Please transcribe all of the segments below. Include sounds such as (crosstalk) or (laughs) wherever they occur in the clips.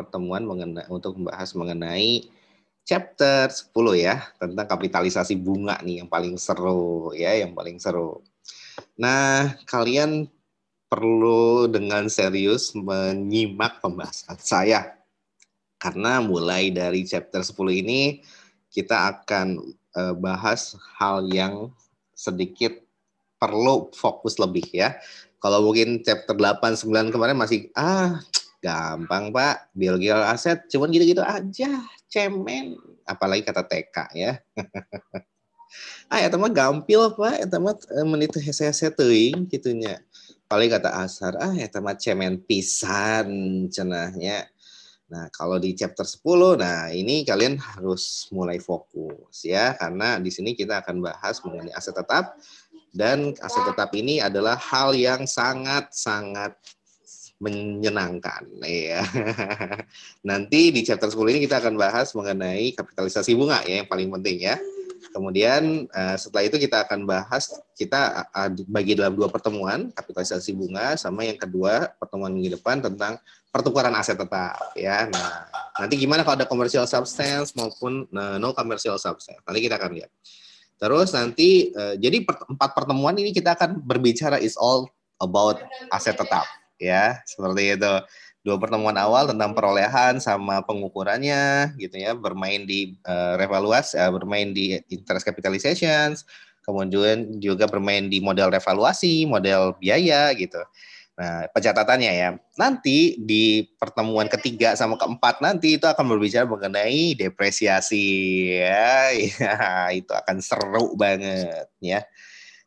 pertemuan mengenai, untuk membahas mengenai chapter 10 ya tentang kapitalisasi bunga nih yang paling seru ya, yang paling seru. Nah, kalian perlu dengan serius menyimak pembahasan saya karena mulai dari chapter 10 ini kita akan eh, bahas hal yang sedikit perlu fokus lebih ya. Kalau mungkin chapter 8 9 kemarin masih ah Gampang Pak, gil aset cuman gitu-gitu aja, cemen. Apalagi kata TK ya. (laughs) ah, ya teman gampil Pak, ya teman eh, menit hese-hese kitunya. Paling kata asar, ah ya teman cemen pisan cenahnya. Nah, kalau di chapter 10, nah ini kalian harus mulai fokus ya, karena di sini kita akan bahas mengenai aset tetap, dan aset tetap ini adalah hal yang sangat-sangat menyenangkan ya. (laughs) Nanti di chapter 10 ini kita akan bahas mengenai kapitalisasi bunga ya yang paling penting ya. Kemudian eh, setelah itu kita akan bahas kita bagi dalam dua pertemuan kapitalisasi bunga sama yang kedua pertemuan minggu depan tentang pertukaran aset tetap ya. Nah, nanti gimana kalau ada commercial substance maupun eh, no commercial substance. Nanti kita akan lihat. Terus nanti eh, jadi empat pertemuan ini kita akan berbicara is all about aset tetap ya seperti itu dua pertemuan awal tentang perolehan sama pengukurannya gitu ya bermain di uh, eh, revaluasi uh, eh, bermain di interest capitalization kemudian juga bermain di model revaluasi model biaya gitu nah pencatatannya ya nanti di pertemuan ketiga sama keempat nanti itu akan berbicara mengenai depresiasi ya, (laughs) ya itu akan seru banget ya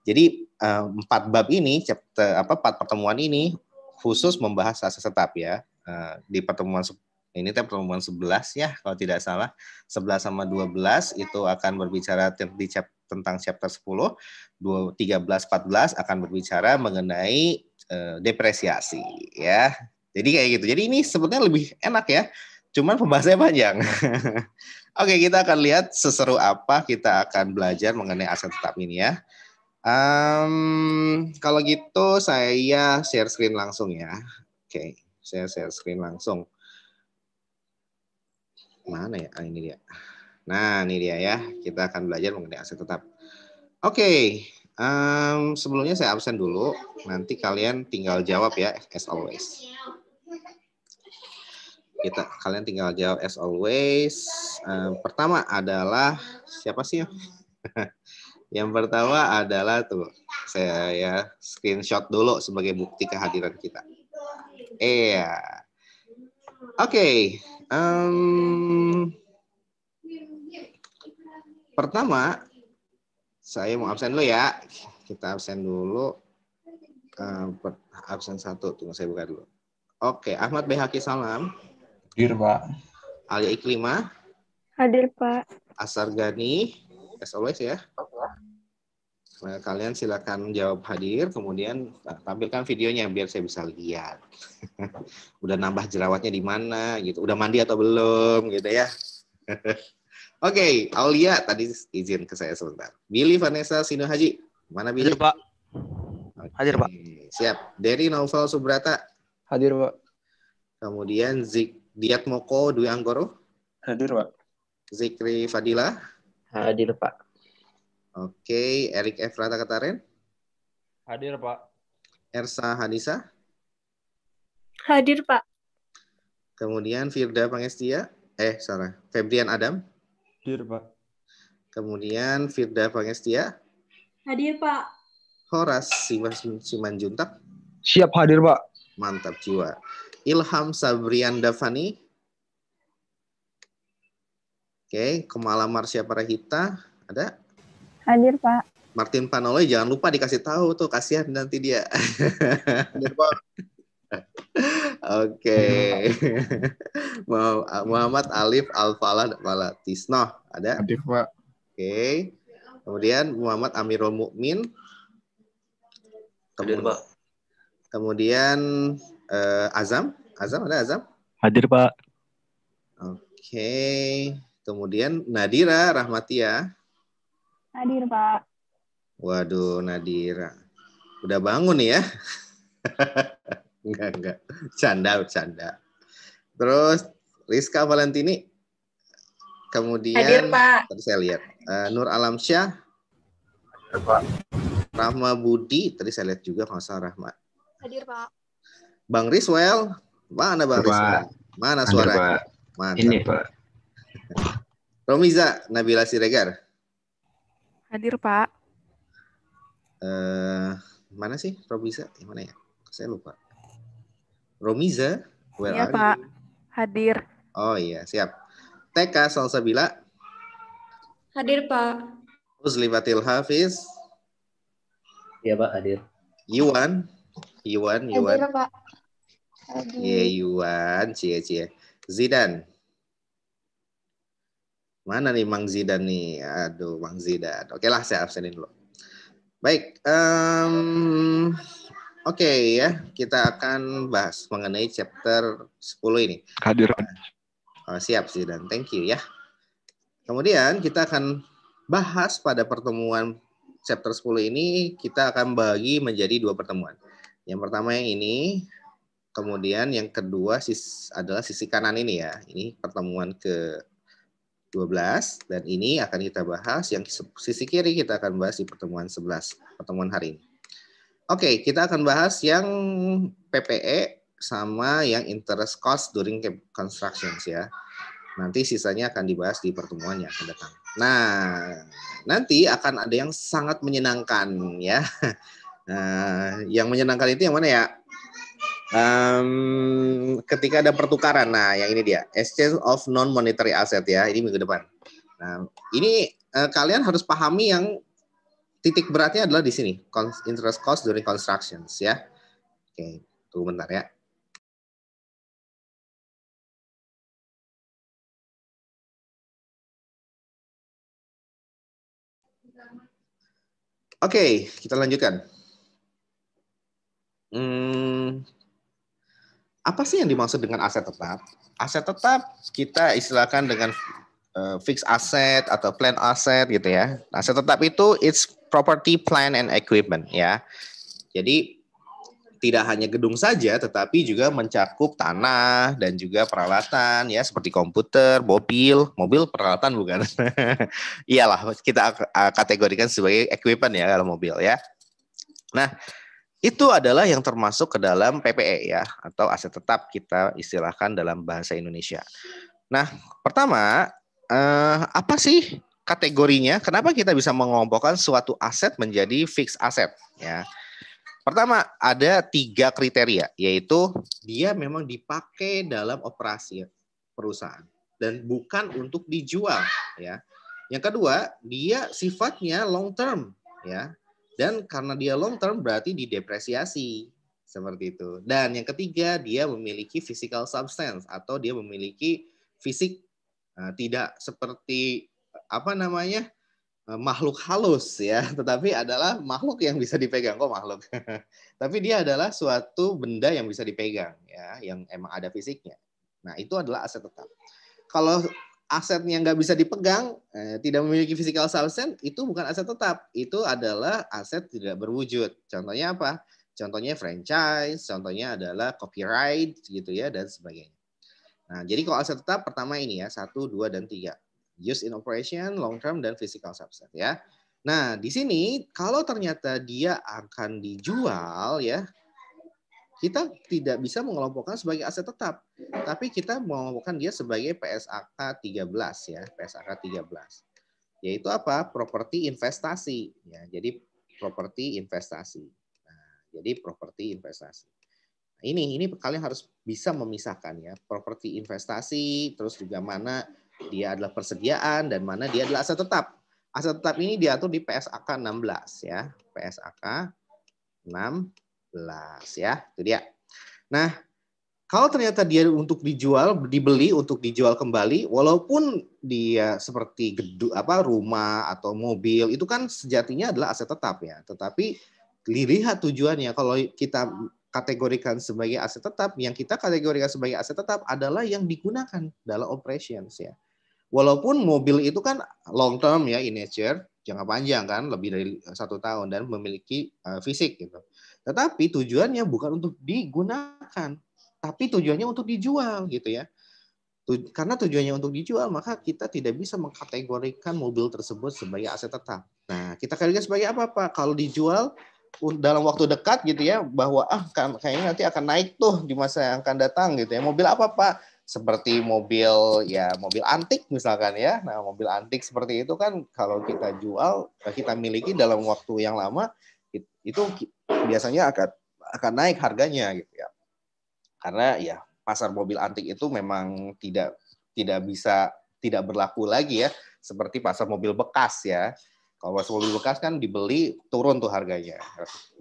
jadi eh, empat bab ini chapter apa empat pertemuan ini khusus membahas asas tetap ya eh, di pertemuan ini teh pertemuan 11 ya kalau tidak salah 11 sama 12 itu akan berbicara di chapter, tentang chapter 10 belas 13 14 akan berbicara mengenai eh, depresiasi ya jadi kayak gitu jadi ini sebetulnya lebih enak ya cuman pembahasannya panjang (laughs) oke kita akan lihat seseru apa kita akan belajar mengenai aset tetap ini ya Um, kalau gitu saya share screen langsung ya. Oke, okay, saya share screen langsung. Mana ya? Ah, ini dia. Nah, ini dia ya. Kita akan belajar mengenai aset tetap. Oke, okay, um, sebelumnya saya absen dulu. Nanti kalian tinggal jawab ya, as always. Kita kalian tinggal jawab as always. Um, pertama adalah siapa sih? (laughs) Yang pertama adalah tuh saya ya screenshot dulu sebagai bukti kehadiran kita. Iya. Yeah. Oke. Okay. Um, pertama saya mau absen dulu ya. Kita absen dulu. absen satu, tunggu saya buka dulu. Oke, okay. Ahmad Behaki Salam. Hadir, Pak. Alia Iklima. Hadir, Pak. Asar Gani. As always ya. Nah, kalian silakan jawab hadir, kemudian eh, tampilkan videonya biar saya bisa lihat. (laughs) Udah nambah jerawatnya di mana gitu. Udah mandi atau belum gitu ya. (laughs) Oke, okay, Aulia tadi izin ke saya sebentar. Billy Vanessa Sino Haji. Mana Billy? Hadir, Pak. Okay. Hadir, Pak. Siap. Dari Novel Subrata. Hadir, Pak. Kemudian Zik Diat Moko Dwi Anggoro. Hadir, Pak. Zikri Fadila. Hadir, Pak. Oke, Erik Efrata Kataren. Hadir, Pak. Ersa Hanisa. Hadir, Pak. Kemudian Firda Pangestia. Eh, salah. Febrian Adam. Hadir, Pak. Kemudian Firda Pangestia. Hadir, Pak. Horas Simanjuntak. Siap hadir, Pak. Mantap jiwa. Ilham Sabrian Davani. Oke, Kemala Marsya Parahita. Ada? Hadir, Pak. Martin Panoloi jangan lupa dikasih tahu tuh kasihan nanti dia. hadir pak (laughs) Oke. (laughs) Muhammad Alif Al-Falah Malatisno ada? Hadir, Pak. Oke. Okay. Kemudian Muhammad Amirul Mukmin. Hadir, Pak. Kemudian uh, Azam, Azam ada Azam? Hadir, Pak. Oke. Okay. Kemudian Nadira Rahmatia hadir Pak. Waduh, Nadira. Udah bangun ya? (laughs) enggak, enggak. Canda, canda. Terus Rizka Valentini. Kemudian Hadir, Pak. Terus saya lihat uh, Nur Alamsyah. Hadir, Pak. Rahma Budi, tadi saya lihat juga Mas Rahma. Hadir, Pak. Bang Riswell, mana Bang Riswell? Mana suara? Hadir, Pak. Ini, Pak. Romiza Nabila Siregar. Hadir, Pak. Uh, mana sih Romiza Di mana ya? Saya lupa. Romiza? Where iya, Pak. You? Hadir. Oh iya, siap. TK Salsabila. Hadir, Pak. Muslimatil Hafiz. Iya, Pak, hadir. Yuan. Yuan, Yuan. Hadir, Pak. Iya, Yuan. Cie, cie. Zidan. Mana nih Mang Zidan nih? Aduh, Mang Zidan. Oke lah, saya absenin dulu. Baik, um, oke okay, ya. Kita akan bahas mengenai chapter 10 ini. Hadir. Oh, siap Zidan, thank you ya. Kemudian kita akan bahas pada pertemuan chapter 10 ini, kita akan bagi menjadi dua pertemuan. Yang pertama yang ini, kemudian yang kedua adalah sisi kanan ini ya. Ini pertemuan ke 12 dan ini akan kita bahas yang sisi kiri kita akan bahas di pertemuan 11 pertemuan hari ini. Oke, kita akan bahas yang PPE sama yang interest cost during constructions ya. Nanti sisanya akan dibahas di pertemuan yang akan datang. Nah, nanti akan ada yang sangat menyenangkan ya. (laughs) Nah, yang menyenangkan itu yang mana ya? um, ketika ada pertukaran. Nah, yang ini dia, exchange of non monetary asset ya, ini minggu depan. Nah, ini uh, kalian harus pahami yang titik beratnya adalah di sini, interest cost during constructions ya. Oke, tunggu bentar ya. Oke, kita lanjutkan. Hmm, apa sih yang dimaksud dengan aset tetap? Aset tetap kita istilahkan dengan uh, eh, fixed asset atau plan asset gitu ya. Aset tetap itu it's property, plan and equipment ya. Jadi tidak hanya gedung saja tetapi juga mencakup tanah dan juga peralatan ya seperti komputer, mobil, mobil peralatan bukan. (laughs) Iyalah kita kategorikan sebagai equipment ya kalau mobil ya. Nah, itu adalah yang termasuk ke dalam PPE ya atau aset tetap kita istilahkan dalam bahasa Indonesia. Nah, pertama eh, apa sih kategorinya? Kenapa kita bisa mengelompokkan suatu aset menjadi fixed asset? Ya, pertama ada tiga kriteria yaitu dia memang dipakai dalam operasi perusahaan dan bukan untuk dijual ya. Yang kedua, dia sifatnya long term ya dan karena dia long term berarti didepresiasi seperti itu. Dan yang ketiga dia memiliki physical substance atau dia memiliki fisik eh, tidak seperti apa namanya eh, makhluk halus ya, (laughs) tetapi adalah makhluk yang bisa dipegang kok makhluk. (laughs) Tapi dia adalah suatu benda yang bisa dipegang ya, yang emang ada fisiknya. Nah itu adalah aset tetap. Kalau aset yang nggak bisa dipegang, eh, tidak memiliki physical substance, itu bukan aset tetap. Itu adalah aset tidak berwujud. Contohnya apa? Contohnya franchise, contohnya adalah copyright, gitu ya, dan sebagainya. Nah, jadi kalau aset tetap pertama ini ya, satu, dua, dan tiga. Use in operation, long term, dan physical substance ya. Nah, di sini kalau ternyata dia akan dijual ya, kita tidak bisa mengelompokkan sebagai aset tetap, tapi kita mengelompokkan dia sebagai PSAK 13 ya, PSAK 13. Yaitu apa? Properti investasi ya. Jadi properti investasi. Nah, jadi properti investasi. Nah, ini ini kalian harus bisa memisahkan ya, properti investasi terus juga mana dia adalah persediaan dan mana dia adalah aset tetap. Aset tetap ini diatur di PSAK 16 ya, PSAK 16 ya. Itu dia. Nah, kalau ternyata dia untuk dijual, dibeli untuk dijual kembali, walaupun dia seperti gedung apa rumah atau mobil itu kan sejatinya adalah aset tetap ya. Tetapi dilihat tujuannya kalau kita kategorikan sebagai aset tetap, yang kita kategorikan sebagai aset tetap adalah yang digunakan dalam operations ya. Walaupun mobil itu kan long term ya in nature, jangka panjang kan, lebih dari satu tahun dan memiliki uh, fisik gitu. Tetapi tujuannya bukan untuk digunakan, tapi tujuannya untuk dijual gitu ya. Karena tujuannya untuk dijual, maka kita tidak bisa mengkategorikan mobil tersebut sebagai aset tetap. Nah, kita kategorikan sebagai apa, Pak? Kalau dijual dalam waktu dekat gitu ya, bahwa ah kan, kayaknya nanti akan naik tuh di masa yang akan datang gitu ya. Mobil apa, Pak? seperti mobil ya mobil antik misalkan ya. Nah, mobil antik seperti itu kan kalau kita jual, kita miliki dalam waktu yang lama itu biasanya akan akan naik harganya gitu ya. Karena ya pasar mobil antik itu memang tidak tidak bisa tidak berlaku lagi ya seperti pasar mobil bekas ya. Kalau pasar mobil bekas kan dibeli turun tuh harganya.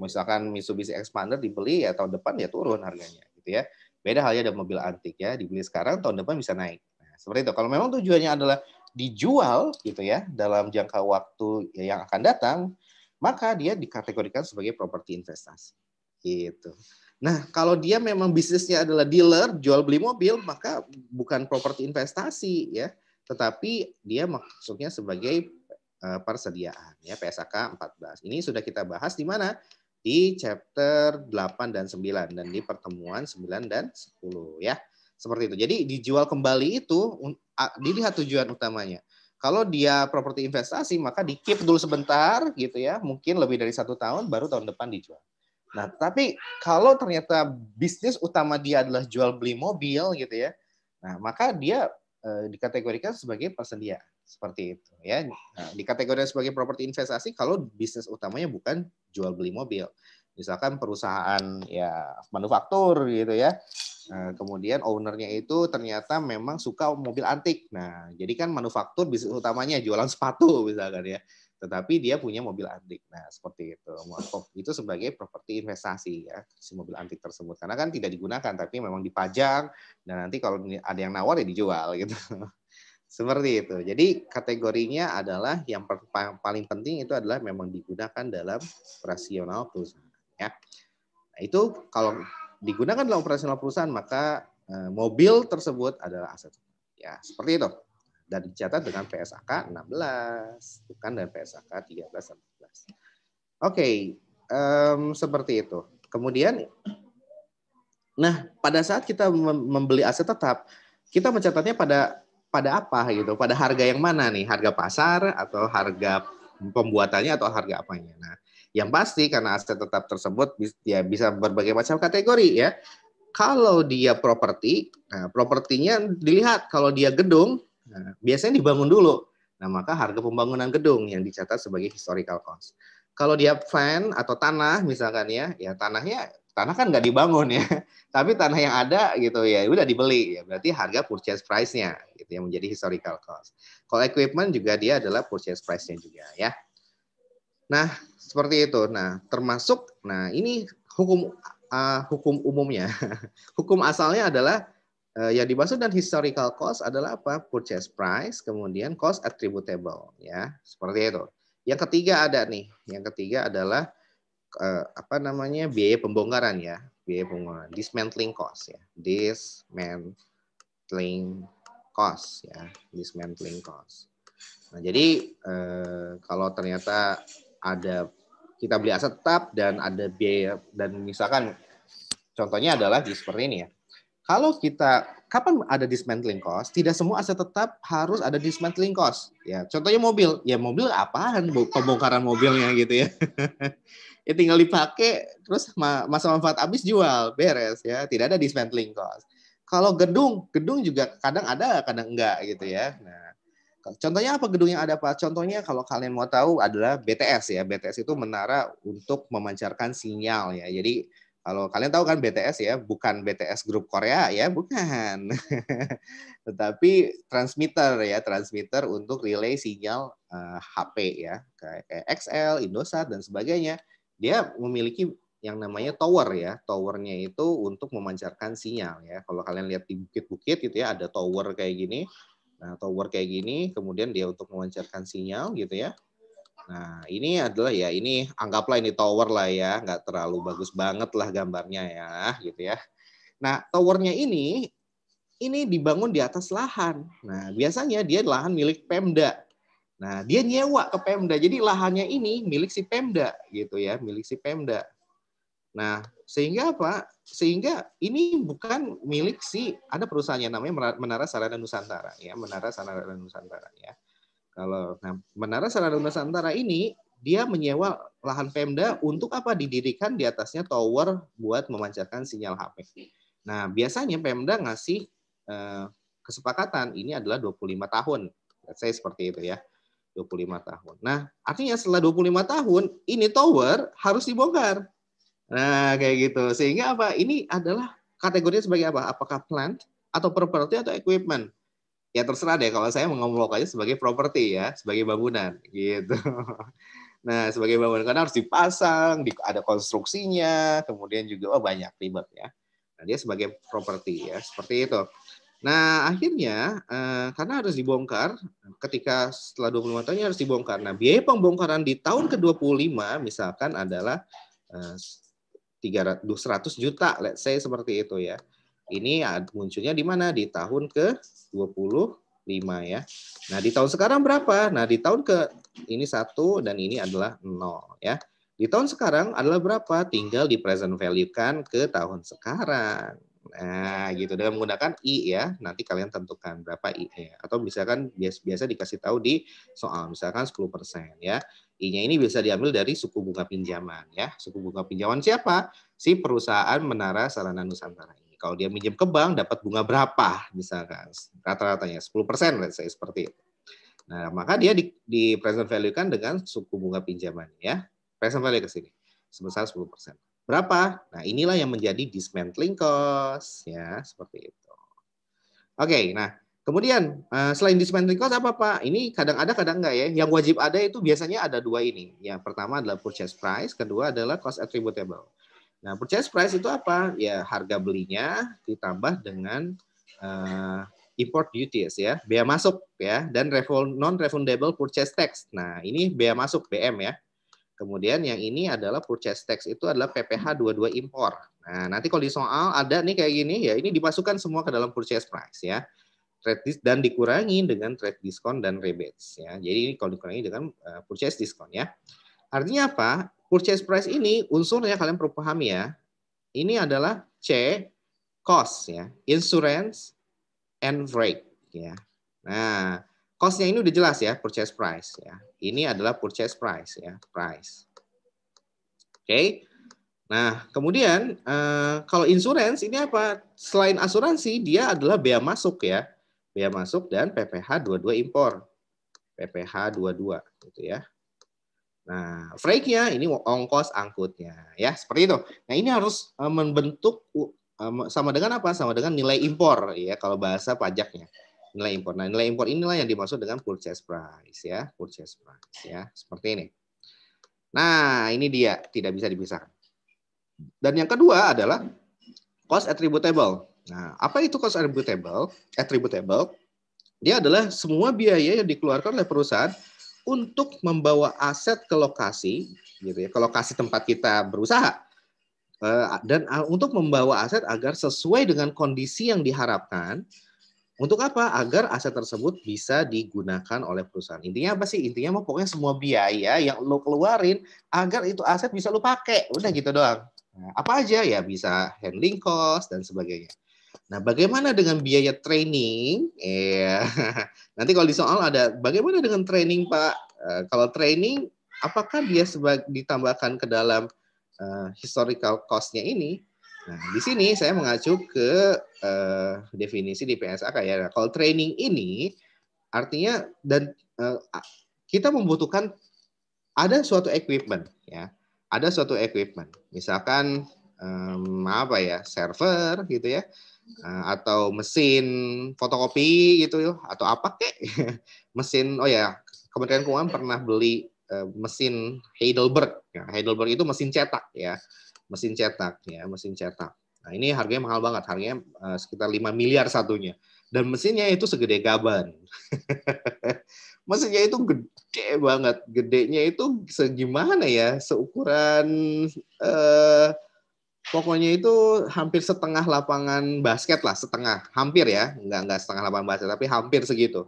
Misalkan Mitsubishi Expander dibeli ya tahun depan ya turun harganya gitu ya. Beda halnya ada mobil antik ya, dibeli sekarang tahun depan bisa naik. Nah, seperti itu. Kalau memang tujuannya adalah dijual gitu ya dalam jangka waktu ya yang akan datang, maka dia dikategorikan sebagai properti investasi. Gitu. Nah, kalau dia memang bisnisnya adalah dealer, jual beli mobil, maka bukan properti investasi ya, tetapi dia maksudnya sebagai eh, persediaan ya PSAK 14. Ini sudah kita bahas di mana? Di chapter 8 dan 9 dan di pertemuan 9 dan 10 ya. Seperti itu. Jadi dijual kembali itu dilihat tujuan utamanya. Kalau dia properti investasi, maka di keep dulu sebentar gitu ya, mungkin lebih dari satu tahun, baru tahun depan dijual. Nah, tapi kalau ternyata bisnis utama dia adalah jual beli mobil gitu ya, nah maka dia e, dikategorikan sebagai persedia, seperti itu ya. Nah, dikategorikan sebagai properti investasi kalau bisnis utamanya bukan jual beli mobil misalkan perusahaan ya manufaktur gitu ya. Eh, kemudian ownernya itu ternyata memang suka mobil antik. Nah, jadi kan manufaktur bisnis utamanya jualan sepatu (laughs) misalkan ya. Tetapi dia punya mobil antik. Nah, seperti itu. Itu sebagai properti investasi ya, si mobil antik tersebut. Karena kan tidak digunakan, tapi memang dipajang dan nanti kalau ada yang nawar ya dijual (laughs) gitu. Seperti itu. Jadi kategorinya adalah yang paling penting itu adalah memang digunakan dalam rasional perusahaan. Ya. Nah, itu kalau digunakan dalam operasional perusahaan maka eh, mobil tersebut adalah aset. Ya, seperti itu. Dan dicatat dengan PSAK 16, bukan dengan PSAK 13 dan 14. Oke, um, seperti itu. Kemudian nah, pada saat kita membeli aset tetap, kita mencatatnya pada pada apa gitu? Pada harga yang mana nih? Harga pasar atau harga pembuatannya atau harga apanya? Nah, yang pasti karena aset tetap tersebut ya bisa berbagai macam kategori ya. Kalau dia properti, nah, propertinya dilihat kalau dia gedung, nah, biasanya dibangun dulu. Nah, maka harga pembangunan gedung yang dicatat sebagai historical cost. Kalau dia plan atau tanah misalkan ya, ya tanahnya tanah kan nggak dibangun ya, (laughs) tapi tanah yang ada gitu ya udah dibeli ya berarti harga purchase price-nya gitu yang menjadi historical cost. Kalau equipment juga dia adalah purchase price-nya juga ya. Nah, seperti itu. Nah, termasuk nah ini hukum uh, hukum umumnya. (laughs) hukum asalnya adalah uh, eh, yang dimaksud dan historical cost adalah apa? Purchase price, kemudian cost attributable ya, seperti itu. Yang ketiga ada nih. Yang ketiga adalah uh, apa namanya? biaya pembongkaran ya, biaya pembongkaran, dismantling cost ya. Dismantling cost ya, dismantling cost. Nah, jadi eh, kalau ternyata ada kita beli aset tetap dan ada biaya dan misalkan contohnya adalah di seperti ini ya. Kalau kita kapan ada dismantling cost, tidak semua aset tetap harus ada dismantling cost. Ya, contohnya mobil, ya mobil apaan pembongkaran mobilnya gitu ya. (laughs) ya tinggal dipakai terus masa manfaat habis jual, beres ya, tidak ada dismantling cost. Kalau gedung, gedung juga kadang ada, kadang enggak gitu ya. Nah, Contohnya apa gedung yang ada Pak? Contohnya kalau kalian mau tahu adalah BTS ya. BTS itu menara untuk memancarkan sinyal ya. Jadi kalau kalian tahu kan BTS ya, bukan BTS grup Korea ya, bukan. (laughs) Tetapi transmitter ya, transmitter untuk relay sinyal uh, eh, HP ya, kayak XL, Indosat dan sebagainya. Dia memiliki yang namanya tower ya. Towernya itu untuk memancarkan sinyal ya. Kalau kalian lihat di bukit-bukit gitu ya, ada tower kayak gini Nah, tower kayak gini, kemudian dia untuk memancarkan sinyal gitu ya. Nah, ini adalah ya, ini anggaplah ini tower lah ya, nggak terlalu bagus banget lah gambarnya ya, gitu ya. Nah, towernya ini, ini dibangun di atas lahan. Nah, biasanya dia lahan milik Pemda. Nah, dia nyewa ke Pemda. Jadi lahannya ini milik si Pemda gitu ya, milik si Pemda. Nah, sehingga apa? sehingga ini bukan milik si ada perusahaannya namanya Menara Sarana Nusantara ya Menara Sarana Nusantara ya kalau nah, Menara Sarana Nusantara ini dia menyewa lahan Pemda untuk apa didirikan di atasnya tower buat memancarkan sinyal HP. Nah, biasanya Pemda ngasih eh, kesepakatan ini adalah 25 tahun. Saya seperti itu ya. 25 tahun. Nah, artinya setelah 25 tahun ini tower harus dibongkar Nah, kayak gitu. Sehingga apa? Ini adalah kategorinya sebagai apa? Apakah plant atau properti atau equipment? Ya terserah deh kalau saya mengomongkannya sebagai properti ya, sebagai bangunan gitu. (laughs) Nah, sebagai bangunan karena harus dipasang, ada konstruksinya, kemudian juga oh banyak ribet ya. Nah, dia sebagai properti ya, seperti itu. Nah, akhirnya eh, karena harus dibongkar ketika setelah 25 tahun harus dibongkar. Nah, biaya pembongkaran di tahun ke-25 misalkan adalah eh, 300 juta let's say seperti itu ya. Ini munculnya di mana? Di tahun ke-25 ya. Nah, di tahun sekarang berapa? Nah, di tahun ke ini satu dan ini adalah nol ya. Di tahun sekarang adalah berapa? Tinggal di present value kan ke tahun sekarang. Nah, gitu dengan menggunakan i ya. Nanti kalian tentukan berapa i-nya atau misalkan biasa biasa dikasih tahu di soal misalkan 10% ya. I-nya ini bisa diambil dari suku bunga pinjaman ya. Suku bunga pinjaman siapa? Si perusahaan Menara Sarana Nusantara ini. Kalau dia minjem ke bank dapat bunga berapa misalkan rata-ratanya 10% persen, saya seperti itu. Nah, maka dia di, di present value kan dengan suku bunga pinjaman ya. Present value ke sini sebesar 10%. Berapa? Nah, inilah yang menjadi dismantling cost ya, seperti itu. Oke, okay, nah Kemudian eh, selain dismantling cost apa Pak? Ini kadang ada kadang enggak ya. Yang wajib ada itu biasanya ada dua ini. Yang pertama adalah purchase price, kedua adalah cost attributable. Nah, purchase price itu apa? Ya harga belinya ditambah dengan uh, import duties ya, bea masuk ya, dan non refundable purchase tax. Nah, ini bea masuk BM ya. Kemudian yang ini adalah purchase tax itu adalah PPh 22 impor. Nah, nanti kalau di soal ada nih kayak gini ya, ini dimasukkan semua ke dalam purchase price ya trade dis dan dikurangi dengan trade diskon dan rebates ya. Jadi ini kalau dikurangi dengan eh, purchase diskon ya. Artinya apa? Purchase price ini unsurnya kalian perlu pahami ya. Ini adalah C cost ya, insurance and freight ya. Nah, costnya ini udah jelas ya, purchase price ya. Ini adalah purchase price ya, price. Oke. Okay. Nah, kemudian eh, kalau insurance ini apa? Selain asuransi, dia adalah bea masuk ya biaya masuk dan PPH 22 impor. PPH 22 gitu ya. Nah, freightnya ini ongkos angkutnya ya, seperti itu. Nah, ini harus eh, membentuk eh, sama dengan apa? Sama dengan nilai impor ya kalau bahasa pajaknya. Nilai impor. Nah, nilai impor inilah yang dimaksud dengan purchase price ya, purchase price ya, seperti ini. Nah, ini dia tidak bisa dipisahkan. Dan yang kedua adalah cost attributable. Nah, apa itu cost attributable? Attributable dia adalah semua biaya yang dikeluarkan oleh perusahaan untuk membawa aset ke lokasi, gitu ya, ke lokasi tempat kita berusaha, eh, dan ah, untuk membawa aset agar sesuai dengan kondisi yang diharapkan. Untuk apa? Agar aset tersebut bisa digunakan oleh perusahaan. Intinya apa sih? Intinya mau pokoknya semua biaya yang lo keluarin agar itu aset bisa lo pakai. Udah gitu doang. Nah, apa aja ya bisa handling cost dan sebagainya. Nah, bagaimana dengan biaya training? Ya, (laughs) nanti kalau di soal ada bagaimana dengan training, Pak? Eh, kalau training, apakah dia ditambahkan ke dalam eh, historical cost-nya ini? Nah, di sini saya mengacu ke uh, definisi di PSAK ya. Nah, kalau training ini artinya dan uh, kita membutuhkan ada suatu equipment ya. Ada suatu equipment. Misalkan um, apa ya? server gitu ya Eh, atau mesin fotokopi gitu yuk atau apa kek (laughs) mesin oh ya Kementerian Keuangan pernah beli eh, mesin Heidelberg ya, Heidelberg itu mesin cetak ya mesin cetak ya mesin cetak nah ini harganya mahal banget harganya eh, sekitar 5 miliar satunya dan mesinnya itu segede gaban (laughs) mesinnya itu gede banget gedenya itu segimana ya seukuran uh, pokoknya itu hampir setengah lapangan basket lah, setengah, hampir ya, nggak nggak setengah lapangan basket, tapi hampir segitu,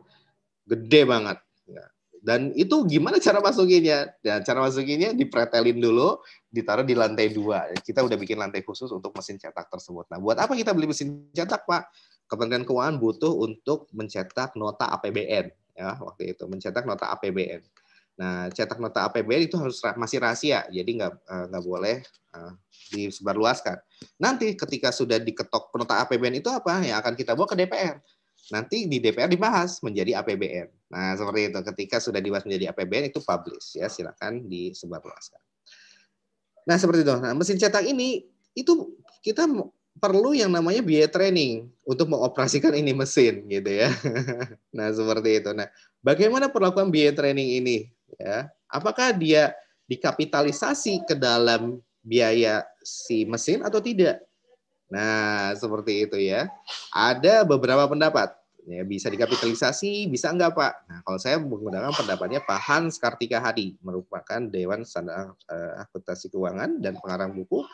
gede banget. Ya. Dan itu gimana cara masukinnya? Dan ya, cara masukinnya dipretelin dulu, ditaruh di lantai dua. Kita udah bikin lantai khusus untuk mesin cetak tersebut. Nah, buat apa kita beli mesin cetak, Pak? Kementerian Keuangan butuh untuk mencetak nota APBN, ya waktu itu mencetak nota APBN Nah, cetak nota APBN itu harus masih rahasia, jadi nggak eh, nggak boleh eh, disebarluaskan. Nanti ketika sudah diketok nota APBN itu apa yang akan kita bawa ke DPR. Nanti di DPR dibahas menjadi APBN. Nah, seperti itu. Ketika sudah dibahas menjadi APBN itu publish ya, silakan disebarluaskan. Nah, seperti itu. Nah, mesin cetak ini itu kita perlu yang namanya biaya training untuk mengoperasikan ini mesin gitu ya. (laughs) Nah, seperti itu. Nah, bagaimana perlakuan biaya training ini? ya apakah dia dikapitalisasi ke dalam biaya si mesin atau tidak nah seperti itu ya ada beberapa pendapat ya bisa dikapitalisasi bisa enggak pak nah kalau saya menggunakan pendapatnya Pak Hans Kartika Hadi merupakan Dewan Standar eh, Akuntansi Keuangan dan pengarang buku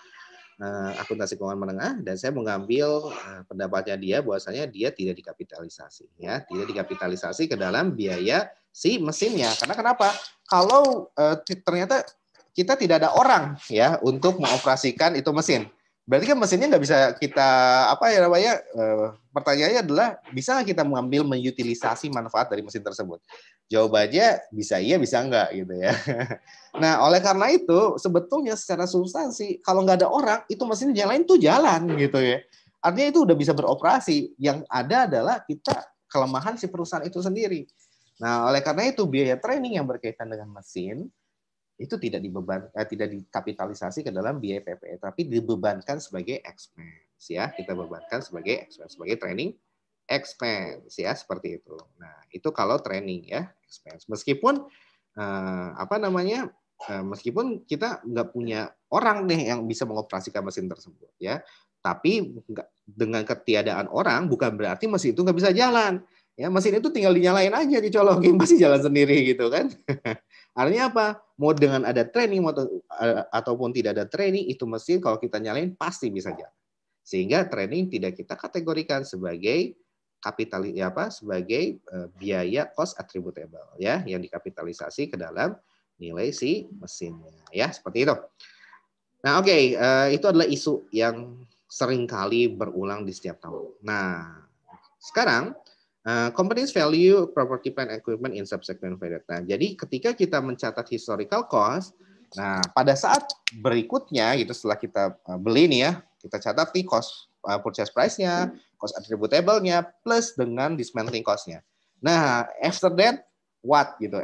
eh, akuntansi keuangan menengah dan saya mengambil eh, pendapatnya dia bahwasanya dia tidak dikapitalisasi ya tidak dikapitalisasi ke dalam biaya si mesinnya. Karena kenapa? Kalau uh, ternyata kita tidak ada orang ya untuk mengoperasikan itu mesin. Berarti kan mesinnya nggak bisa kita apa ya namanya? E, pertanyaannya adalah bisa nggak kita mengambil mengutilisasi manfaat dari mesin tersebut? Jawabannya bisa iya bisa enggak gitu ya. (laughs) Nah oleh karena itu sebetulnya secara substansi kalau nggak ada orang itu mesin yang lain tuh jalan gitu ya. Artinya itu udah bisa beroperasi. Yang ada adalah kita kelemahan si perusahaan itu sendiri. Nah, oleh karena itu biaya training yang berkaitan dengan mesin itu tidak dibeban eh, tidak dikapitalisasi ke dalam biaya PPE tapi dibebankan sebagai expense ya kita bebankan sebagai expense sebagai training expense ya seperti itu nah itu kalau training ya expense meskipun eh, apa namanya eh, meskipun kita nggak punya orang nih yang bisa mengoperasikan mesin tersebut ya tapi dengan ketiadaan orang bukan berarti mesin itu nggak bisa jalan ya mesin itu tinggal dinyalain aja dicolokin pasti (laughs) jalan sendiri gitu kan (laughs) artinya apa mau dengan ada training atau ataupun tidak ada training itu mesin kalau kita nyalain pasti bisa jalan sehingga training tidak kita kategorikan sebagai kapital ya apa sebagai e, biaya cost attributable ya yang dikapitalisasi ke dalam nilai si mesinnya ya seperti itu nah oke okay, e, itu adalah isu yang seringkali berulang di setiap tahun nah sekarang Uh, eh, companies value property plant equipment in subsequent period. Nah, jadi ketika kita mencatat historical cost, nah pada saat berikutnya gitu setelah kita eh, beli nih ya, kita catat nih cost uh, purchase price-nya, cost attributable-nya plus dengan dismantling cost-nya. Nah, after that what gitu.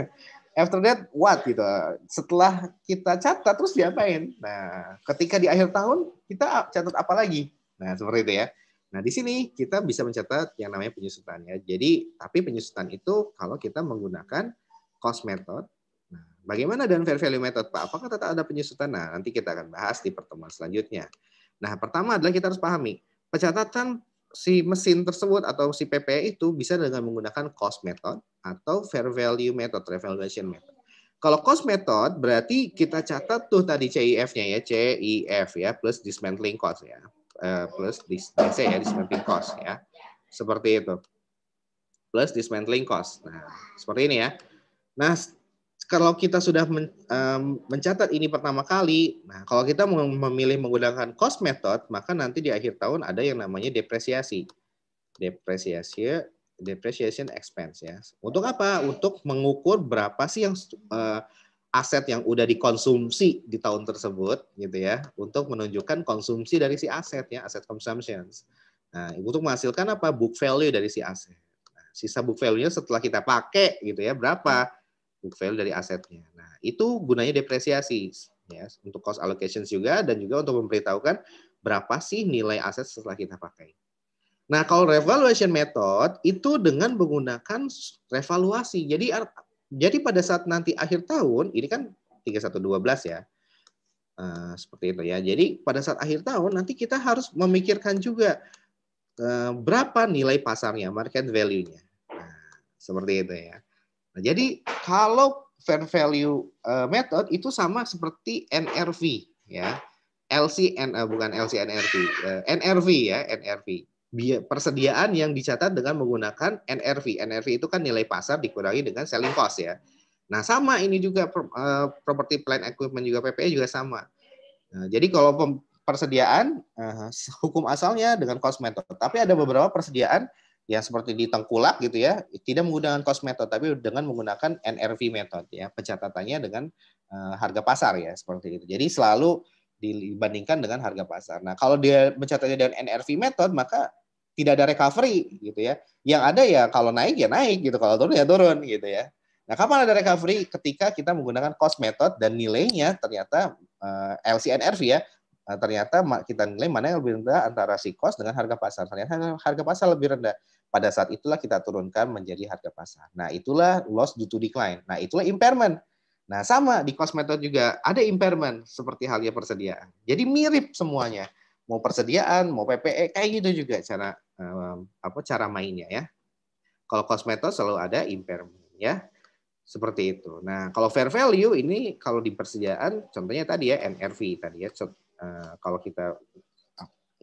(laughs) after that what gitu. Setelah kita catat terus diapain? Nah, ketika di akhir tahun kita catat apa lagi? Nah, seperti itu ya. Nah, di sini kita bisa mencatat yang namanya penyusutan ya. Jadi, tapi penyusutan itu kalau kita menggunakan cost method. Nah, bagaimana dan fair value method, Pak? Apakah tetap ada penyusutan? Nah, nanti kita akan bahas di pertemuan selanjutnya. Nah, pertama adalah kita harus pahami pencatatan si mesin tersebut atau si PP e itu bisa dengan menggunakan cost method atau fair value method, revaluation method. Kalau cost method berarti kita catat tuh tadi CIF-nya ya, CIF ya plus dismantling cost ya. Eh, plus DC ya dismantling cost ya. Seperti itu. Plus dismantling cost. Nah, seperti ini ya. Nah, kalau kita sudah men, um, mencatat ini pertama kali, nah kalau kita memilih menggunakan cost method, maka nanti di akhir tahun ada yang namanya depresiasi. Depresiasi depreciation expense ya. Untuk apa? Untuk mengukur berapa sih yang uh, aset yang udah dikonsumsi di tahun tersebut gitu ya untuk menunjukkan konsumsi dari si aset ya aset consumptions. Nah, untuk menghasilkan apa book value dari si aset. Nah, sisa book value-nya setelah kita pakai gitu ya berapa book value dari asetnya. Nah, itu gunanya depresiasi ya untuk cost allocations juga dan juga untuk memberitahukan berapa sih nilai aset setelah kita pakai. Nah, kalau revaluation method itu dengan menggunakan revaluasi. Jadi jadi pada saat nanti akhir tahun, ini kan 3112 ya. Uh, seperti itu ya. Jadi pada saat akhir tahun nanti kita harus memikirkan juga uh, berapa nilai pasarnya, market value-nya. Nah, seperti itu ya. Nah, jadi kalau fair value uh, method itu sama seperti NRV ya. LC bukan LCNRV, NRV, NRV ya, NRV persediaan yang dicatat dengan menggunakan NRV. NRV itu kan nilai pasar dikurangi dengan selling cost ya. Nah, sama ini juga properti eh, property plant equipment juga PPE juga sama. Nah, jadi kalau persediaan eh, hukum asalnya dengan cost method, tapi ada beberapa persediaan ya seperti di tengkulak gitu ya, tidak menggunakan cost method tapi dengan menggunakan NRV method ya, pencatatannya dengan eh, harga pasar ya seperti itu. Jadi selalu dibandingkan dengan harga pasar. Nah, kalau dia mencatatnya dengan NRV method, maka tidak ada recovery gitu ya. Yang ada ya kalau naik ya naik gitu, kalau turun ya turun gitu ya. Nah, kapan ada recovery? Ketika kita menggunakan cost method dan nilainya ternyata uh, eh, LCNRV ya, uh, ternyata kita nilai mana yang lebih rendah antara si cost dengan harga pasar. Ternyata harga pasar lebih rendah. Pada saat itulah kita turunkan menjadi harga pasar. Nah, itulah loss due to decline. Nah, itulah impairment. Nah, sama di cost method juga ada impairment seperti halnya persediaan. Jadi mirip semuanya. Mau persediaan, mau PPE, kayak gitu juga cara apa cara mainnya ya. Kalau kosmetos selalu ada impairment ya. Seperti itu. Nah, kalau fair value ini kalau di persediaan contohnya tadi ya NRV tadi ya eh, kalau kita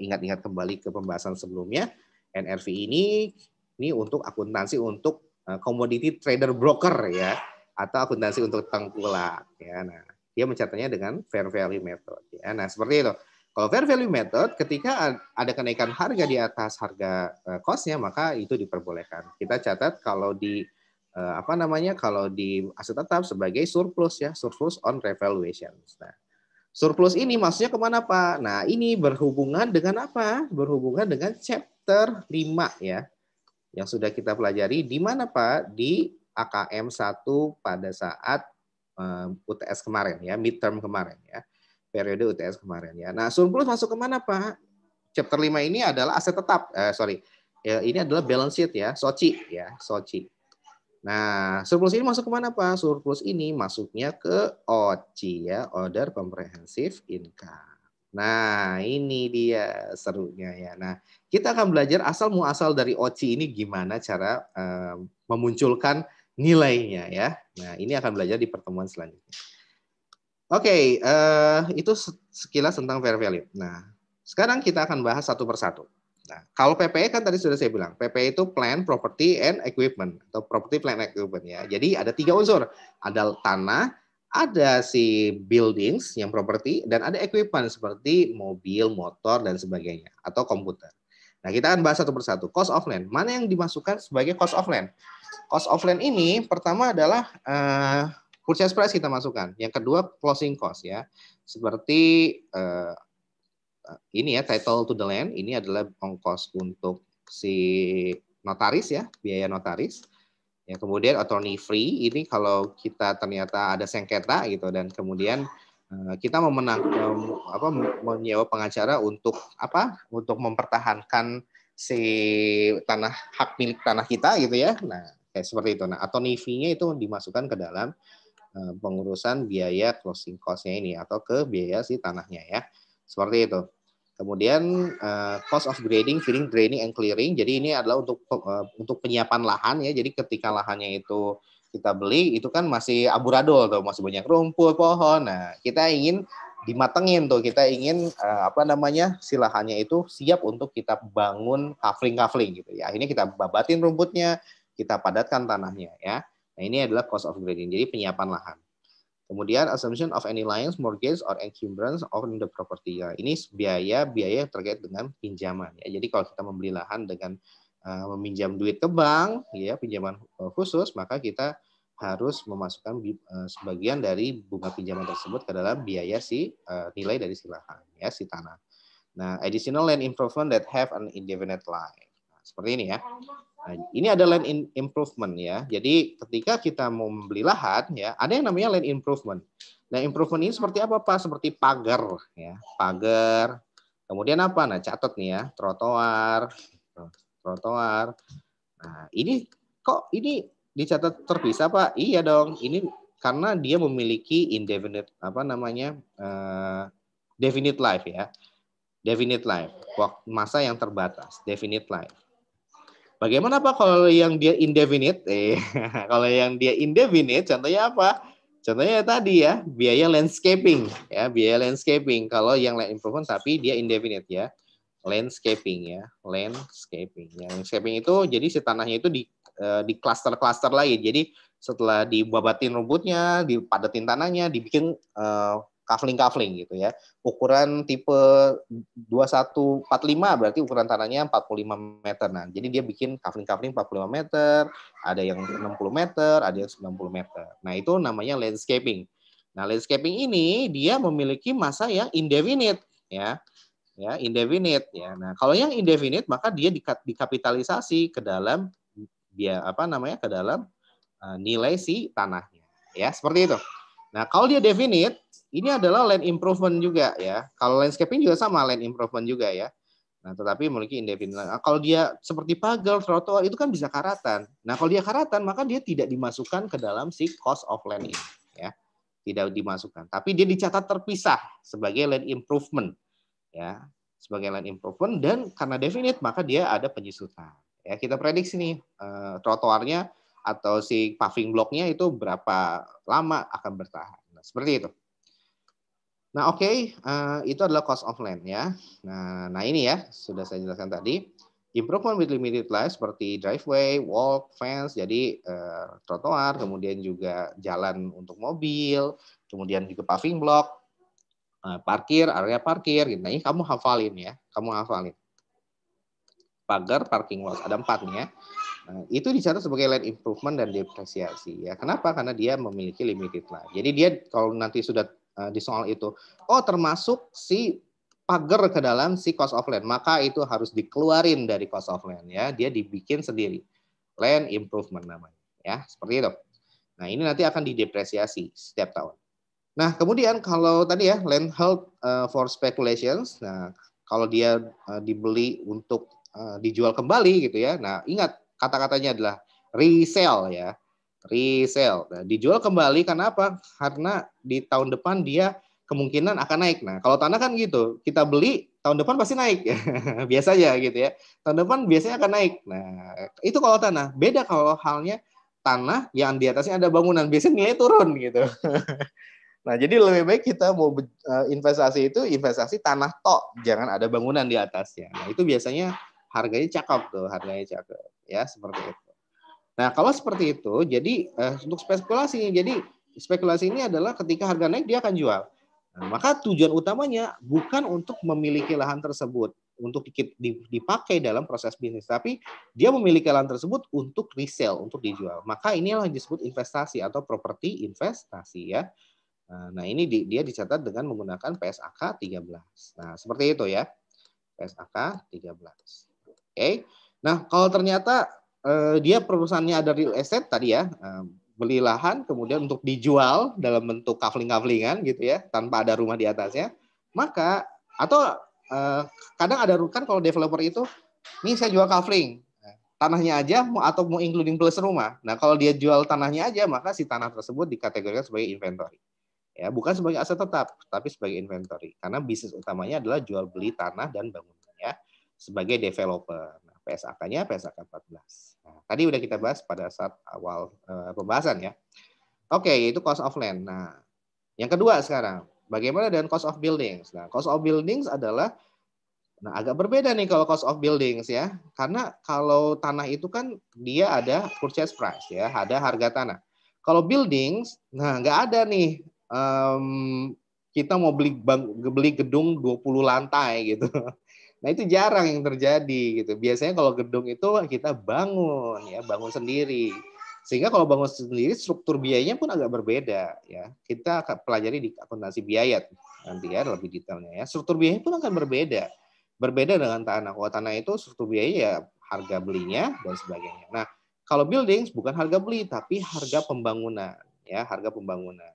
ingat-ingat kembali ke pembahasan sebelumnya NRV ini ini untuk akuntansi untuk eh, commodity trader broker ya atau akuntansi untuk tengkulak ya. Nah, dia mencatatnya dengan fair value method ya. Nah, seperti itu. Kalau fair value method, ketika ada kenaikan harga di atas harga kosnya, eh, maka itu diperbolehkan. Kita catat kalau di eh, apa namanya kalau di aset tetap sebagai surplus ya, surplus on revaluation. Nah, surplus ini maksudnya kemana pak? Nah ini berhubungan dengan apa? Berhubungan dengan chapter 5 ya, yang sudah kita pelajari di mana pak? Di AKM 1 pada saat eh, UTS kemarin ya, midterm kemarin ya periode UTS kemarin ya. Nah, surplus masuk kemana Pak? Chapter 5 ini adalah aset tetap, eh, sorry, ya, ini adalah balance sheet ya, sochi ya, sochi. Nah, surplus ini masuk kemana Pak? Surplus ini masuknya ke OCI ya, Order Comprehensive Income. Nah, ini dia serunya ya. Nah, kita akan belajar asal muasal dari OCI ini gimana cara eh, memunculkan nilainya ya. Nah, ini akan belajar di pertemuan selanjutnya. Oke, okay, uh, eh, itu sekilas tentang fair value. Nah, sekarang kita akan bahas satu persatu. Nah, kalau PPE kan tadi sudah saya bilang, PPE itu Plan, Property, and Equipment atau Property, Plan, Equipment ya. Jadi ada tiga unsur, ada tanah, ada si buildings yang properti, dan ada equipment seperti mobil, motor, dan sebagainya atau komputer. Nah, kita akan bahas satu persatu. Cost of land, mana yang dimasukkan sebagai cost of land? Cost of land ini pertama adalah uh, purchase price kita masukkan. Yang kedua closing cost ya. Seperti uh, ini ya title to the land, ini adalah ongkos untuk si notaris ya, biaya notaris. Ya, kemudian attorney free ini kalau kita ternyata ada sengketa gitu dan kemudian eh, kita memenang eh, apa menyewa pengacara untuk apa untuk mempertahankan si tanah hak milik tanah kita gitu ya nah kayak seperti itu nah attorney fee nya itu dimasukkan ke dalam Eh, pengurusan biaya closing cost-nya ini atau ke biaya si tanahnya ya. Seperti itu. Kemudian uh, cost of grading, filling, draining, and clearing. Jadi ini adalah untuk uh, untuk penyiapan lahan ya. Jadi ketika lahannya itu kita beli, itu kan masih aburadul tuh, masih banyak rumput, pohon. Nah, kita ingin dimatengin tuh, kita ingin uh, apa namanya si lahannya itu siap untuk kita bangun covering-covering gitu ya. Ini kita babatin rumputnya, kita padatkan tanahnya ya. Nah, ini adalah cost of grading, jadi penyiapan lahan. Kemudian assumption of any liens, mortgage, or encumbrance on the property. Ya, ini biaya-biaya yang terkait dengan pinjaman. Ya, jadi kalau kita membeli lahan dengan uh, meminjam duit ke bank, ya pinjaman eh, khusus, maka kita harus memasukkan uh, sebagian dari bunga pinjaman tersebut ke dalam biaya si uh, nilai dari si lahan, ya si tanah. Nah, additional land improvement that have an indefinite life. Nah, seperti ini ya. Nah, ini ada land improvement ya. Jadi ketika kita mau membeli lahan ya, ada yang namanya land improvement. Nah, improvement ini seperti apa Pak? Seperti pagar ya, pagar. Kemudian apa? Nah, catat nih ya, trotoar, trotoar. Nah, ini kok ini dicatat terpisah Pak? Iya dong. Ini karena dia memiliki indefinite apa namanya? Uh, definite life ya. Definite life, waktu masa yang terbatas, definite life. Bagaimana apa kalau yang dia indefinite? Eh, (laughs) kalau yang dia indefinite, contohnya apa? Contohnya tadi ya, biaya landscaping. ya Biaya landscaping. Kalau yang land improvement tapi dia indefinite ya. Landscaping ya, landscaping. Yang landscaping itu jadi si tanahnya itu di eh, di cluster-cluster lagi. Jadi setelah dibabatin rumputnya, dipadatin tanahnya, dibikin uh, kafling-kafling gitu ya. Ukuran tipe 2145 berarti ukuran tanahnya 45 meter. Nah, jadi dia bikin kafling-kafling 45 meter, ada yang 60 meter, ada yang 90 meter. Nah, itu namanya landscaping. Nah, landscaping ini dia memiliki masa yang indefinite ya. Ya, indefinite ya. Nah, kalau yang indefinite maka dia dikapitalisasi ke dalam dia apa namanya ke dalam uh, nilai si tanahnya. Ya, seperti itu. Nah, kalau dia definite ini adalah land improvement juga ya. Kalau landscaping juga sama land improvement juga ya. Nah, tetapi memiliki indefinite. Nah, kalau dia seperti pagar, trotoar itu kan bisa karatan. Nah, kalau dia karatan maka dia tidak dimasukkan ke dalam si cost of land ini ya. Tidak dimasukkan. Tapi dia dicatat terpisah sebagai land improvement ya. Sebagai land improvement dan karena definite maka dia ada penyusutan. Ya, kita prediksi nih eh, trotoarnya atau si paving blocknya itu berapa lama akan bertahan. Nah, seperti itu. Nah, oke, okay, uh, eh, itu adalah cost of land ya. Nah, nah ini ya sudah saya jelaskan tadi. Improvement with limited life seperti driveway, walk, fence, jadi uh, trotoar, kemudian juga jalan untuk mobil, kemudian juga paving block, uh, parkir, area parkir. Gitu. Nah, ini kamu hafalin ya, kamu hafalin. Pagar, parking lot, ada empat nih ya. Nah, itu dicatat sebagai land improvement dan depresiasi ya. Kenapa? Karena dia memiliki limited life. Jadi dia kalau nanti sudah Eh, di soal itu. Oh, termasuk si pagar ke dalam si cost of land, maka itu harus dikeluarin dari cost of land ya, dia dibikin sendiri. Land improvement namanya, ya, seperti itu. Nah, ini nanti akan didepresiasi setiap tahun. Nah, kemudian kalau tadi ya land held eh, for speculations, nah kalau dia eh, dibeli untuk dijual kembali gitu ya. Nah, ingat kata-katanya adalah resell ya resell. Nah, dijual kembali karena apa? Karena di tahun depan dia kemungkinan akan naik. Nah, kalau tanah kan gitu, kita beli tahun depan pasti naik, (laughs) biasanya gitu ya. Tahun depan biasanya akan naik. Nah, itu kalau tanah. Beda kalau halnya tanah yang di atasnya ada bangunan, biasanya nilai turun gitu. (laughs) nah, jadi lebih baik kita mau eh, investasi itu investasi tanah tok, jangan ada bangunan di atasnya. Nah, itu biasanya harganya cakep tuh, harganya cakep. Ya, seperti itu. Nah, kalau seperti itu, jadi eh, untuk spekulasi, jadi spekulasi ini adalah ketika harga naik dia akan jual. Nah, maka tujuan utamanya bukan untuk memiliki lahan tersebut untuk dipakai dalam proses bisnis, tapi dia memiliki lahan tersebut untuk resell, untuk dijual. Maka inilah yang disebut investasi atau properti investasi ya. Nah, nah ini di, dia dicatat dengan menggunakan PSAK 13. Nah, seperti itu ya. PSAK 13. Oke. Nah, kalau ternyata eh, dia perusahaannya ada real estate tadi ya, eh, beli lahan kemudian untuk dijual dalam bentuk kavling-kavlingan gitu ya, tanpa ada rumah di atasnya, maka atau eh, kadang ada rukan kalau developer itu, nih saya jual kavling nah, tanahnya aja mau atau mau including plus rumah. Nah, kalau dia jual tanahnya aja, maka si tanah tersebut dikategorikan sebagai inventory. Ya, bukan sebagai aset tetap, tapi sebagai inventory. Karena bisnis utamanya adalah jual beli tanah dan bangunannya sebagai developer. Nah, PSAK-nya PSAK 14. Nah, tadi udah kita bahas pada saat awal uh, pembahasan ya. Oke, okay, itu cost of land. Nah, yang kedua sekarang, bagaimana dengan cost of buildings? Nah, cost of buildings adalah nah agak berbeda nih kalau cost of buildings ya. Karena kalau tanah itu kan dia ada purchase price ya, ada harga tanah. Kalau buildings, nah nggak ada nih um, kita mau beli bang, beli gedung 20 lantai gitu. Nah itu jarang yang terjadi gitu. Biasanya kalau gedung itu kita bangun ya, bangun sendiri. Sehingga kalau bangun sendiri struktur biayanya pun agak berbeda ya. Kita akan pelajari di akuntansi biaya nanti ya lebih detailnya ya. Struktur biaya pun akan berbeda. Berbeda dengan tanah. Kalau tanah itu struktur biaya ya harga belinya dan sebagainya. Nah, kalau buildings bukan harga beli tapi harga pembangunan ya, harga pembangunan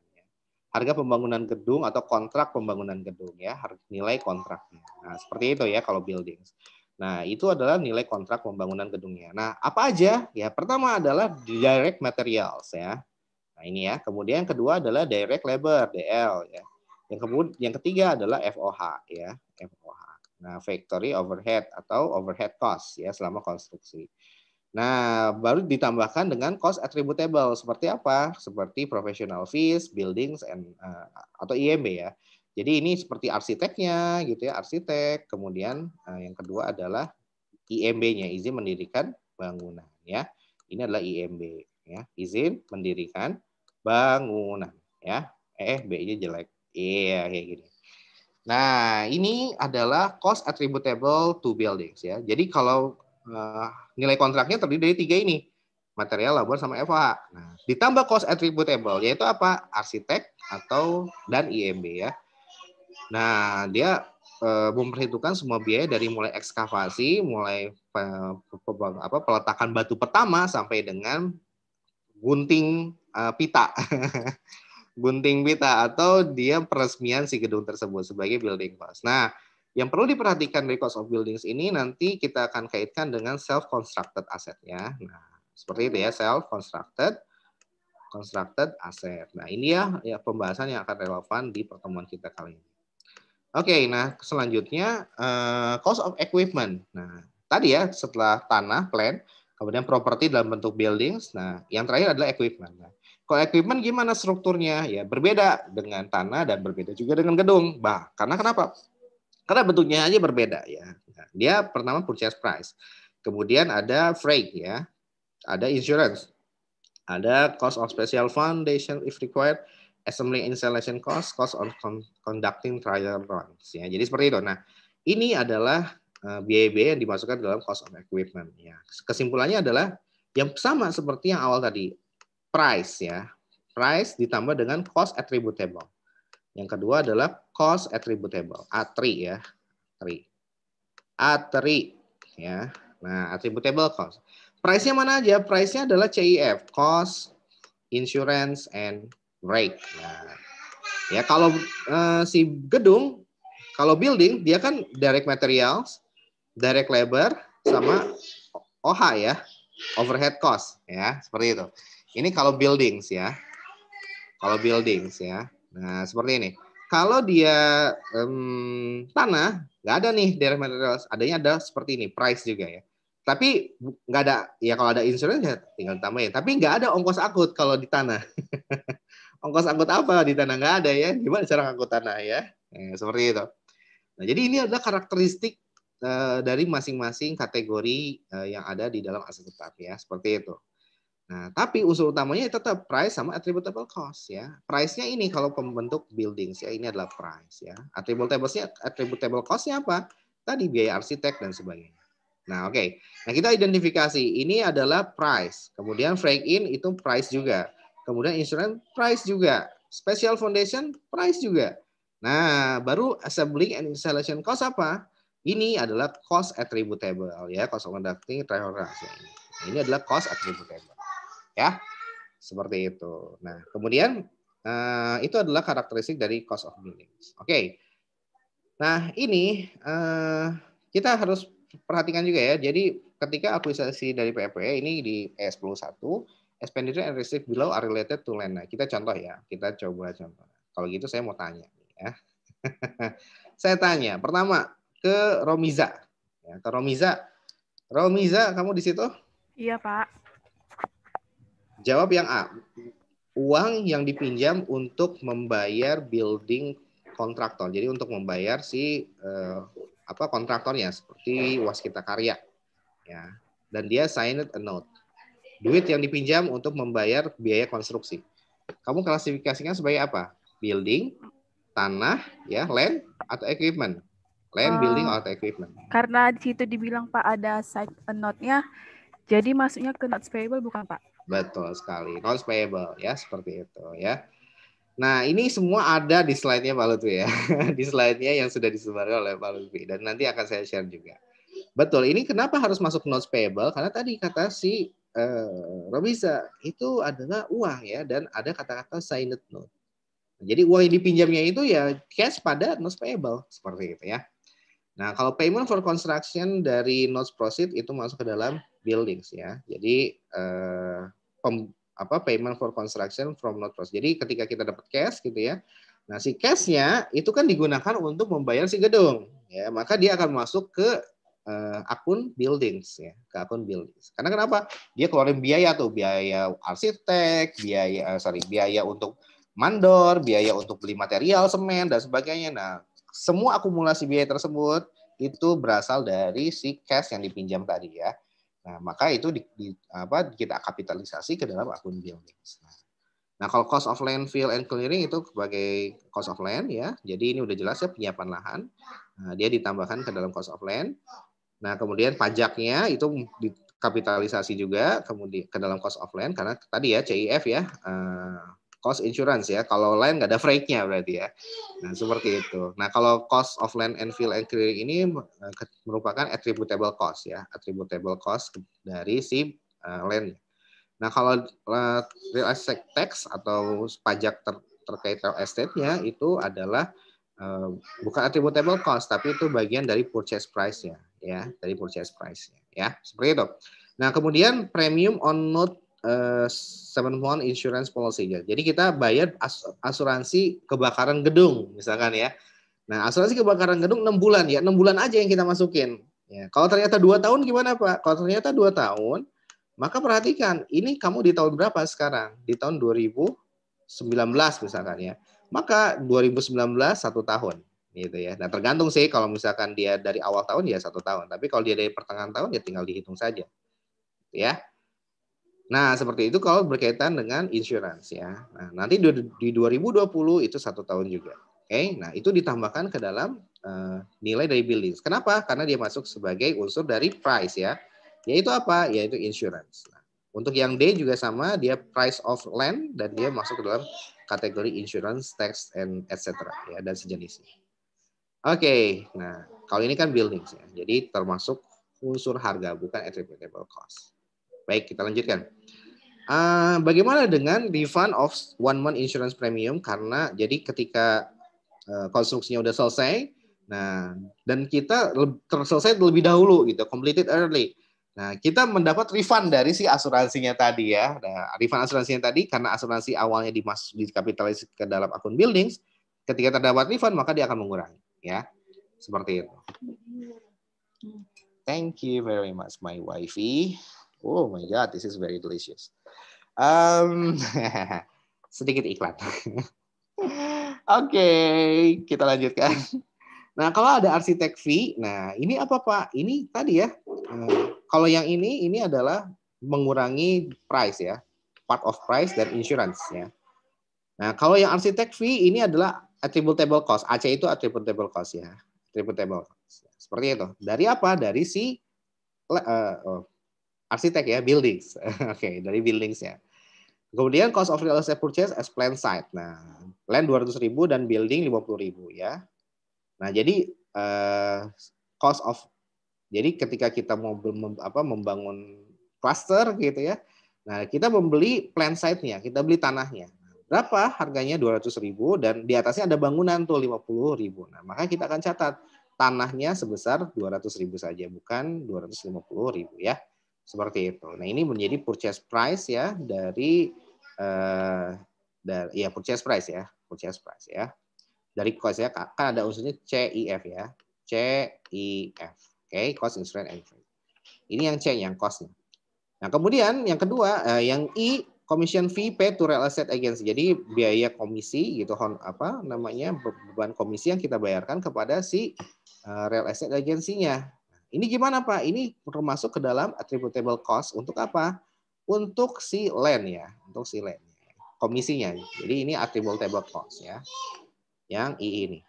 harga pembangunan gedung atau kontrak pembangunan gedung ya, harga nilai kontraknya. Nah, seperti itu ya kalau buildings. Nah, itu adalah nilai kontrak pembangunan gedungnya. Nah, apa aja? Ya, pertama adalah direct materials ya. Nah, ini ya. Kemudian yang kedua adalah direct labor, DL ya. Yang kemudian yang ketiga adalah FOH ya, FOH. Nah, factory overhead atau overhead cost ya selama konstruksi. Nah, baru ditambahkan dengan cost attributable seperti apa? Seperti professional fees, buildings and uh, atau IMB e ya. Jadi ini seperti arsiteknya gitu ya, arsitek. Kemudian uh, yang kedua adalah IMB-nya, e izin mendirikan bangunan ya. Ini adalah IMB e ya, izin mendirikan bangunan ya. Eh, B-nya jelek. Iya, yeah, kayak gini. Nah, ini adalah cost attributable to buildings ya. Jadi kalau Eh, nilai kontraknya terdiri dari tiga ini material, labor, sama FA. Nah, ditambah cost attributable, yaitu apa? Arsitek atau dan IMB ya. Nah, dia e, memperhitungkan semua biaya dari mulai ekskavasi, mulai pe, eh, pe, pe, apa, peletakan batu pertama sampai dengan gunting e, pita. (laughs) gunting pita atau dia peresmian si gedung tersebut sebagai building cost. Nah, yang perlu diperhatikan dari cost of buildings ini nanti kita akan kaitkan dengan self-constructed asset ya. Nah, seperti itu ya, self-constructed constructed asset. Nah, ini ya, ya pembahasan yang akan relevan di pertemuan kita kali ini. Oke, okay, nah selanjutnya uh, cost of equipment. Nah, tadi ya setelah tanah, plan, kemudian properti dalam bentuk buildings. Nah, yang terakhir adalah equipment. Nah, kalau equipment gimana strukturnya? Ya berbeda dengan tanah dan berbeda juga dengan gedung. Bah, karena kenapa? Karena bentuknya aja berbeda ya. Dia pertama purchase price. Kemudian ada freight ya. Ada insurance. Ada cost of special foundation if required. Assembly installation cost, cost on conducting trial runs ya. Jadi seperti itu. Nah, ini adalah eh, biaya-biaya yang dimasukkan dalam cost of equipment ya. Kesimpulannya adalah yang sama seperti yang awal tadi. Price ya. Price ditambah dengan cost attributable. Yang kedua adalah cost attributable, atri ya, atri. Atri ya. Nah, attributable cost. Price-nya mana aja? Price-nya adalah CIF, cost, insurance and rate. Nah, ya kalau eh, si gedung, kalau building dia kan direct materials, direct labor sama OH ya, overhead cost ya, seperti itu. Ini kalau buildings ya. Kalau buildings ya. Nah, seperti ini. Kalau dia um, tanah, nggak ada nih direct materials. Adanya ada seperti ini, price juga ya. Tapi nggak ada, ya kalau ada insurance ya tinggal tambahin. Tapi nggak ada ongkos akut kalau di tanah. (laughs) ongkos akut apa di tanah nggak ada ya? Gimana cara angkut tanah ya? Nah, seperti itu. Nah, jadi ini adalah karakteristik eh, dari masing-masing kategori eh, yang ada di dalam aset tetap ya, seperti itu. Nah, tapi usul utamanya ya tetap price sama attributable cost ya. Price-nya ini kalau pembentuk building ya ini adalah price ya. Attributable-nya attributable cost-nya apa? Tadi biaya arsitek dan sebagainya. Nah, oke. Okay. Nah, kita identifikasi ini adalah price. Kemudian break in itu price juga. Kemudian insurance price juga. Special foundation price juga. Nah, baru assembling and installation cost apa? Ini adalah cost attributable ya, cost of conducting transaction. Nah, ini adalah cost attributable ya seperti itu. Nah kemudian uh, itu adalah karakteristik dari cost of buildings. Oke, okay. nah ini uh, kita harus perhatikan juga ya. Jadi ketika akuisisi dari PPE ini di e S101, expenditure and risk below are related to land. Nah, kita contoh ya, kita coba contoh. Kalau gitu saya mau tanya ya. (laughs) saya tanya, pertama ke Romiza. Ya, ke Romiza. Romiza, kamu di situ? Iya, Pak. Jawab yang A. Uang yang dipinjam untuk membayar building kontraktor. Jadi untuk membayar si uh, apa kontraktornya seperti waskita karya. Ya. Dan dia signed a note. Duit yang dipinjam untuk membayar biaya konstruksi. Kamu klasifikasinya sebagai apa? Building, tanah, ya, land atau equipment land eh, building atau equipment. Karena di situ dibilang Pak ada a note-nya, jadi masuknya ke notes payable bukan Pak? Betul sekali. non payable ya seperti itu ya. Nah, ini semua ada di slide-nya Pak Lutfi ya. (laughs) di slide-nya yang sudah disebarkan oleh Pak Lutfi dan nanti akan saya share juga. Betul, ini kenapa harus masuk notes payable? Karena tadi kata si uh, Robisa itu adalah uang ya dan ada kata-kata signed note. Jadi uang yang dipinjamnya itu ya cash pada notes payable seperti itu ya. Nah, kalau payment for construction dari notes proceed itu masuk ke dalam buildings ya. Jadi eh, pem, apa payment for construction from notes proceed. Jadi ketika kita dapat cash gitu ya. Nah, si cashnya itu kan digunakan untuk membayar si gedung ya. Maka dia akan masuk ke eh, akun buildings ya, ke akun buildings. Karena kenapa? Dia keluarin biaya tuh, biaya arsitek, biaya eh, sorry, biaya untuk mandor, biaya untuk beli material semen dan sebagainya. Nah, semua akumulasi biaya tersebut itu berasal dari si cash yang dipinjam tadi ya. Nah, maka itu di, di, apa, kita kapitalisasi ke dalam akun buildings. Nah, nah, kalau cost of land landfill and clearing itu sebagai cost of land ya. Jadi ini udah jelas ya penyiapan lahan. Nah, dia ditambahkan ke dalam cost of land. Nah, kemudian pajaknya itu dikapitalisasi juga kemudian ke dalam cost of land karena tadi ya CIF ya eh, cost insurance ya. Kalau lain nggak ada freight-nya berarti ya. Nah, seperti itu. Nah, kalau cost of land and field and clearing ini eh, merupakan attributable cost ya, attributable cost dari si uh, eh, land. Nah, kalau uh, real estate tax atau pajak ter terkait real estate-nya itu adalah uh, bukan attributable cost tapi itu bagian dari purchase price-nya ya, dari purchase price-nya ya. Seperti itu. Nah, kemudian premium on note uh, eh, Seven One Insurance Policy ya. Jadi kita bayar asuransi kebakaran gedung misalkan ya. Nah, asuransi kebakaran gedung enam bulan ya, enam bulan aja yang kita masukin. Ya, kalau ternyata dua tahun gimana, Pak? Kalau ternyata dua tahun, maka perhatikan ini kamu di tahun berapa sekarang? Di tahun 2019 misalkan ya. Maka 2019 satu tahun gitu ya. Nah tergantung sih kalau misalkan dia dari awal tahun ya satu tahun, tapi kalau dia dari pertengahan tahun ya tinggal dihitung saja, ya. Nah, seperti itu kalau berkaitan dengan insurance ya. Nah, nanti di 2020 itu satu tahun juga. Oke, okay? nah itu ditambahkan ke dalam uh, nilai dari billings. Kenapa? Karena dia masuk sebagai unsur dari price ya. Yaitu apa? Yaitu insurance. Nah, untuk yang D juga sama, dia price of land dan dia masuk ke dalam kategori insurance, tax, and etc. ya dan sejenisnya. Oke, okay, nah kalau ini kan buildings ya, jadi termasuk unsur harga bukan attributable cost. Baik, kita lanjutkan. Uh, bagaimana dengan refund of one month insurance premium? Karena jadi ketika uh, konstruksinya udah selesai, nah dan kita terselesai lebih dahulu gitu, completed early. Nah, kita mendapat refund dari si asuransinya tadi ya. Nah, refund asuransinya tadi karena asuransi awalnya dimasuk dikapitalisasi ke dalam akun buildings, ketika terdapat refund maka dia akan mengurangi ya. Seperti itu. Thank you very much my wifey. Oh my god, this is very delicious. Um, (laughs) sedikit iklan. (laughs) Oke, okay, kita lanjutkan. Nah, kalau ada arsitek fee, nah ini apa Pak? Ini tadi ya. Eh, kalau yang ini, ini adalah mengurangi price ya, part of price dan insurance ya. Nah, kalau yang arsitek fee ini adalah attributable cost. AC itu attributable cost ya, attributable cost. Seperti itu. Dari apa? Dari si uh, oh, arsitek ya buildings (laughs) oke okay, dari buildings ya kemudian cost of real estate purchase as plan site nah land ratus ribu dan building lima puluh ribu ya nah jadi uh, cost of jadi ketika kita mau mem, apa, membangun cluster gitu ya nah kita membeli plan site-nya kita beli tanahnya berapa harganya dua ratus ribu dan di atasnya ada bangunan tuh puluh ribu nah maka kita akan catat tanahnya sebesar dua ratus ribu saja bukan dua ratus lima puluh ribu ya seperti itu. Nah ini menjadi purchase price ya dari eh, dari ya purchase price ya purchase price ya dari cost ya kan ada unsurnya CIF ya CIF oke okay, cost insurance and freight ini yang C yang costnya. Nah kemudian yang kedua eh, yang I commission fee paid to real estate agency. Jadi biaya komisi gitu hon apa namanya beban komisi yang kita bayarkan kepada si uh, real estate agensinya ini gimana Pak? Ini termasuk ke dalam attributable cost untuk apa? Untuk si land ya, untuk si land. Ya. Komisinya. Jadi ini attributable cost ya. Yang I ini.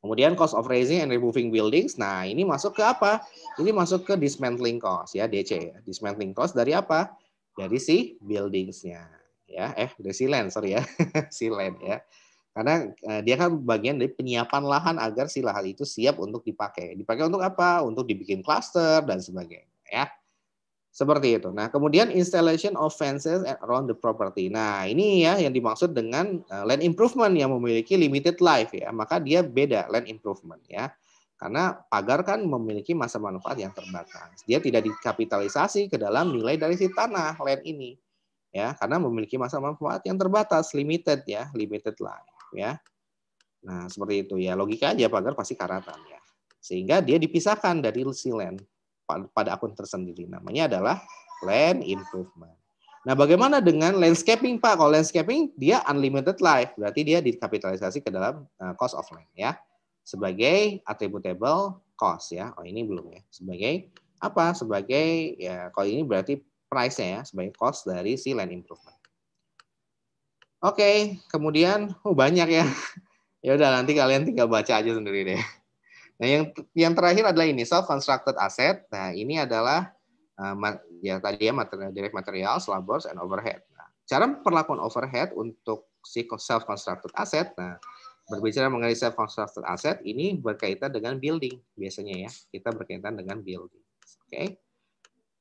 Kemudian cost of raising and removing buildings. Nah, ini masuk ke apa? Ini masuk ke dismantling cost ya, DC ya. Dismantling cost dari apa? Dari si buildingsnya ya, eh dari si land, sorry ya. (laughs) si land ya. Karena eh, dia kan bagian dari penyiapan lahan agar si lahan itu siap untuk dipakai. Dipakai untuk apa? Untuk dibikin cluster dan sebagainya ya. Seperti itu. Nah, kemudian installation of fences around the property. Nah, ini ya yang dimaksud dengan eh, land improvement yang memiliki limited life ya. Maka dia beda land improvement ya. Karena pagar kan memiliki masa manfaat yang terbatas. Dia tidak dikapitalisasi ke dalam nilai dari si tanah land ini. Ya, karena memiliki masa manfaat yang terbatas, limited ya, limited life ya. Nah, seperti itu ya. Logika aja pagar pasti karatan ya. Sehingga dia dipisahkan dari silen pada akun tersendiri. Namanya adalah land improvement. Nah, bagaimana dengan landscaping, Pak? Kalau landscaping dia unlimited life, berarti dia dikapitalisasi ke dalam eh, cost of land ya. Sebagai attributable cost ya. Oh, ini belum ya. Sebagai apa? Sebagai ya kalau ini berarti price-nya ya, sebagai cost dari si land improvement. Oke, okay, kemudian oh banyak ya. (laughs) ya udah nanti kalian tinggal baca aja sendiri deh. Nah, yang yang terakhir adalah ini self constructed asset. Nah, ini adalah uh, ya tadi ya material direct material, labor, and overhead. Nah, cara perlakuan overhead untuk si self constructed asset. Nah, berbicara mengenai self constructed asset ini berkaitan dengan building biasanya ya. Kita berkaitan dengan building. Oke. Okay?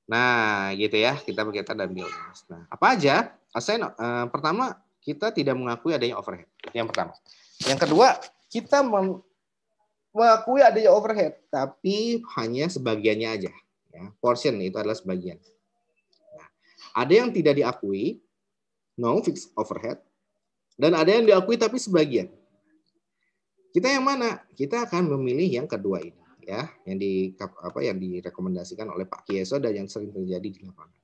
Nah, gitu ya, kita berkaitan dengan building. Nah, apa aja? Asset uh, pertama kita tidak mengakui adanya overhead. Yang pertama. Yang kedua, kita mengakui adanya overhead, tapi hanya sebagiannya aja. Ya, portion itu adalah sebagian. Nah, ada yang tidak diakui, no fixed overhead, dan ada yang diakui tapi sebagian. Kita yang mana? Kita akan memilih yang kedua ini, ya, yang di apa yang direkomendasikan oleh Pak Kieso dan yang sering terjadi di lapangan.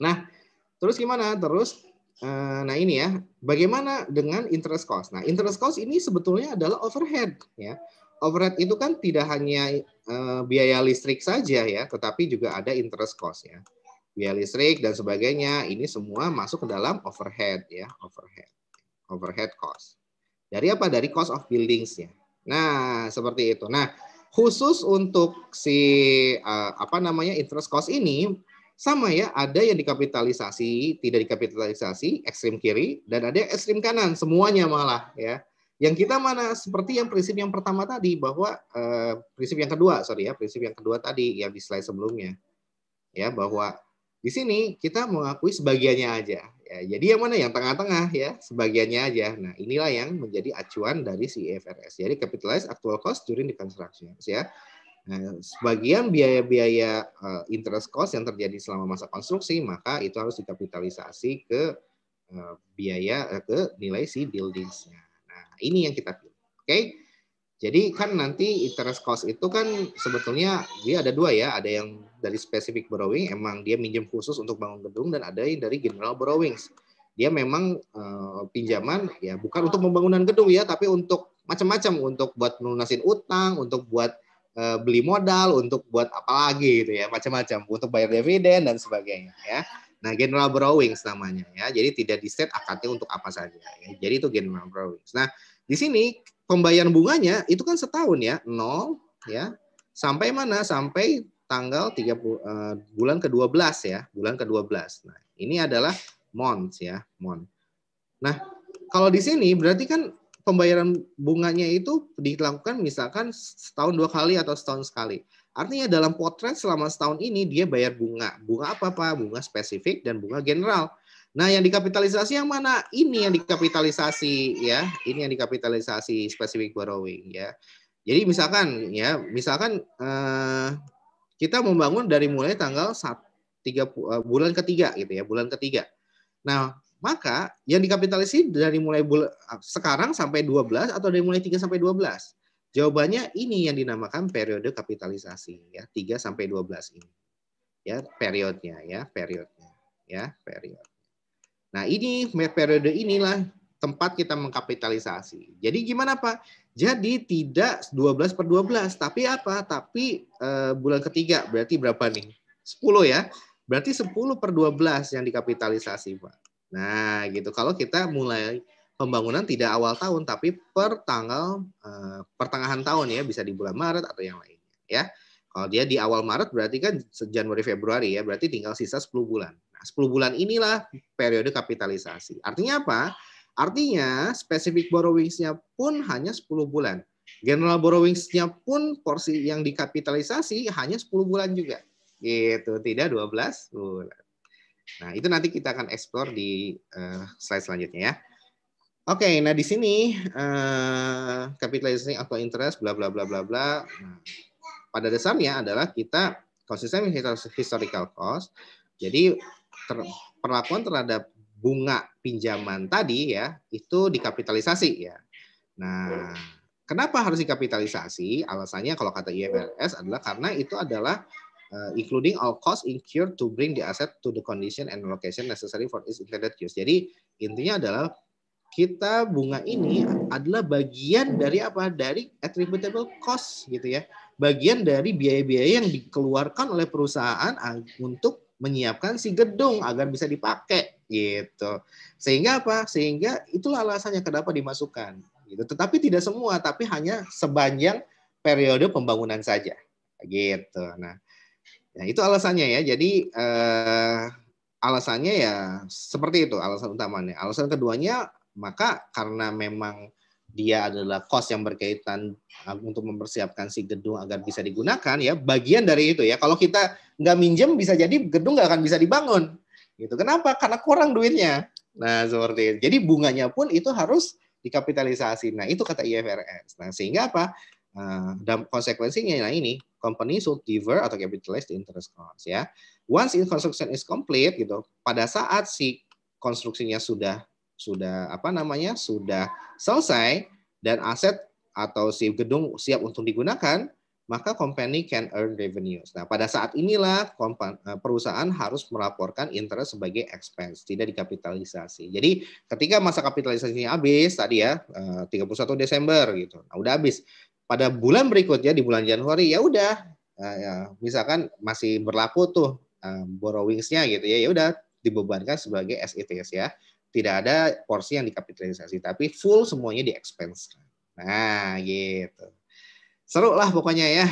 Nah, terus gimana? Terus Eh, nah ini ya, bagaimana dengan interest cost? Nah, interest cost ini sebetulnya adalah overhead ya. Overhead itu kan tidak hanya uh, biaya listrik saja ya, tetapi juga ada interest cost ya. Biaya listrik dan sebagainya, ini semua masuk ke dalam overhead ya, overhead. Overhead cost. Dari apa? Dari cost of buildings ya. Nah, seperti itu. Nah, khusus untuk si uh, apa namanya interest cost ini sama ya, ada yang dikapitalisasi, tidak dikapitalisasi, ekstrim kiri, dan ada yang ekstrim kanan, semuanya malah ya. Yang kita mana seperti yang prinsip yang pertama tadi bahwa eh, prinsip yang kedua, sorry ya, prinsip yang kedua tadi yang di slide sebelumnya, ya bahwa di sini kita mengakui sebagiannya aja. Ya, jadi yang mana yang tengah-tengah ya, sebagiannya aja. Nah inilah yang menjadi acuan dari CFRS. E jadi capitalized actual cost during the construction, ya. Nah, sebagian biaya-biaya eh, interest cost yang terjadi selama masa konstruksi maka itu harus dikapitalisasi ke eh, biaya eh, ke nilai si buildingsnya. Nah ini yang kita pilih. Oke, okay? jadi kan nanti interest cost itu kan sebetulnya dia ada dua ya, ada yang dari specific borrowing emang dia minjem khusus untuk bangun gedung dan ada yang dari general borrowings. Dia memang uh, pinjaman ya bukan untuk pembangunan gedung ya, tapi untuk macam-macam untuk buat melunasin utang, untuk buat Eh, beli modal untuk buat apa lagi gitu ya macam-macam untuk bayar dividen dan sebagainya ya nah general borrowing, namanya ya jadi tidak di set akadnya untuk apa saja ya. jadi itu general borrowing. nah di sini pembayaran bunganya itu kan setahun ya nol ya sampai mana sampai tanggal 30 uh, eh, bulan ke-12 ya bulan ke-12 nah ini adalah month ya month nah kalau di sini berarti kan pembayaran bunganya itu dilakukan misalkan setahun dua kali atau setahun sekali. Artinya dalam potret selama setahun ini dia bayar bunga. Bunga apa Pak? Bunga spesifik dan bunga general. Nah, yang dikapitalisasi yang mana? Ini yang dikapitalisasi ya. Ini yang dikapitalisasi spesifik borrowing ya. Jadi misalkan ya, misalkan eh, kita membangun dari mulai tanggal 1 tiga eh, bulan ketiga gitu ya, bulan ketiga. Nah, maka yang dikapitalisasi dari mulai sekarang sampai 12 atau dari mulai 3 sampai 12. Jawabannya ini yang dinamakan periode kapitalisasi ya, 3 sampai 12 ini. Ya, periodnya ya, periodnya ya, period. Nah, ini periode inilah tempat kita mengkapitalisasi. Jadi gimana Pak? Jadi tidak 12 per 12, tapi apa? Tapi eh, bulan ketiga, berarti berapa nih? 10 ya? Berarti 10 per 12 yang dikapitalisasi Pak. Nah, gitu. Kalau kita mulai pembangunan tidak awal tahun tapi per tanggal eh, pertengahan tahun ya, bisa di bulan Maret atau yang lainnya ya. Kalau dia di awal Maret berarti kan Januari Februari ya, berarti tinggal sisa 10 bulan. Nah, 10 bulan inilah periode kapitalisasi. Artinya apa? Artinya spesifik borrowings pun hanya 10 bulan. General borrowings pun porsi yang dikapitalisasi hanya 10 bulan juga. Gitu, tidak 12 bulan. Nah, itu nanti kita akan explore di uh, slide selanjutnya ya. Oke, okay, nah di sini uh, capitalizing atau interest bla bla bla bla bla. Nah, pada dasarnya adalah kita konsisten historical cost. Jadi ter, perlakuan terhadap bunga pinjaman tadi ya itu dikapitalisasi ya. Nah, kenapa harus dikapitalisasi? Alasannya kalau kata IFRS adalah karena itu adalah uh, including all costs incurred to bring the asset to the condition and location necessary for its intended use. Jadi intinya adalah kita bunga ini adalah bagian dari apa? Dari attributable cost gitu ya. Bagian dari biaya-biaya yang dikeluarkan oleh perusahaan untuk menyiapkan si gedung agar bisa dipakai gitu. Sehingga apa? Sehingga itulah alasannya kenapa dimasukkan gitu. Tetapi tidak semua, tapi hanya sebanyak periode pembangunan saja gitu. Nah, ya itu alasannya ya. Jadi eh, alasannya ya seperti itu alasan utamanya. Alasan keduanya maka karena memang dia adalah kos yang berkaitan eh, untuk mempersiapkan si gedung agar bisa digunakan ya bagian dari itu ya kalau kita nggak minjem bisa jadi gedung nggak akan bisa dibangun gitu kenapa karena kurang duitnya nah seperti itu jadi bunganya pun itu harus dikapitalisasi nah itu kata IFRS nah sehingga apa Nah, dan konsekuensinya nah ini company should deliver atau capitalize the interest cost ya. Once in construction is complete gitu, pada saat si konstruksinya sudah sudah apa namanya sudah selesai dan aset atau si gedung siap untuk digunakan, maka company can earn revenues. Nah, pada saat inilah eh, perusahaan harus melaporkan interest sebagai expense, tidak dikapitalisasi. Jadi ketika masa kapitalisasinya habis tadi ya 31 eh, Desember gitu. Nah, udah habis pada bulan berikutnya di bulan Januari ya udah nah, ya, misalkan masih berlaku tuh um, borrowingsnya gitu ya ya udah dibebankan sebagai SITS ya tidak ada porsi yang dikapitalisasi tapi full semuanya di expense nah gitu seru lah pokoknya ya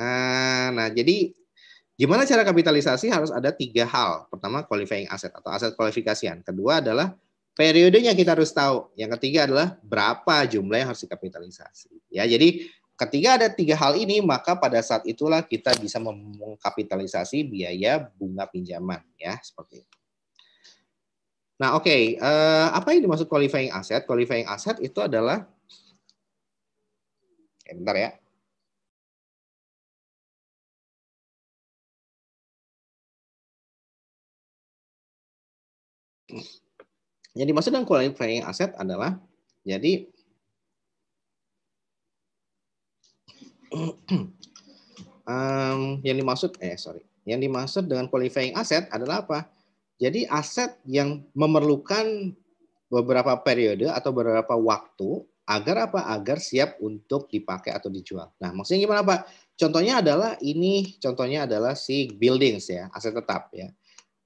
uh, nah jadi Gimana cara kapitalisasi harus ada tiga hal. Pertama qualifying asset atau aset kualifikasian. Kedua adalah periodenya kita harus tahu. Yang ketiga adalah berapa jumlah yang harus dikapitalisasi. Ya, jadi Ketika ada tiga hal ini, maka pada saat itulah kita bisa mengkapitalisasi biaya bunga pinjaman, ya seperti itu. Nah, oke, okay. uh, eh, apa yang dimaksud qualifying asset? Qualifying asset itu adalah, okay, bentar ya. Jadi maksud dengan qualifying asset adalah, jadi um, (clears throat) yang dimaksud eh sorry, yang dimaksud dengan qualifying aset adalah apa? Jadi aset yang memerlukan beberapa periode atau beberapa waktu agar apa? Agar siap untuk dipakai atau dijual. Nah, maksudnya gimana Pak? Contohnya adalah ini, contohnya adalah si buildings ya, aset tetap ya.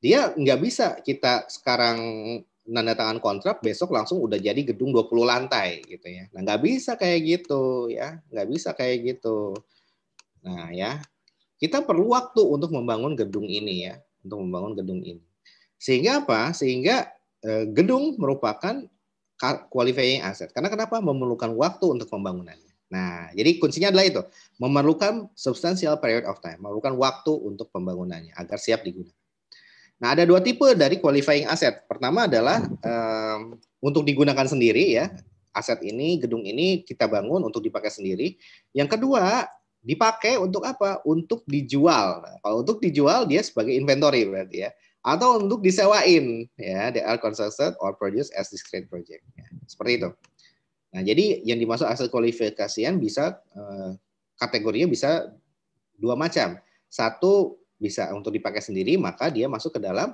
Dia nggak bisa kita sekarang nanda tangan kontrak besok langsung udah jadi gedung 20 lantai gitu ya. Nah nggak bisa kayak gitu ya, nggak bisa kayak gitu. Nah ya kita perlu waktu untuk membangun gedung ini ya, untuk membangun gedung ini. Sehingga apa? Sehingga eh, gedung merupakan qualifying asset. Karena kenapa? Memerlukan waktu untuk pembangunannya. Nah, jadi kuncinya adalah itu, memerlukan substantial period of time, memerlukan waktu untuk pembangunannya agar siap digunakan. Nah, ada dua tipe dari qualifying asset. Pertama adalah um, untuk digunakan sendiri ya. Aset ini, gedung ini kita bangun untuk dipakai sendiri. Yang kedua, dipakai untuk apa? Untuk dijual. Nah, kalau untuk dijual dia sebagai inventory berarti ya. Atau untuk disewain ya, the are constructed or produced as discrete project. Ya, seperti itu. Nah, jadi yang dimaksud aset kualifikasian bisa uh, kategorinya bisa dua macam. Satu bisa untuk dipakai sendiri, maka dia masuk ke dalam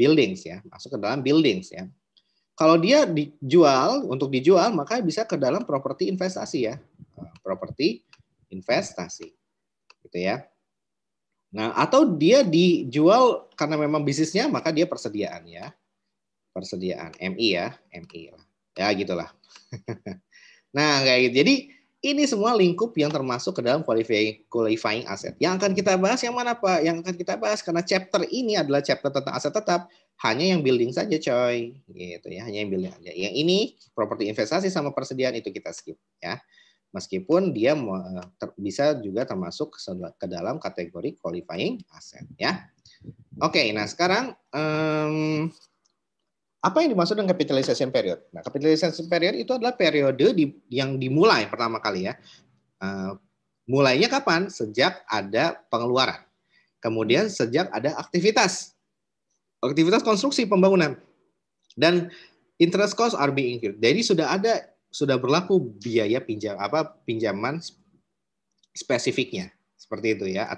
buildings ya, masuk ke dalam buildings ya. Kalau dia dijual untuk dijual, maka bisa ke dalam properti investasi ya, eh, properti investasi, gitu ya. Nah, atau dia dijual karena memang bisnisnya, maka dia persediaan ya, persediaan MI ya, MI lah, ya gitulah. (laughs) nah kayak gitu. Jadi ini semua lingkup yang termasuk ke dalam qualifying, qualifying aset. Yang akan kita bahas yang mana Pak? Yang akan kita bahas karena chapter ini adalah chapter tentang aset tetap, hanya yang building saja coy. Gitu ya, hanya yang building aja. Yang ini properti investasi sama persediaan itu kita skip ya. Meskipun dia bisa juga termasuk ke dalam kategori qualifying aset ya. Oke, nah sekarang um, apa yang dimaksud dengan capitalization period? Nah, capitalization period itu adalah periode di, yang dimulai pertama kali ya. Uh, mulainya kapan? Sejak ada pengeluaran. Kemudian sejak ada aktivitas. Aktivitas konstruksi pembangunan. Dan interest cost are being incurred. Jadi sudah ada sudah berlaku biaya pinjam apa pinjaman spesifiknya seperti itu ya.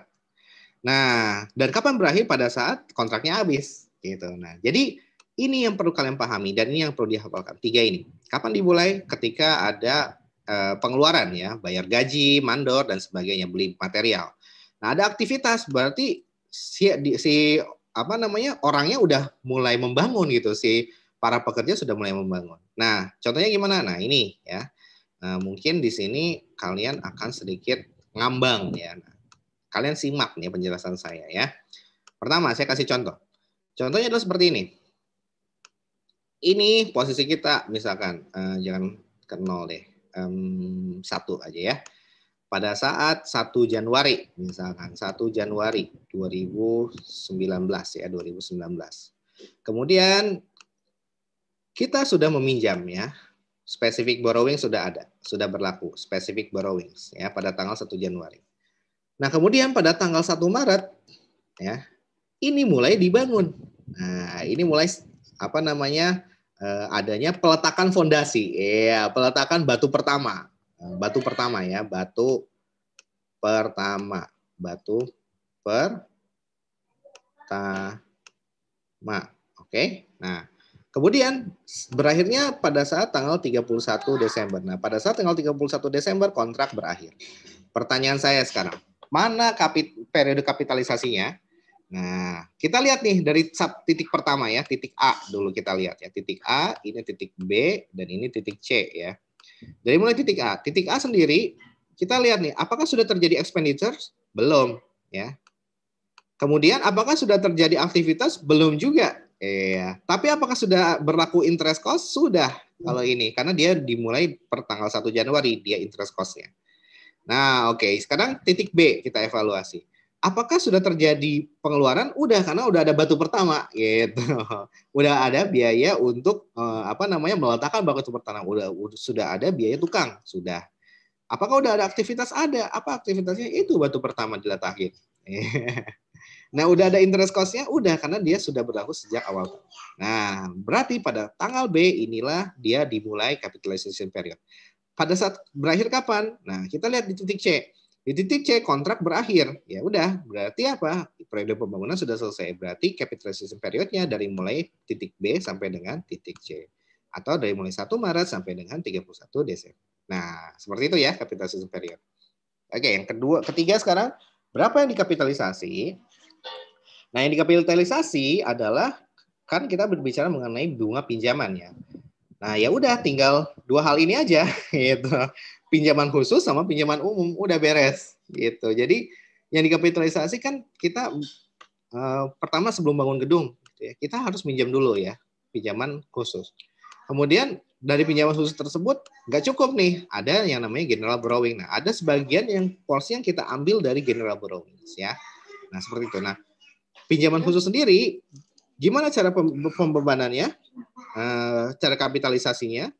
Nah, dan kapan berakhir pada saat kontraknya habis gitu. Nah, jadi ini yang perlu kalian pahami dan ini yang perlu dihafalkan. Tiga ini. Kapan dimulai? Ketika ada eh, pengeluaran ya, bayar gaji, mandor dan sebagainya, beli material. Nah, ada aktivitas berarti si, si apa namanya orangnya udah mulai membangun gitu si para pekerja sudah mulai membangun. Nah, contohnya gimana? Nah, ini ya. Nah, mungkin di sini kalian akan sedikit ngambang ya. Nah, kalian simak nih penjelasan saya ya. Pertama, saya kasih contoh. Contohnya adalah seperti ini ini posisi kita misalkan uh, jangan ke nol deh um, satu aja ya pada saat 1 Januari misalkan 1 Januari 2019 ya 2019 kemudian kita sudah meminjam ya specific borrowing sudah ada sudah berlaku specific borrowings ya pada tanggal 1 Januari nah kemudian pada tanggal 1 Maret ya ini mulai dibangun nah ini mulai apa namanya eh, adanya peletakan fondasi, ya peletakan batu pertama, eh, batu pertama ya, batu pertama, batu pertama, oke. Nah, kemudian berakhirnya pada saat tanggal 31 Desember. Nah, pada saat tanggal 31 Desember kontrak berakhir. Pertanyaan saya sekarang, mana kapit periode kapitalisasinya? Nah, kita lihat nih dari titik pertama ya, titik A dulu kita lihat ya. Titik A, ini titik B, dan ini titik C ya. Dari mulai titik A. Titik A sendiri, kita lihat nih, apakah sudah terjadi expenditures Belum ya. Kemudian apakah sudah terjadi aktivitas? Belum juga. Iya. Tapi apakah sudah berlaku interest cost? Sudah kalau ini karena dia dimulai per tanggal 1 Januari dia interest cost-nya. Nah, oke. Okay. Sekarang titik B kita evaluasi apakah sudah terjadi pengeluaran? Udah karena udah ada batu pertama gitu. (laughs) udah ada biaya untuk eh, apa namanya meletakkan batu pertama. Udah sudah ada biaya tukang, sudah. Apakah udah ada aktivitas? Ada. Apa aktivitasnya? Itu batu pertama diletakin. (laughs) nah, udah ada interest cost-nya? Udah, karena dia sudah berlaku sejak awal. Nah, berarti pada tanggal B inilah dia dimulai capitalization period. Pada saat berakhir kapan? Nah, kita lihat di titik C di titik C kontrak berakhir. Ya udah, berarti apa? Periode pembangunan sudah selesai. Berarti capitalization periodnya dari mulai titik B sampai dengan titik C atau dari mulai 1 Maret sampai dengan 31 Desember. Nah, seperti itu ya capitalization period. Oke, yang kedua, ketiga sekarang berapa yang dikapitalisasi? Nah, yang dikapitalisasi adalah kan kita berbicara mengenai bunga pinjaman ya. Nah, ya udah tinggal dua hal ini aja (laughs) gitu pinjaman khusus sama pinjaman umum udah beres gitu. Jadi yang dikapitalisasi kan kita uh, pertama sebelum bangun gedung gitu ya, kita harus minjam dulu ya pinjaman khusus. Kemudian dari pinjaman khusus tersebut nggak cukup nih, ada yang namanya general borrowing. Nah, ada sebagian yang porsi yang kita ambil dari general borrowing ya. Nah, seperti itu. Nah, pinjaman khusus sendiri gimana cara pembebanannya? Uh, cara kapitalisasinya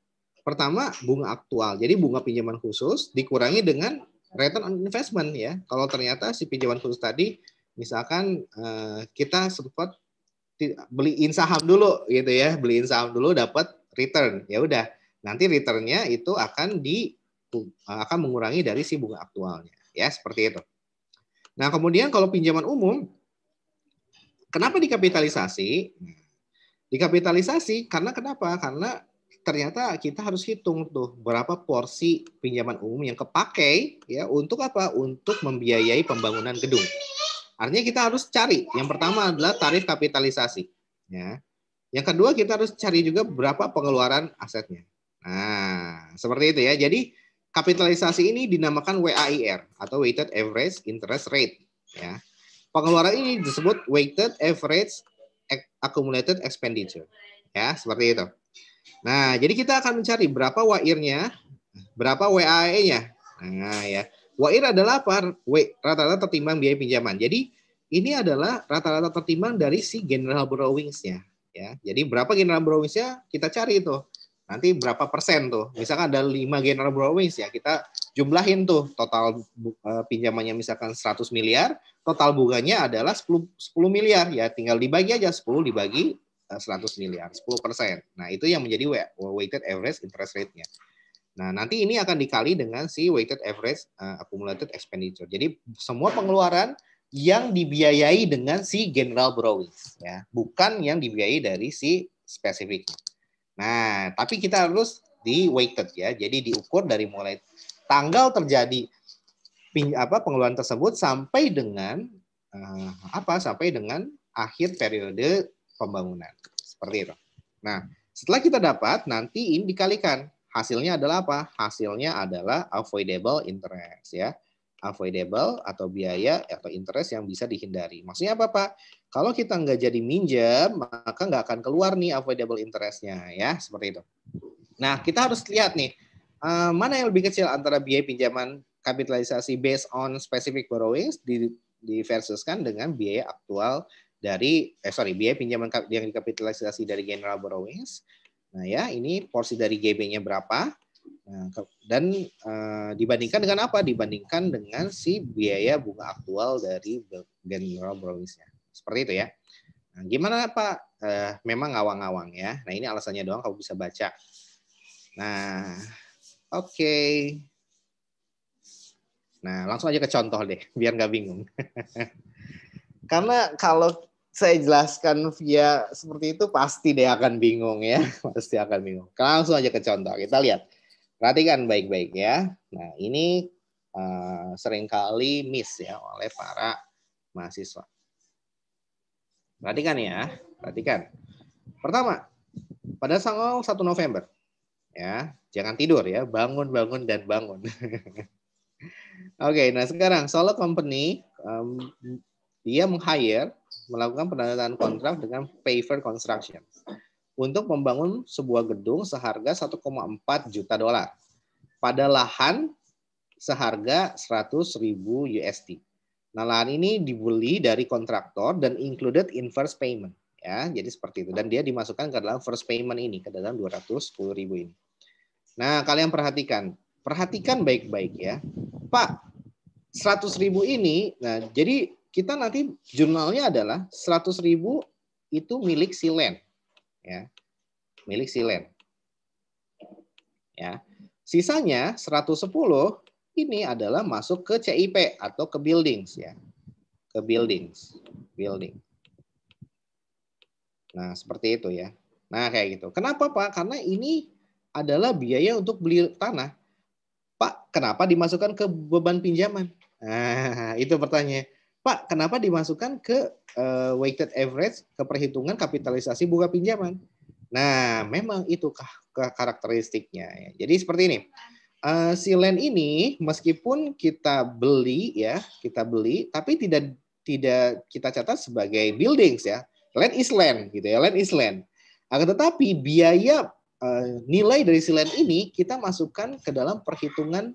Pertama, bunga aktual. Jadi bunga pinjaman khusus dikurangi dengan return on investment ya. Kalau ternyata si pinjaman khusus tadi misalkan eh, kita sempat beliin saham dulu gitu ya, beliin saham dulu dapat return. Ya udah, nanti returnnya itu akan di akan mengurangi dari si bunga aktualnya. Ya, seperti itu. Nah, kemudian kalau pinjaman umum kenapa dikapitalisasi? Nah, dikapitalisasi karena kenapa? Karena ternyata kita harus hitung tuh berapa porsi pinjaman umum yang kepake ya untuk apa? Untuk membiayai pembangunan gedung. Artinya kita harus cari. Yang pertama adalah tarif kapitalisasi. Ya. Yang kedua kita harus cari juga berapa pengeluaran asetnya. Nah, seperti itu ya. Jadi kapitalisasi ini dinamakan WAIR atau Weighted Average Interest Rate. Ya. Pengeluaran ini disebut Weighted Average Accumulated Expenditure. Ya, seperti itu. Nah, jadi kita akan mencari berapa wairnya, berapa WAE-nya. Nah, ya. Wair adalah apa? Rata-rata tertimbang biaya pinjaman. Jadi ini adalah rata-rata tertimbang dari si general borrowings-nya. Ya, jadi berapa general borrowings-nya kita cari itu. Nanti berapa persen tuh. Misalkan ada lima general borrowings ya, kita jumlahin tuh total e, pinjamannya misalkan 100 miliar, total bunganya adalah 10, 10 miliar ya tinggal dibagi aja 10 dibagi 100 eh, miliar, 10 persen. Nah, itu yang menjadi weighted average interest rate-nya. Nah, nanti ini akan dikali dengan si weighted average uh, accumulated expenditure. Jadi, semua pengeluaran yang dibiayai dengan si general borrowings, ya, bukan yang dibiayai dari si spesifiknya. Nah, tapi kita harus di weighted ya. Jadi diukur dari mulai tanggal terjadi apa pengeluaran tersebut sampai dengan uh, apa sampai dengan akhir periode pembangunan. Seperti itu. Nah, setelah kita dapat, nanti ini dikalikan. Hasilnya adalah apa? Hasilnya adalah avoidable interest ya. Avoidable atau biaya atau interest yang bisa dihindari. Maksudnya apa Pak? Kalau kita nggak jadi minjem, maka nggak akan keluar nih avoidable interest-nya. ya. Seperti itu. Nah, kita harus lihat nih, eh, mana yang lebih kecil antara biaya pinjaman kapitalisasi based on specific borrowings di, di versuskan dengan biaya aktual dari eh sorry biaya pinjaman yang dikapitalisasi dari general borrowings. Nah ya ini porsi dari GB-nya berapa? Nah, dan eh, dibandingkan dengan apa? Dibandingkan dengan si biaya bunga aktual dari general borrowingsnya. Seperti itu ya. Nah, gimana Pak? Eh, memang ngawang-ngawang ya. Nah ini alasannya doang kamu bisa baca. Nah oke. Okay. Nah langsung aja ke contoh deh, biar nggak bingung. (laughs) Karena kalau saya jelaskan via seperti itu pasti dia akan bingung ya, (laughs) pasti akan bingung. Langsung aja ke contoh, kita lihat. Perhatikan baik-baik ya. Nah ini uh, seringkali miss ya oleh para mahasiswa. Perhatikan ya, perhatikan. Pertama, pada tanggal 1 November, ya jangan tidur ya, bangun, bangun, dan bangun. (laughs) Oke, okay, nah sekarang Solo Company um, dia meng-hire melakukan penandatangan kontrak dengan Paver Construction untuk membangun sebuah gedung seharga 1,4 juta dolar pada lahan seharga 100 ribu USD. Nah, lahan ini dibeli dari kontraktor dan included in first payment. ya Jadi seperti itu. Dan dia dimasukkan ke dalam first payment ini, ke dalam 210 ribu ini. Nah, kalian perhatikan. Perhatikan baik-baik ya. Pak, 100 ribu ini, nah jadi kita nanti jurnalnya adalah 100.000 itu milik silen ya. Milik silen. Ya. Sisanya 110 ini adalah masuk ke CIP atau ke buildings ya. Ke buildings, building. Nah, seperti itu ya. Nah, kayak gitu. Kenapa, Pak? Karena ini adalah biaya untuk beli tanah. Pak, kenapa dimasukkan ke beban pinjaman? Nah, (laughs) itu pertanyaan. Pak, kenapa dimasukkan ke uh, weighted average ke perhitungan kapitalisasi bunga pinjaman? Nah, memang itu karakteristiknya. Ya. Jadi seperti ini. Uh, si land ini meskipun kita beli ya, kita beli tapi tidak tidak kita catat sebagai buildings ya. Land is land gitu ya, land is land. Akan tetapi biaya uh, nilai dari si land ini kita masukkan ke dalam perhitungan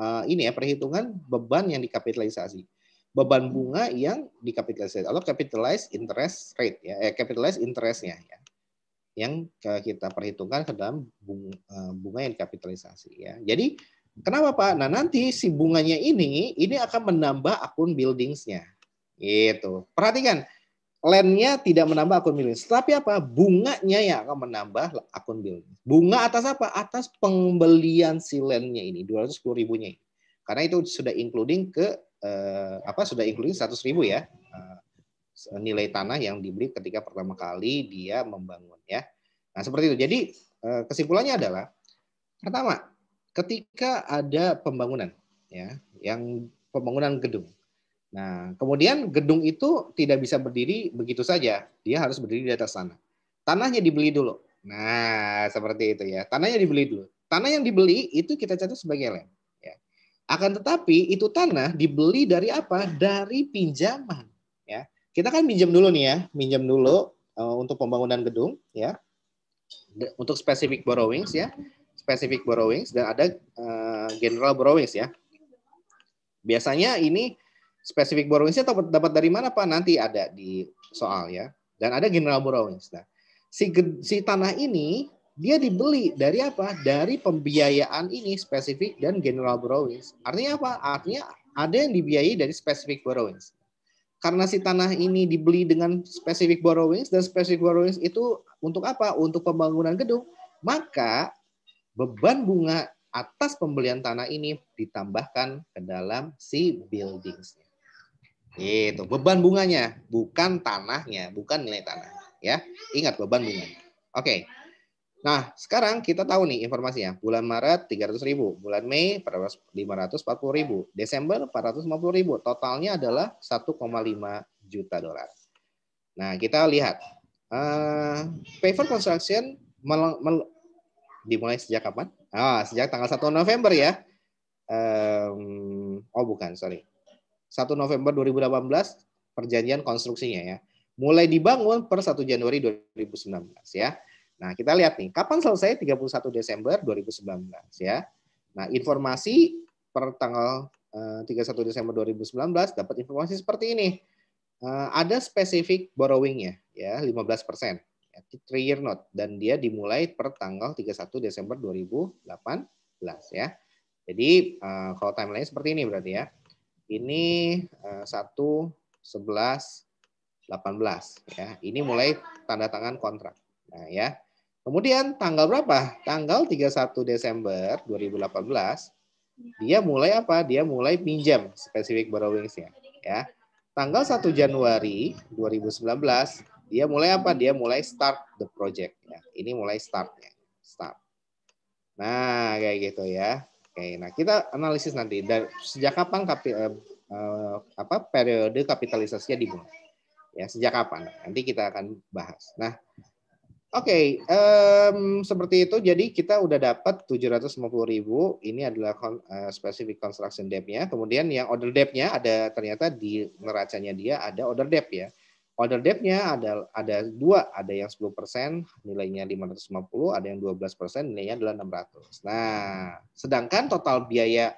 uh, ini ya, perhitungan beban yang dikapitalisasi beban bunga yang dikapitalisasi atau capitalized interest rate ya, eh, capitalized interestnya ya, yang kita perhitungkan ke dalam bunga, eh, bunga yang dikapitalisasi ya. Jadi kenapa Pak? Nah nanti si bunganya ini ini akan menambah akun buildingsnya, itu. Perhatikan landnya tidak menambah akun buildings, Tapi apa? Bunganya yang akan menambah akun building. Bunga atas apa? Atas pembelian si landnya ini, 210 ribunya ini. Karena itu sudah including ke eh, apa sudah including 100 ribu ya eh, nilai tanah yang dibeli ketika pertama kali dia membangun ya. Nah seperti itu. Jadi eh, kesimpulannya adalah pertama ketika ada pembangunan ya yang pembangunan gedung. Nah kemudian gedung itu tidak bisa berdiri begitu saja. Dia harus berdiri di atas tanah. Tanahnya dibeli dulu. Nah seperti itu ya. Tanahnya dibeli dulu. Tanah yang dibeli itu kita catat sebagai land. Akan tetapi itu tanah dibeli dari apa? Dari pinjaman. Ya, kita kan pinjam dulu nih ya, pinjam dulu uh, untuk pembangunan gedung, ya, untuk specific borrowings ya, specific borrowings dan ada uh, general borrowings ya. Biasanya ini specific borrowingsnya dapat dapat dari mana pak? Nanti ada di soal ya, dan ada general borrowings. Nah, si si tanah ini dia dibeli dari apa? Dari pembiayaan ini spesifik dan general borrowings. Artinya apa? Artinya ada yang dibiayai dari spesifik borrowings. Karena si tanah ini dibeli dengan spesifik borrowings dan spesifik borrowings itu untuk apa? Untuk pembangunan gedung. Maka beban bunga atas pembelian tanah ini ditambahkan ke dalam si buildings. Itu beban bunganya, bukan tanahnya, bukan nilai tanah. Ya, ingat beban bunganya. Oke. Okay. Nah, sekarang kita tahu nih informasinya. Bulan Maret 300 ribu, bulan Mei 540.000, ribu, Desember 450 ribu. Totalnya adalah 1,5 juta dolar. Nah, kita lihat. Uh, paper construction mel- mel- dimulai sejak kapan? Ah, sejak tanggal 1 November ya. Um, oh bukan, sorry. 1 November 2018 perjanjian konstruksinya ya. Mulai dibangun per 1 Januari 2019 ya. Nah, kita lihat nih, kapan selesai 31 Desember 2019 ya. Nah, informasi per tanggal 31 eh, Desember 2019 dapat informasi seperti ini. Eh, ada spesifik borrowing-nya ya, 15 persen. Ya, Three year note dan dia dimulai per tanggal 31 Desember 2018 ya. Jadi kalau eh, timeline seperti ini berarti ya. Ini 1 11 18 ya. Ini mulai tanda tangan kontrak. Nah, ya. Kemudian tanggal berapa? Tanggal 31 Desember 2018 dia mulai apa? Dia mulai pinjam spesifik borrowings-nya, ya. Tanggal 1 Januari 2019 dia mulai apa? Dia mulai start the project ya. Ini mulai startnya, start. Nah, kayak gitu ya. Oke, nah kita analisis nanti dari sejak kapan kapi, eh, eh, apa periode kapitalisasinya dimulai. Ya, sejak kapan? Nanti kita akan bahas. Nah, Oke, okay, um, seperti itu. Jadi kita udah dapat 750.000. Ini adalah kon, uh, eh, specific construction debt-nya. Kemudian yang order debt-nya ada ternyata di neracanya dia ada order debt ya. Order debt-nya ada ada dua, ada yang 10% nilainya 550, ada yang 12% nilainya adalah 600. Nah, sedangkan total biaya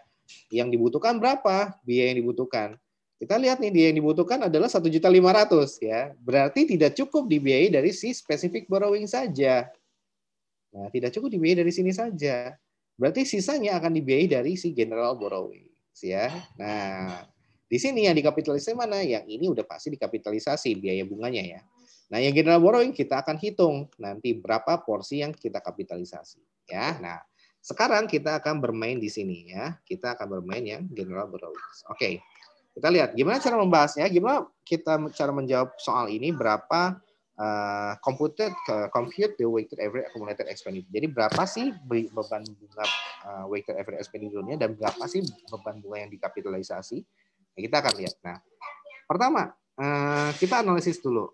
yang dibutuhkan berapa? Biaya yang dibutuhkan kita lihat nih dia yang dibutuhkan adalah satu juta lima ratus, ya. Berarti tidak cukup dibiayai dari si spesifik borrowing saja. Nah, tidak cukup dibiayai dari sini saja. Berarti sisanya akan dibiayai dari si general borrowing ya. Nah, di sini yang dikapitalisasi mana? Yang ini udah pasti dikapitalisasi biaya bunganya ya. Nah, yang general borrowing kita akan hitung nanti berapa porsi yang kita kapitalisasi ya. Nah, sekarang kita akan bermain di sini ya. Kita akan bermain yang general borrowing. Oke. Okay. Kita lihat gimana cara membahasnya, gimana kita cara menjawab soal ini, berapa uh, computed, uh, compute the weighted average accumulated expenditure. Jadi berapa sih beban bunga uh, weighted average expenditure-nya dan berapa sih beban bunga yang dikapitalisasi? Nah, kita akan lihat. Nah, pertama uh, kita analisis dulu.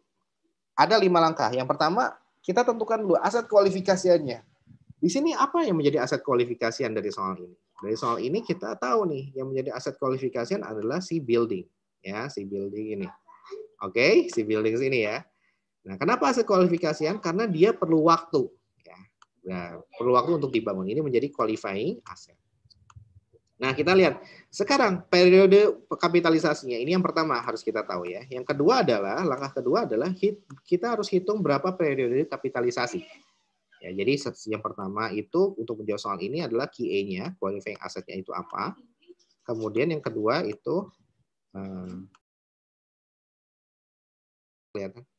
Ada lima langkah. Yang pertama kita tentukan dulu aset kualifikasiannya. Di sini apa yang menjadi aset kualifikasian dari soal ini? Dari soal ini kita tahu nih yang menjadi aset kualifikasian adalah si building ya, si building ini. Oke, okay? si building ini ya. Nah, kenapa aset kualifikasian? Karena dia perlu waktu ya. Nah, perlu waktu untuk dibangun. Ini menjadi qualifying aset. Nah, kita lihat sekarang periode kapitalisasinya. Ini yang pertama harus kita tahu ya. Yang kedua adalah langkah kedua adalah kita harus hitung berapa periode kapitalisasi. Ya, jadi yang pertama itu untuk menjawab soal ini adalah QA-nya, qualifying asset-nya itu apa. Kemudian yang kedua itu kelihatan. Hmm,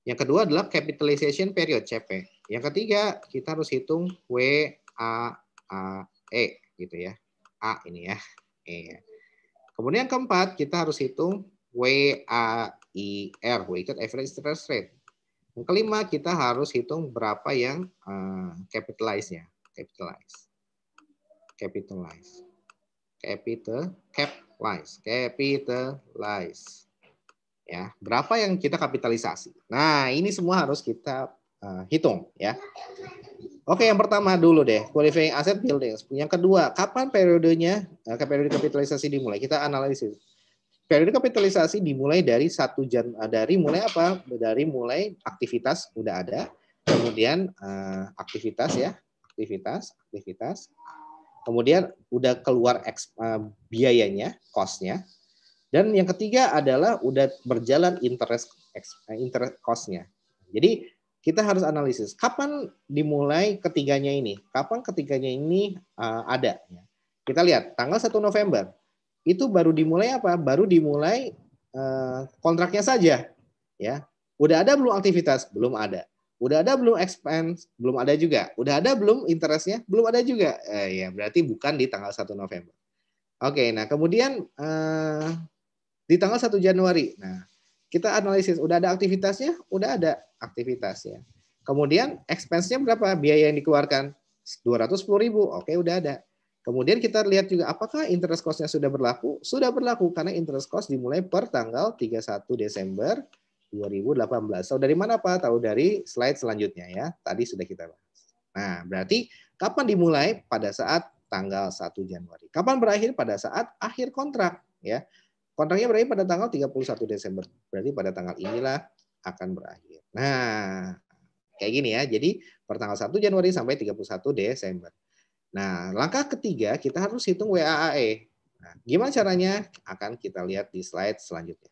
Yang kedua adalah capitalization period CP. Yang ketiga kita harus hitung W e gitu ya. A ini ya. E. Ya. Kemudian yang keempat kita harus hitung WAIR, weighted average interest rate. Yang kelima, kita harus hitung berapa yang uh, capitalize-nya. Capitalize. Capitalize. Capital, capitalize. Capitalize. Ya, berapa yang kita kapitalisasi? Nah, ini semua harus kita uh, hitung ya. Oke, yang pertama dulu deh, qualifying asset buildings. Yang kedua, kapan periodenya uh, periode kapitalisasi dimulai? Kita analisis periode kapitalisasi dimulai dari satu jam eh, dari mulai apa? Dari mulai aktivitas udah ada, kemudian eh, aktivitas ya, aktivitas, aktivitas. Kemudian udah keluar eh, biayanya, costnya. Dan yang ketiga adalah udah berjalan interest interest costnya. Jadi kita harus analisis kapan dimulai ketiganya ini, kapan ketiganya ini ada. Kita lihat tanggal 1 November itu baru dimulai apa? Baru dimulai uh, kontraknya saja, ya. Udah ada belum aktivitas? Belum ada. Udah ada belum expense? Belum ada juga. Udah ada belum interestnya? Belum ada juga. Eh, ya berarti bukan di tanggal 1 November. Oke, nah kemudian eh, di tanggal 1 Januari, nah kita analisis. Udah ada aktivitasnya? Udah ada aktivitasnya. Kemudian expense-nya berapa? Biaya yang dikeluarkan? 210 ribu. Oke, udah ada. Kemudian kita lihat juga apakah interest cost-nya sudah berlaku? Sudah berlaku karena interest cost dimulai per tanggal 31 Desember 2018. Tahu dari mana Pak? Tahu dari slide selanjutnya ya. Tadi sudah kita bahas. Nah, berarti kapan dimulai? Pada saat tanggal 1 Januari. Kapan berakhir? Pada saat akhir kontrak ya. Kontraknya berakhir pada tanggal 31 Desember. Berarti pada tanggal inilah akan berakhir. Nah, kayak gini ya. Jadi pertanggal 1 Januari sampai 31 Desember. Nah, langkah ketiga kita harus hitung WAAE. Nah, gimana caranya? Akan kita lihat di slide selanjutnya.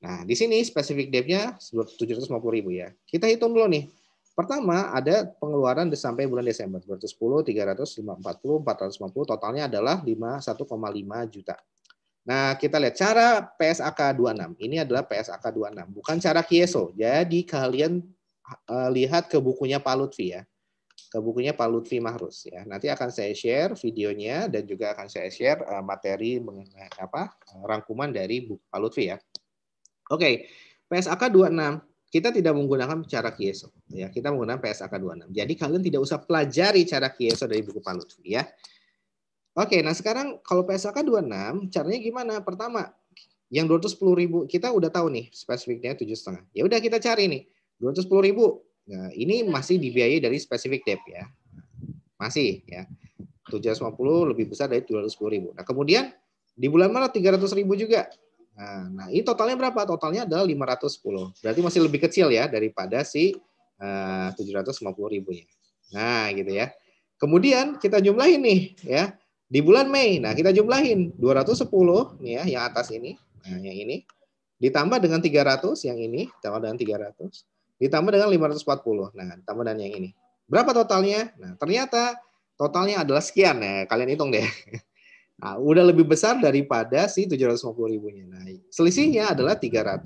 Nah, di sini spesifik debt-nya 750.000 ya. Kita hitung dulu nih. Pertama, ada pengeluaran sampai bulan Desember 210, 300, 540, 450, totalnya adalah 1,5 juta. Nah, kita lihat cara PSAK 26. Ini adalah PSAK 26, bukan cara Kieso. Jadi kalian eh, lihat ke bukunya Pak Lutfi ya ke bukunya Pak Lutfi Mahrus ya. Nanti akan saya share videonya dan juga akan saya share eh, materi mengenai apa eh, rangkuman dari buku Pak Lutfi ya. Oke, okay. PSAK 26 kita tidak menggunakan cara Kieso ya. Kita menggunakan PSAK 26. Jadi kalian tidak usah pelajari cara Kieso dari buku Pak Lutfi ya. Oke, okay, nah sekarang kalau PSAK 26 caranya gimana? Pertama, yang sepuluh ribu kita udah tahu nih spesifiknya tujuh setengah. Ya udah kita cari nih sepuluh ribu Nah, ini masih dibiayai dari spesifik debt ya. Masih ya. 750 lebih besar dari 210.000. Nah, kemudian di bulan Maret 300.000 juga. Nah, nah, ini totalnya berapa? Totalnya adalah 510. Berarti masih lebih kecil ya daripada si eh, uh, 750.000-nya. Nah, gitu ya. Kemudian kita jumlahin nih ya. Di bulan Mei, nah kita jumlahin 210 nih ya yang atas ini, nah yang ini ditambah dengan 300 yang ini, ditambah dengan 300 ditambah dengan 540. Nah, ditambah dengan yang ini. Berapa totalnya? Nah, ternyata totalnya adalah sekian Nah, Kalian hitung deh. (laughs) Nah, udah lebih besar daripada si 750 ribunya. Nah, selisihnya adalah 300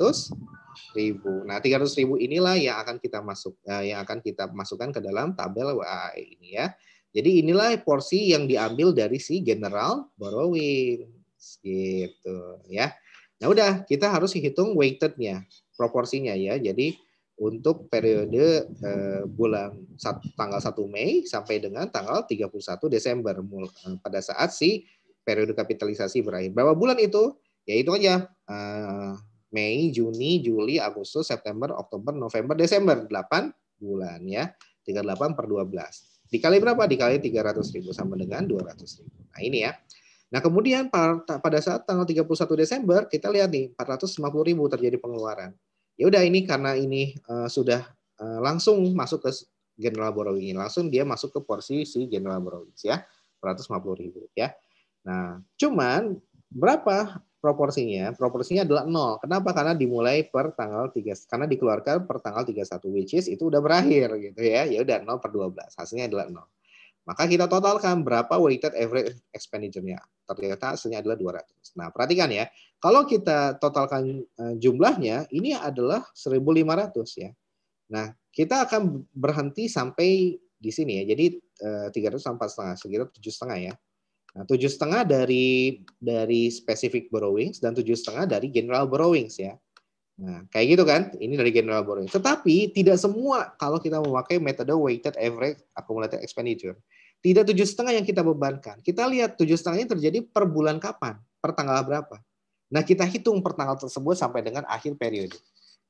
ribu. Nah, 300 ribu inilah yang akan kita masuk, eh, yang akan kita masukkan ke dalam tabel WAI ini ya. Jadi inilah porsi yang diambil dari si general borrowing. Gitu ya. Nah, udah kita harus hitung weightednya, proporsinya ya. Jadi untuk periode eh, bulan tanggal 1 Mei sampai dengan tanggal 31 Desember mul, Desember eh, pada saat si periode kapitalisasi berakhir. Berapa bulan itu? Ya itu aja. Eh, Mei, Juni, Juli, Agustus, September, Oktober, November, Desember. 8 bulan ya. 38 per 12. Dikali berapa? Dikali 300 ribu sama dengan 200 ribu. Nah ini ya. Nah, kemudian pada saat tanggal 31 Desember, kita lihat nih, 450 ribu terjadi pengeluaran ya udah ini karena ini uh, sudah uh, langsung masuk ke General borrowing langsung dia masuk ke porsi si general borrowing ya 150 ribu ya nah cuman berapa proporsinya proporsinya adalah 0. kenapa karena dimulai per tanggal 3 karena dikeluarkan per tanggal 31 which is itu udah berakhir gitu ya ya udah 0 per 12 hasilnya adalah 0. Maka kita totalkan berapa weighted average expenditure-nya. Ternyata hasilnya adalah 200. Nah, perhatikan ya. Kalau kita totalkan eh, jumlahnya, ini adalah 1.500 ya. Nah, kita akan berhenti sampai di sini ya. Jadi 300 eh, sampai setengah, sekitar tujuh setengah ya. Nah, tujuh setengah dari dari specific borrowings dan tujuh setengah dari general borrowings ya. Nah, kayak gitu kan? Ini dari general borrowing. Tetapi tidak semua kalau kita memakai metode weighted average accumulated expenditure. Tidak tujuh setengah yang kita bebankan. Kita lihat tujuh setengah ini terjadi per bulan kapan, per tanggal berapa. Nah, kita hitung per tanggal tersebut sampai dengan akhir periode.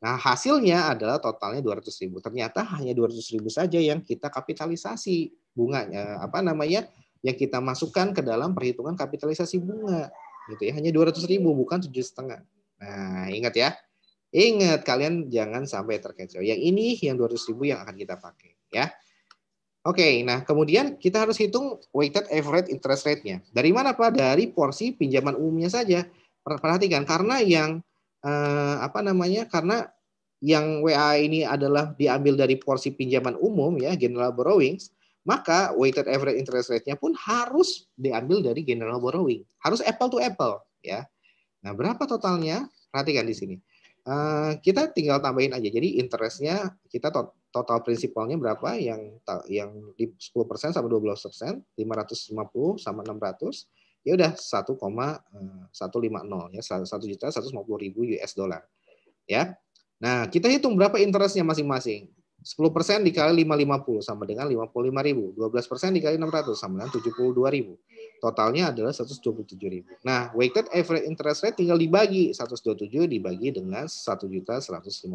Nah, hasilnya adalah totalnya 200 ribu. Ternyata hanya 200 ribu saja yang kita kapitalisasi bunganya, apa namanya, yang kita masukkan ke dalam perhitungan kapitalisasi bunga. Gitu ya, hanya 200 ribu, bukan tujuh setengah. Nah, ingat ya, Ingat kalian jangan sampai terkecoh. Yang ini yang 200 ribu yang akan kita pakai ya. Oke, nah kemudian kita harus hitung weighted average interest rate-nya. Dari mana Pak? Dari porsi pinjaman umumnya saja. Perhatikan karena yang eh, apa namanya? Karena yang WA ini adalah diambil dari porsi pinjaman umum ya, general borrowings, maka weighted average interest rate-nya pun harus diambil dari general borrowing. Harus apple to apple ya. Nah, berapa totalnya? Perhatikan di sini. Eh, kita tinggal tambahin aja. Jadi interestnya kita to total prinsipalnya berapa yang yang di 10% sama 12%, 550 sama 600 ya udah 1,150 eh, ya 1 juta 150 ribu US dollar ya nah kita hitung berapa interestnya masing-masing 10% dikali 550 sama dengan 55 ribu 12% dikali 600 sama dengan 72 ribu totalnya adalah tujuh ribu. Nah, weighted average interest rate tinggal dibagi 127 dibagi dengan 1.150.000. juta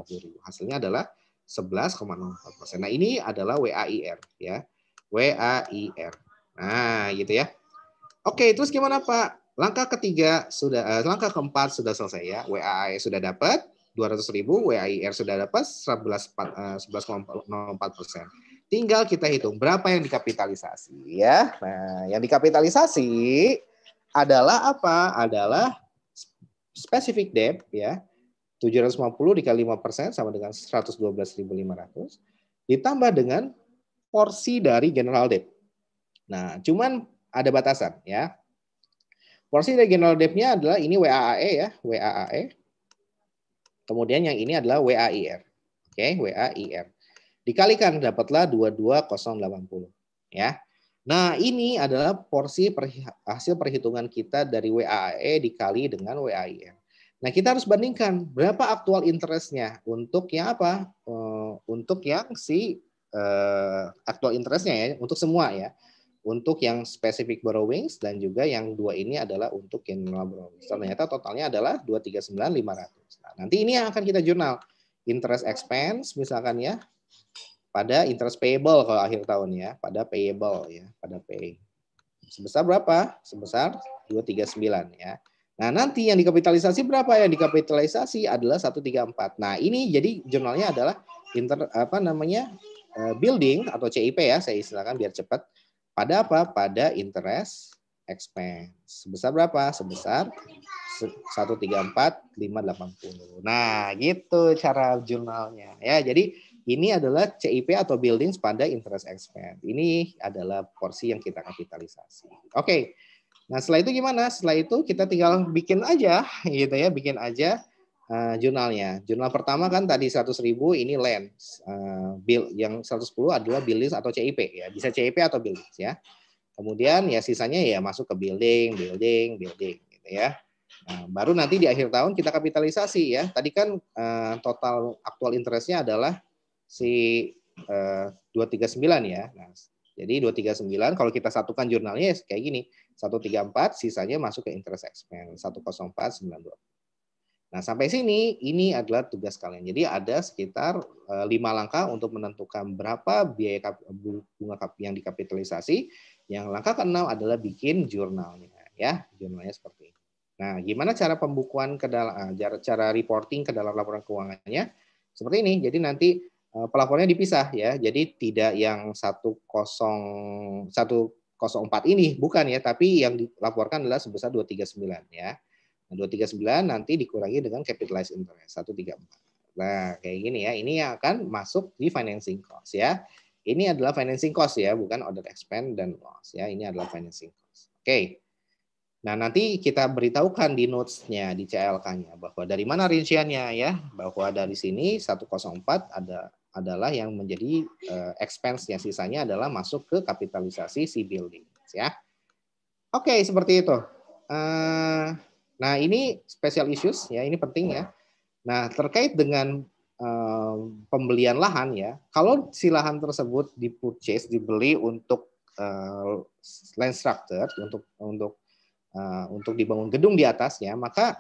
puluh ribu. Hasilnya adalah 11,04 persen. Nah, ini adalah WAIR ya. WAIR. Nah, gitu ya. Oke, terus gimana Pak? Langkah ketiga sudah, uh, langkah keempat sudah selesai ya. WAIR sudah dapat ratus ribu, WAIR sudah dapat 11,04 eh, persen. Tinggal kita hitung berapa yang dikapitalisasi ya. Nah, yang dikapitalisasi adalah apa? Adalah specific debt ya. 750 dikali 5% sama dengan 112.500 ditambah dengan porsi dari general debt. Nah, cuman ada batasan ya. Porsi dari general debt-nya adalah ini WAAE ya, WAAE. Kemudian yang ini adalah WAIR. Oke, okay, WAIR. Dikalikan dapatlah 22080 ya. Nah, ini adalah porsi hasil perhitungan kita dari WAE dikali dengan WAIN. Nah, kita harus bandingkan berapa aktual interestnya untuk yang apa? Eh, untuk yang si uh, aktual interestnya ya, untuk semua ya. Untuk yang spesifik borrowings dan juga yang dua ini adalah untuk general borrowings. Ternyata totalnya adalah 239.500. Nah, nanti ini yang akan kita jurnal interest expense misalkan ya pada interest payable kalau akhir tahun ya, pada payable ya, pada pay. Sebesar berapa? Sebesar 239 ya. Nah, nanti yang dikapitalisasi berapa yang dikapitalisasi adalah 134. Nah, ini jadi jurnalnya adalah inter apa namanya? Eh, building atau CIP ya, saya istilahkan biar cepat. Pada apa? Pada interest expense. Sebesar berapa? Sebesar 134580. Nah, gitu cara jurnalnya. Ya, jadi ini adalah CIP atau building pada interest expense. Ini adalah porsi yang kita kapitalisasi. Oke. Okay. Nah, setelah itu gimana? Setelah itu kita tinggal bikin aja gitu ya, bikin aja uh, jurnalnya. Jurnal pertama kan tadi 100.000 ini land. Uh, eh, bill yang 110 adalah building atau CIP ya. Bisa CIP atau building ya. Kemudian ya sisanya ya masuk ke building, building, building gitu ya. Nah, baru nanti di akhir tahun kita kapitalisasi ya. Tadi kan uh, total aktual interestnya adalah si uh, eh, 239 ya. Nah, jadi 239 kalau kita satukan jurnalnya ya kayak gini. 134 sisanya masuk ke interest expense 104 92. Nah, sampai sini ini adalah tugas kalian. Jadi ada sekitar eh, lima langkah untuk menentukan berapa biaya bunga yang dikapitalisasi. Yang langkah keenam adalah bikin jurnalnya ya, jurnalnya seperti ini. Nah, gimana cara pembukuan ke dalam eh, cara reporting ke dalam laporan keuangannya? Seperti ini. Jadi nanti Eh, pelapornya dipisah ya. Jadi tidak yang empat ini bukan ya, tapi yang dilaporkan adalah sebesar 239 ya. Nah, 239 nanti dikurangi dengan capitalized interest 134. Nah, kayak gini ya. Ini yang akan masuk di financing cost ya. Ini adalah financing cost ya, bukan order expense dan loss ya. Ini adalah financing cost. Oke. Okay. Nah, nanti kita beritahukan di notes-nya, di CLK-nya, bahwa dari mana rinciannya ya, bahwa dari sini 104 ada adalah yang menjadi uh, expense-nya. Sisanya adalah masuk ke kapitalisasi si building. Ya. Oke, okay, seperti itu. Uh, nah, ini special issues ya, ini penting ya. Nah, terkait dengan uh, pembelian lahan ya, kalau si lahan tersebut dipurchase, dibeli untuk uh, land structure, untuk untuk uh, untuk dibangun gedung di atasnya, maka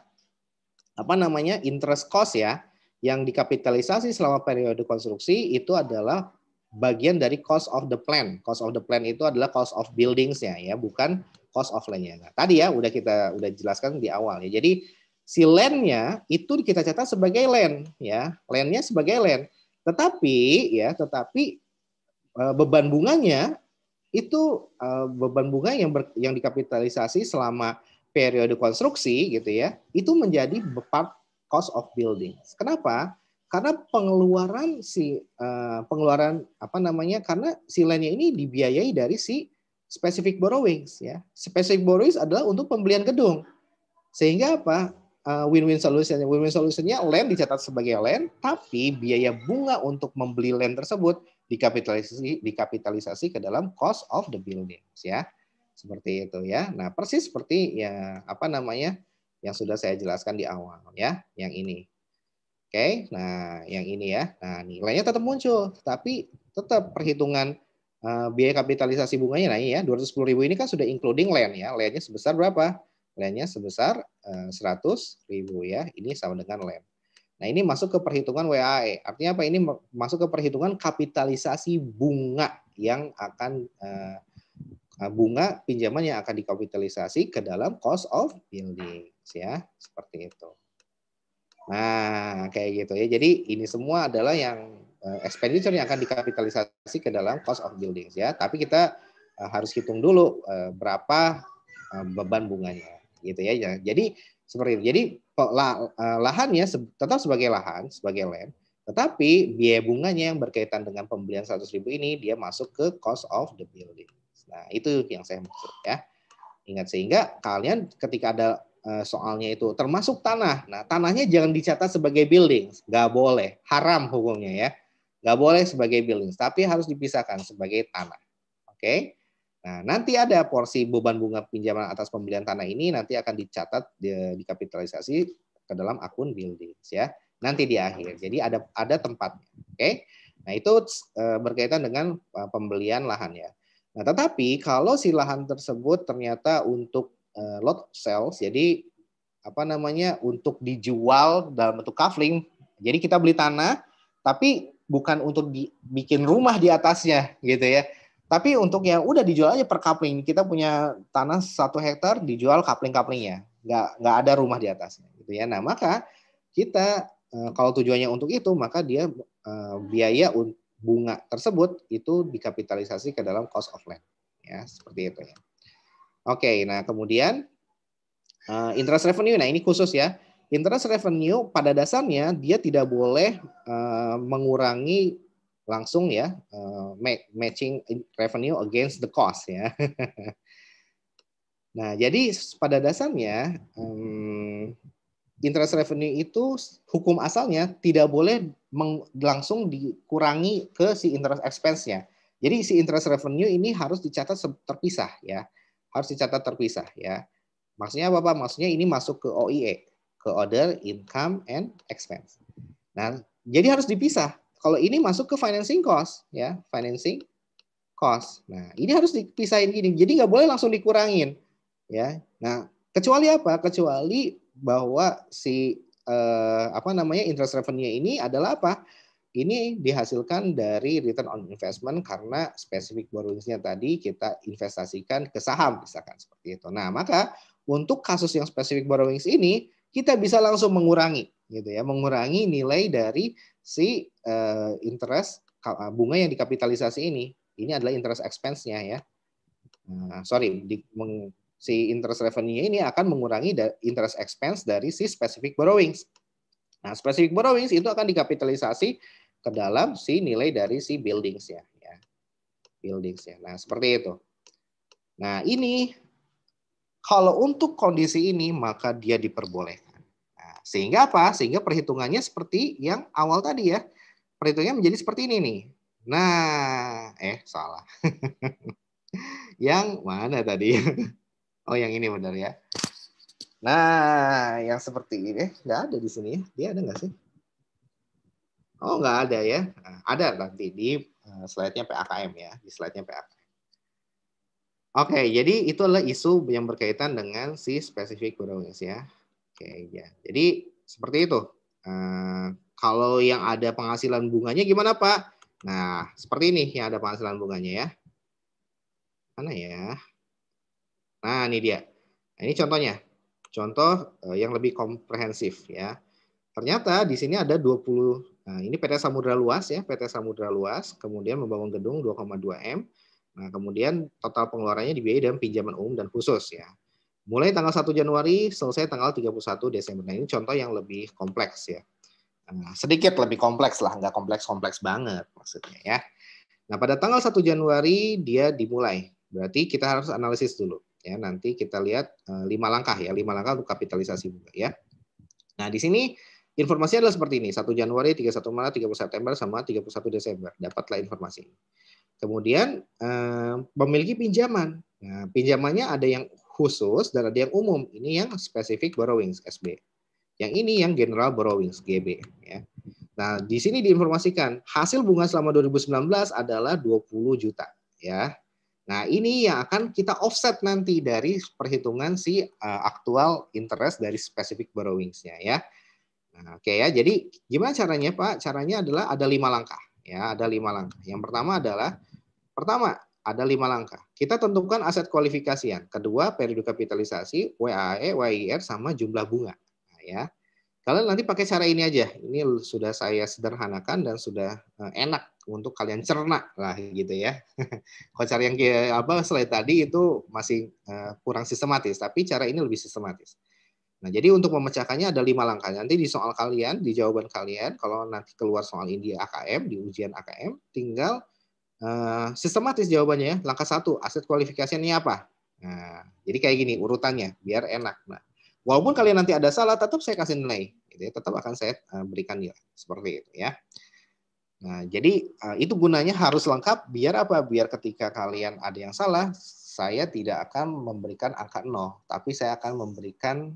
apa namanya interest cost ya yang dikapitalisasi selama periode konstruksi itu adalah bagian dari cost of the plan. Cost of the plan itu adalah cost of buildingsnya ya, bukan cost of landnya. Nah, tadi ya udah kita udah jelaskan di awal ya. Jadi si landnya itu kita catat sebagai land ya, landnya sebagai land. Tetapi ya, tetapi e, beban bunganya itu e, beban bunga yang ber, yang dikapitalisasi selama periode konstruksi gitu ya, itu menjadi part cost of building. Kenapa? Karena pengeluaran si uh, pengeluaran apa namanya? Karena si landnya ini dibiayai dari si specific borrowings ya. Specific borrowings adalah untuk pembelian gedung. Sehingga apa? Eh, win-win uh, solution. Win-win solutionnya land dicatat sebagai land, tapi biaya bunga untuk membeli land tersebut dikapitalisasi dikapitalisasi ke dalam cost of the buildings ya. Seperti itu ya. Nah, persis seperti ya apa namanya? yang sudah saya jelaskan di awal ya, yang ini. Oke, nah yang ini ya. Nah, nilainya tetap muncul, tapi tetap perhitungan uh, biaya kapitalisasi bunganya naik ya. ribu ini kan sudah including land ya. Landnya sebesar berapa? Landnya sebesar uh, ribu ya. Ini sama dengan land. Nah, ini masuk ke perhitungan WAE. Artinya apa? Ini masuk ke perhitungan kapitalisasi bunga yang akan uh, Ah, bunga pinjaman yang akan dikapitalisasi ke dalam cost of building ya seperti itu. Nah kayak gitu ya. Jadi ini semua adalah yang eh, expenditure yang akan dikapitalisasi ke dalam cost of building ya. Tapi kita eh, harus hitung dulu eh, berapa beban bunganya gitu ya. ya. Jadi seperti itu. Jadi lahannya tetap sebagai lahan sebagai land tetapi biaya bunganya yang berkaitan dengan pembelian 100.000 ini dia masuk ke cost of the building. Nah, itu yang saya maksud ya. Ingat sehingga kalian ketika ada eh, soalnya itu termasuk tanah. Nah, tanahnya jangan dicatat sebagai building, nggak boleh, haram hukumnya ya. Nggak boleh sebagai building, tapi harus dipisahkan sebagai tanah. Oke. Nah, nanti ada porsi beban bunga pinjaman atas pembelian tanah ini nanti akan dicatat dikapitalisasi ke dalam akun building ya. Nanti di akhir. Jadi ada ada tempatnya. Oke. Nah, itu eh, berkaitan dengan eh, pembelian lahan ya. Nah, tetapi kalau si lahan tersebut ternyata untuk uh, lot sales, jadi apa namanya untuk dijual dalam bentuk kafling. Jadi kita beli tanah, tapi bukan untuk bikin rumah di atasnya, gitu ya. Tapi untuk yang udah dijual aja per kapling kita punya tanah satu hektar dijual kapling kaplingnya nggak nggak ada rumah di atasnya, gitu ya. Nah maka kita eh, kalau tujuannya untuk itu, maka dia eh, biaya bunga tersebut itu dikapitalisasi ke dalam cost of land. Ya, seperti itu ya. Oke, nah kemudian uh, interest revenue. Nah, ini khusus ya. Interest revenue pada dasarnya dia tidak boleh uh, mengurangi langsung ya uh, matching revenue against the cost ya. (laughs) nah, jadi pada dasarnya um, interest revenue itu hukum asalnya tidak boleh langsung dikurangi ke si interest expense-nya. Jadi si interest revenue ini harus dicatat terpisah ya. Harus dicatat terpisah ya. Maksudnya apa, Pak? Maksudnya ini masuk ke OIE, ke order income and expense. Nah, jadi harus dipisah. Kalau ini masuk ke financing cost ya, financing cost. Nah, ini harus dipisahin gini. Jadi nggak boleh langsung dikurangin ya. Nah, kecuali apa? Kecuali bahwa si eh, apa namanya interest revenue ini adalah apa? Ini dihasilkan dari return on investment karena spesifik borrowingsnya tadi kita investasikan ke saham misalkan seperti itu. Nah maka untuk kasus yang spesifik borrowings ini kita bisa langsung mengurangi gitu ya, mengurangi nilai dari si uh, interest eh, bunga yang dikapitalisasi ini. Ini adalah interest expense-nya ya. uh, sorry, di, meng, si interest revenue ini akan mengurangi interest expense dari si specific borrowings. Nah, specific borrowings itu akan dikapitalisasi ke dalam si nilai dari si buildings ya, ya. Buildings ya. Nah, seperti itu. Nah, ini kalau untuk kondisi ini maka dia diperbolehkan. Nah, sehingga apa? Sehingga perhitungannya seperti yang awal tadi ya. Perhitungannya menjadi seperti ini nih. Nah, eh salah. (laughs) yang mana tadi? (laughs) Oh, yang ini benar ya. Nah, yang seperti ini eh, nggak ada di sini ya. Dia ada nggak sih? Oh, nggak ada ya. Nah, ada nanti di eh, slide-nya PAKM ya, di slide-nya PAKM. Oke, jadi itu adalah isu yang berkaitan dengan si specific borrowings ya. Oke, ya. Jadi seperti itu. Uh, kalau yang ada penghasilan bunganya gimana Pak? Nah, seperti ini yang ada penghasilan bunganya ya. Mana ya? Nah, ini dia. Nah, ini contohnya. Contoh eh, yang lebih komprehensif ya. Ternyata di sini ada 20 nah ini PT Samudra Luas ya, PT Samudra Luas kemudian membangun gedung 2,2 M. Nah, kemudian total pengeluarannya dibiayai dengan pinjaman umum dan khusus ya. Mulai tanggal 1 Januari selesai tanggal 31 Desember. Nah, ini contoh yang lebih kompleks ya. Nah, sedikit lebih kompleks lah, nggak kompleks-kompleks banget maksudnya ya. Nah, pada tanggal 1 Januari dia dimulai. Berarti kita harus analisis dulu ya nanti kita lihat eh, lima langkah ya lima langkah untuk kapitalisasi bunga ya nah di sini informasinya adalah seperti ini 1 Januari 31 Maret 30 September sama 31 Desember dapatlah informasi ini. kemudian eh, memiliki pinjaman nah, pinjamannya ada yang khusus dan ada yang umum ini yang spesifik borrowings SB yang ini yang general borrowings GB ya. Nah, di sini diinformasikan hasil bunga selama 2019 adalah 20 juta ya. Nah, ini yang akan kita offset nanti dari perhitungan si uh, aktual interest dari specific borrowings-nya ya. Nah, oke okay ya. Jadi gimana caranya, Pak? Caranya adalah ada lima langkah ya, ada lima langkah. Yang pertama adalah pertama ada lima langkah. Kita tentukan aset kualifikasian. Kedua, periode kapitalisasi, WAE, WIR sama jumlah bunga. Nah, ya. Kalian nanti pakai cara ini aja. Ini sudah saya sederhanakan dan sudah eh, enak untuk kalian cerna lah gitu ya. (laughs) Kalau cara yang apa selain tadi itu masih eh, kurang sistematis, tapi cara ini lebih sistematis. Nah, jadi untuk memecahkannya ada lima langkah. Nanti di soal kalian, di jawaban kalian, kalau nanti keluar soal India AKM, di ujian AKM, tinggal uh, sistematis jawabannya. Ya. Langkah satu, aset kualifikasinya apa? Nah, jadi kayak gini urutannya, biar enak. Nah, Walaupun kalian nanti ada salah, tetap saya kasih nilai. Gitu ya. Tetap akan saya eh, berikan nilai. Seperti itu ya. Nah, jadi eh, itu gunanya harus lengkap. Biar apa? Biar ketika kalian ada yang salah, saya tidak akan memberikan angka nol, tapi saya akan memberikan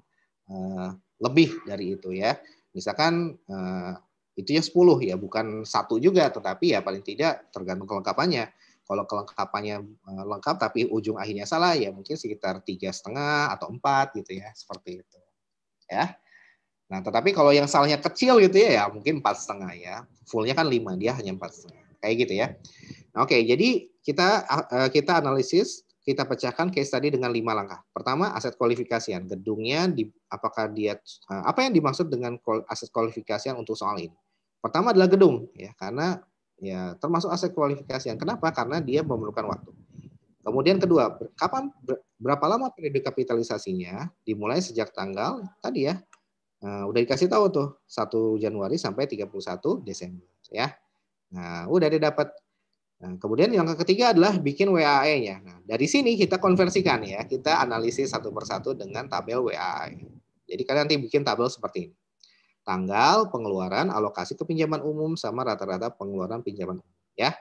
uh, lebih dari itu ya. Misalkan uh, itu ya 10 ya, bukan satu juga, tetapi ya paling tidak tergantung kelengkapannya. Kalau kelengkapannya eh, lengkap tapi ujung akhirnya salah ya mungkin sekitar tiga setengah atau empat gitu ya seperti itu ya. Nah tetapi kalau yang salahnya kecil gitu ya ya mungkin empat setengah ya. Fullnya kan lima dia hanya empat setengah kayak gitu ya. Nah, oke jadi kita eh, kita analisis kita pecahkan case tadi dengan lima langkah. Pertama, aset kualifikasian. Gedungnya, di, apakah dia, eh, apa yang dimaksud dengan aset kualifikasian untuk soal ini? Pertama adalah gedung, ya, karena Ya, termasuk aset kualifikasi yang Kenapa? Karena dia memerlukan waktu. Kemudian kedua, kapan berapa lama periode kapitalisasinya? Dimulai sejak tanggal tadi ya. Uh, udah dikasih tahu tuh 1 Januari sampai 31 Desember ya. Nah, udah didapat. Nah, kemudian yang ketiga adalah bikin WAE-nya. Nah, dari sini kita konversikan ya, kita analisis satu persatu dengan tabel WAE. Jadi kalian nanti bikin tabel seperti ini tanggal pengeluaran alokasi ke pinjaman umum sama rata-rata pengeluaran pinjaman umum ya.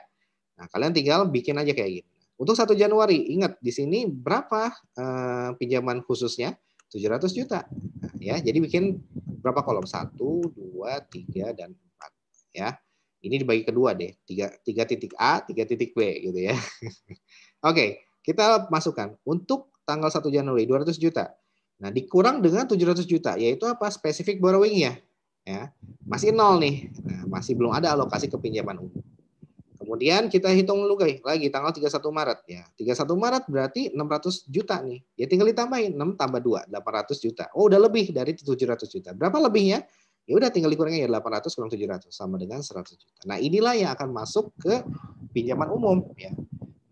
Nah, kalian tinggal bikin aja kayak gitu. Untuk 1 Januari, ingat di sini berapa uh, pinjaman khususnya? 700 juta. Nah, ya, jadi bikin berapa kolom? 1 2 3 dan 4 ya. Ini dibagi kedua deh, 3 3 titik A, 3 titik B gitu ya. (laughs) Oke, kita masukkan untuk tanggal 1 Januari 200 juta. Nah, dikurang dengan 700 juta, yaitu apa? Spesifik borrowing ya ya masih nol nih nah, masih belum ada alokasi ke pinjaman umum kemudian kita hitung dulu lagi tanggal 31 Maret ya 31 Maret berarti 600 juta nih ya tinggal ditambahin 6 tambah 2 800 juta oh udah lebih dari 700 juta berapa lebihnya ya udah tinggal dikurangin ya 800 kurang 700 sama dengan 100 juta nah inilah yang akan masuk ke pinjaman umum ya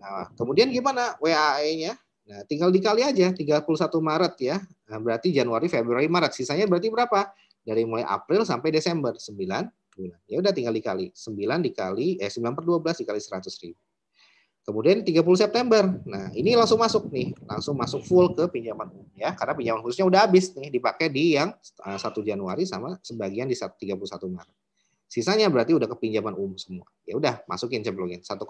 nah kemudian gimana WAE-nya nah tinggal dikali aja 31 Maret ya nah, berarti Januari Februari Maret sisanya berarti berapa dari mulai April sampai Desember 9 bulan. Ya udah tinggal dikali 9 dikali eh 9 per 12 dikali 100 ribu. Kemudian 30 September. Nah, ini langsung masuk nih, langsung masuk full ke pinjaman umum ya, karena pinjaman khususnya udah habis nih, dipakai di yang 1 eh, Januari sama sebagian di 31 Maret. Sisanya berarti udah ke pinjaman umum semua. Ya udah, masukin cemplungin 1,2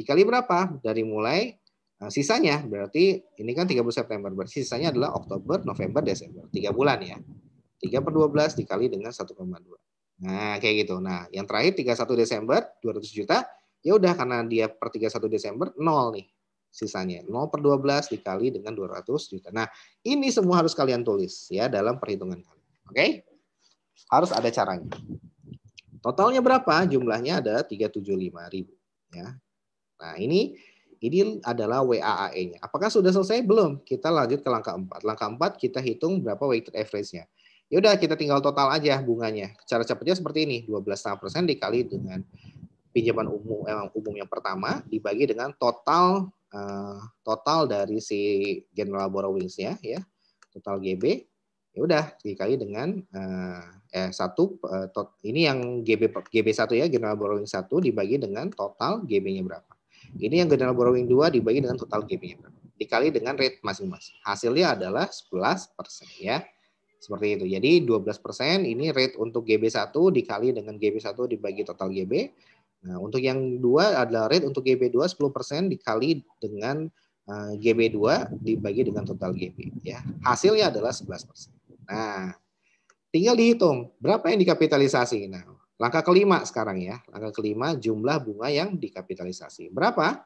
dikali berapa? Dari mulai Nah, sisanya berarti ini kan 30 September, berarti sisanya adalah Oktober, November, Desember. Tiga bulan ya. 3 per 12 dikali dengan 1,2. Nah, kayak gitu. Nah, yang terakhir 31 Desember 200 juta, ya udah karena dia per 31 Desember 0 nih sisanya. 0 per 12 dikali dengan 200 juta. Nah, ini semua harus kalian tulis ya dalam perhitungan kalian. Oke? Okay? Harus ada caranya. Totalnya berapa? Jumlahnya ada 375.000 ya. Nah, ini ini adalah WAAE-nya. Apakah sudah selesai? Belum. Kita lanjut ke langkah 4. Langkah 4 kita hitung berapa weighted average-nya. Ya udah kita tinggal total aja bunganya. Cara cepatnya seperti ini, 12,5% dikali dengan pinjaman umum eh, umum yang pertama dibagi dengan total uh, total dari si general borrowings ya, total GB. Ya udah dikali dengan uh, eh satu uh, tot, ini yang GB GB1 ya, general borrowing 1 dibagi dengan total GB-nya berapa. Ini yang general borrowing 2 dibagi dengan total GB-nya berapa. Dikali dengan rate masing-masing. Hasilnya adalah 11% ya. Seperti itu. Jadi 12% ini rate untuk GB1 dikali dengan GB1 dibagi total GB. Nah, untuk yang dua adalah rate untuk GB2 10% dikali dengan eh, GB2 dibagi dengan total GB ya. Hasilnya adalah 11%. Nah, tinggal dihitung berapa yang dikapitalisasi. Nah, langkah kelima sekarang ya. Langkah kelima jumlah bunga yang dikapitalisasi. Berapa?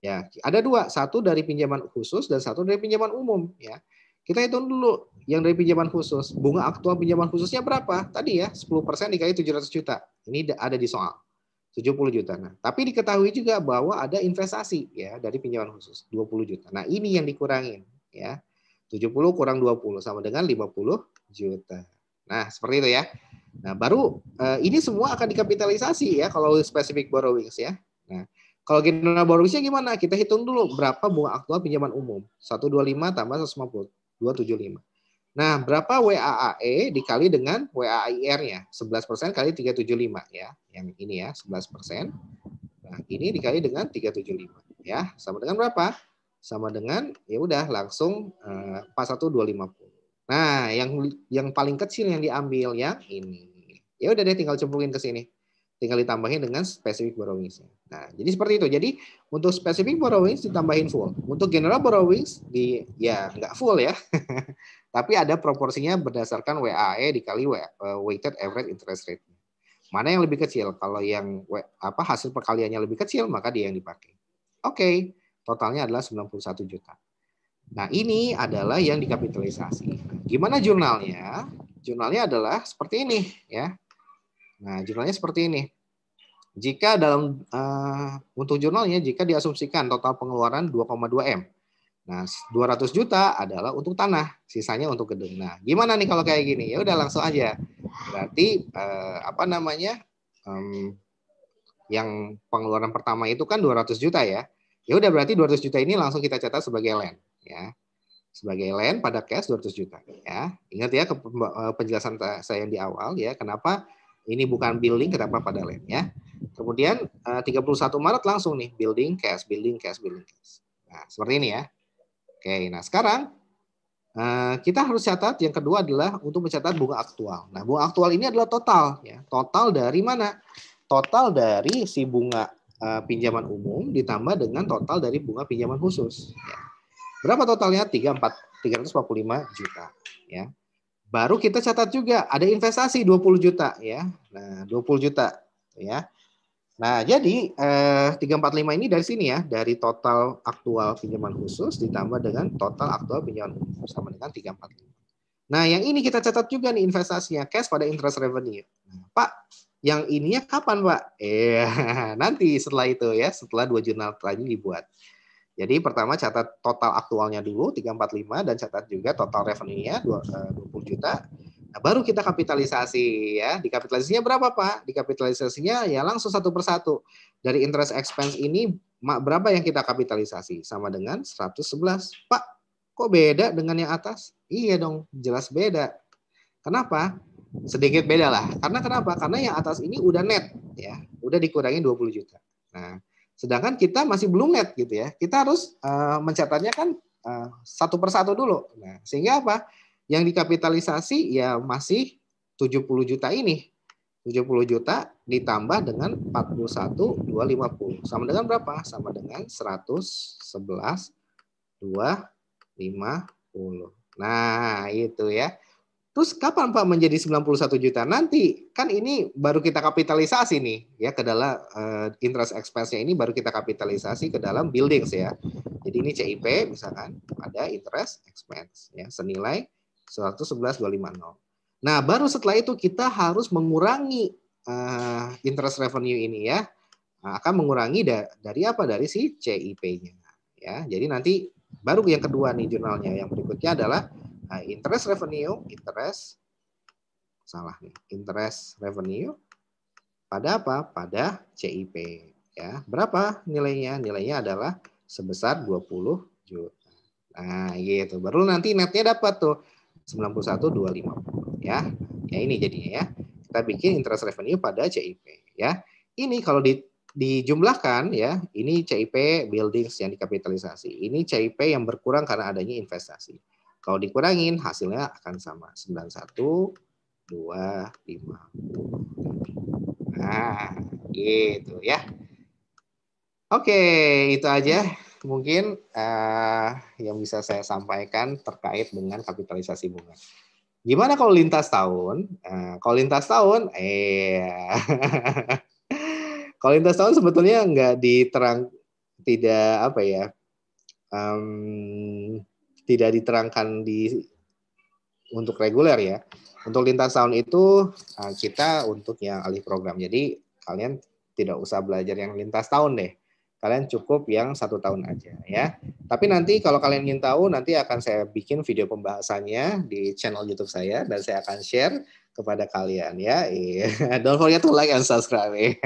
Ya, ada dua, satu dari pinjaman khusus dan satu dari pinjaman umum ya. Kita hitung dulu yang dari pinjaman khusus, bunga aktual pinjaman khususnya berapa? Tadi ya, 10% dikali 700 juta. Ini ada di soal. 70 juta. Nah, tapi diketahui juga bahwa ada investasi ya dari pinjaman khusus 20 juta. Nah, ini yang dikurangin ya. 70 kurang 20 sama dengan 50 juta. Nah, seperti itu ya. Nah, baru eh, ini semua akan dikapitalisasi ya kalau specific borrowings ya. Nah, kalau general borrowingsnya gimana? Kita hitung dulu berapa bunga aktual pinjaman umum. 125 tambah 150, 275. Nah, berapa WAAE dikali dengan WAIR-nya? 11% kali 375 ya. Yang ini ya, 11%. Nah, ini dikali dengan 375 ya. Sama dengan berapa? Sama dengan ya udah langsung eh, uh, 41250. Nah, yang yang paling kecil yang diambil yang ini. Ya udah deh tinggal cemplungin ke sini. Tinggal ditambahin dengan specific borrowings. Nah, jadi seperti itu. Jadi untuk specific borrowings ditambahin full. Untuk general borrowings di ya nggak full ya. (laughs) Tapi ada proporsinya berdasarkan WAE dikali eh, weighted average interest rate. Mana yang lebih kecil? Kalau yang apa hasil perkaliannya lebih kecil, maka dia yang dipakai. Oke, okay. totalnya adalah 91 juta. Nah, ini adalah yang dikapitalisasi. Gimana jurnalnya? Jurnalnya adalah seperti ini, ya. Nah, jurnalnya seperti ini. Jika dalam uh, untuk jurnalnya jika diasumsikan total pengeluaran 2,2 M Nah, 200 juta adalah untuk tanah, sisanya untuk gedung. Nah, gimana nih kalau kayak gini? Ya udah langsung aja. Berarti eh, apa namanya? Um, yang pengeluaran pertama itu kan 200 juta ya. Ya udah berarti 200 juta ini langsung kita catat sebagai land ya. Sebagai land pada cash 200 juta ya. Ingat ya ke eh, penjelasan saya yang di awal ya, kenapa ini bukan building kenapa pada land ya. Kemudian eh, 31 Maret langsung nih building cash, building cash, building cash. Nah, seperti ini ya. Oke, nah sekarang eh, kita harus catat yang kedua adalah untuk mencatat bunga aktual. Nah, bunga aktual ini adalah total ya. Total dari mana? Total dari si bunga eh, pinjaman umum ditambah dengan total dari bunga pinjaman khusus ya. Berapa totalnya? Tiga empat ratus puluh lima juta ya. Baru kita catat juga ada investasi 20 juta ya. Nah, 20 juta ya. Nah, jadi eh, 345 ini dari sini ya, dari total aktual pinjaman khusus ditambah dengan total aktual pinjaman khusus sama dengan 345. Nah, yang ini kita catat juga nih investasinya cash pada interest revenue. Nah, Pak, yang ininya kapan, Pak? Eh, (laughs) nanti setelah itu ya, setelah dua jurnal lagi dibuat. Jadi pertama catat total aktualnya dulu 345 dan catat juga total revenue-nya 20 eh, juta Nah, baru kita kapitalisasi ya. Dikapitalisasinya berapa Pak? Dikapitalisasinya ya langsung satu persatu. Dari interest expense ini berapa yang kita kapitalisasi? Sama dengan 111. Pak, kok beda dengan yang atas? Iya dong, jelas beda. Kenapa? Sedikit beda lah. Karena kenapa? Karena yang atas ini udah net ya, udah dikurangi 20 juta. Nah, sedangkan kita masih belum net gitu ya. Kita harus uh, mencatatnya kan eh, satu persatu dulu. Nah, sehingga apa? Yang dikapitalisasi ya masih 70 juta ini. 70 juta ditambah dengan lima puluh Sama dengan berapa? Sama dengan lima puluh. Nah, itu ya. Terus kapan Pak menjadi 91 juta? Nanti kan ini baru kita kapitalisasi nih ya ke dalam uh, interest expense-nya ini baru kita kapitalisasi ke dalam buildings ya. Jadi ini CIP misalkan ada interest expense ya senilai 111,250. Nah, baru setelah itu kita harus mengurangi uh, interest revenue ini ya. Nah, akan mengurangi da dari apa? Dari si CIP-nya. Ya, jadi nanti baru yang kedua nih jurnalnya. Yang berikutnya adalah uh, interest revenue, interest salah nih, interest revenue pada apa? Pada CIP ya. Berapa nilainya? Nilainya adalah sebesar 20 juta. Nah, gitu. Baru nanti netnya dapat tuh 91,250 ya. Ya ini jadinya ya. Kita bikin interest revenue pada CIP ya. Ini kalau di dijumlahkan ya, ini CIP buildings yang dikapitalisasi, ini CIP yang berkurang karena adanya investasi. Kalau dikurangin hasilnya akan sama 91 250. Nah, gitu ya. Oke, itu aja mungkin uh, yang bisa saya sampaikan terkait dengan kapitalisasi bunga. Gimana kalau lintas tahun? Uh, kalau lintas tahun, eh, (laughs) kalau lintas tahun sebetulnya nggak diterang, tidak apa ya, um, tidak diterangkan di untuk reguler ya. Untuk lintas tahun itu uh, kita untuk yang alih program. Jadi kalian tidak usah belajar yang lintas tahun deh kalian cukup yang satu tahun aja ya. Tapi nanti kalau kalian ingin tahu nanti akan saya bikin video pembahasannya di channel YouTube saya dan saya akan share kepada kalian ya. Iya. (laughs) Don't forget to like and subscribe. Ya.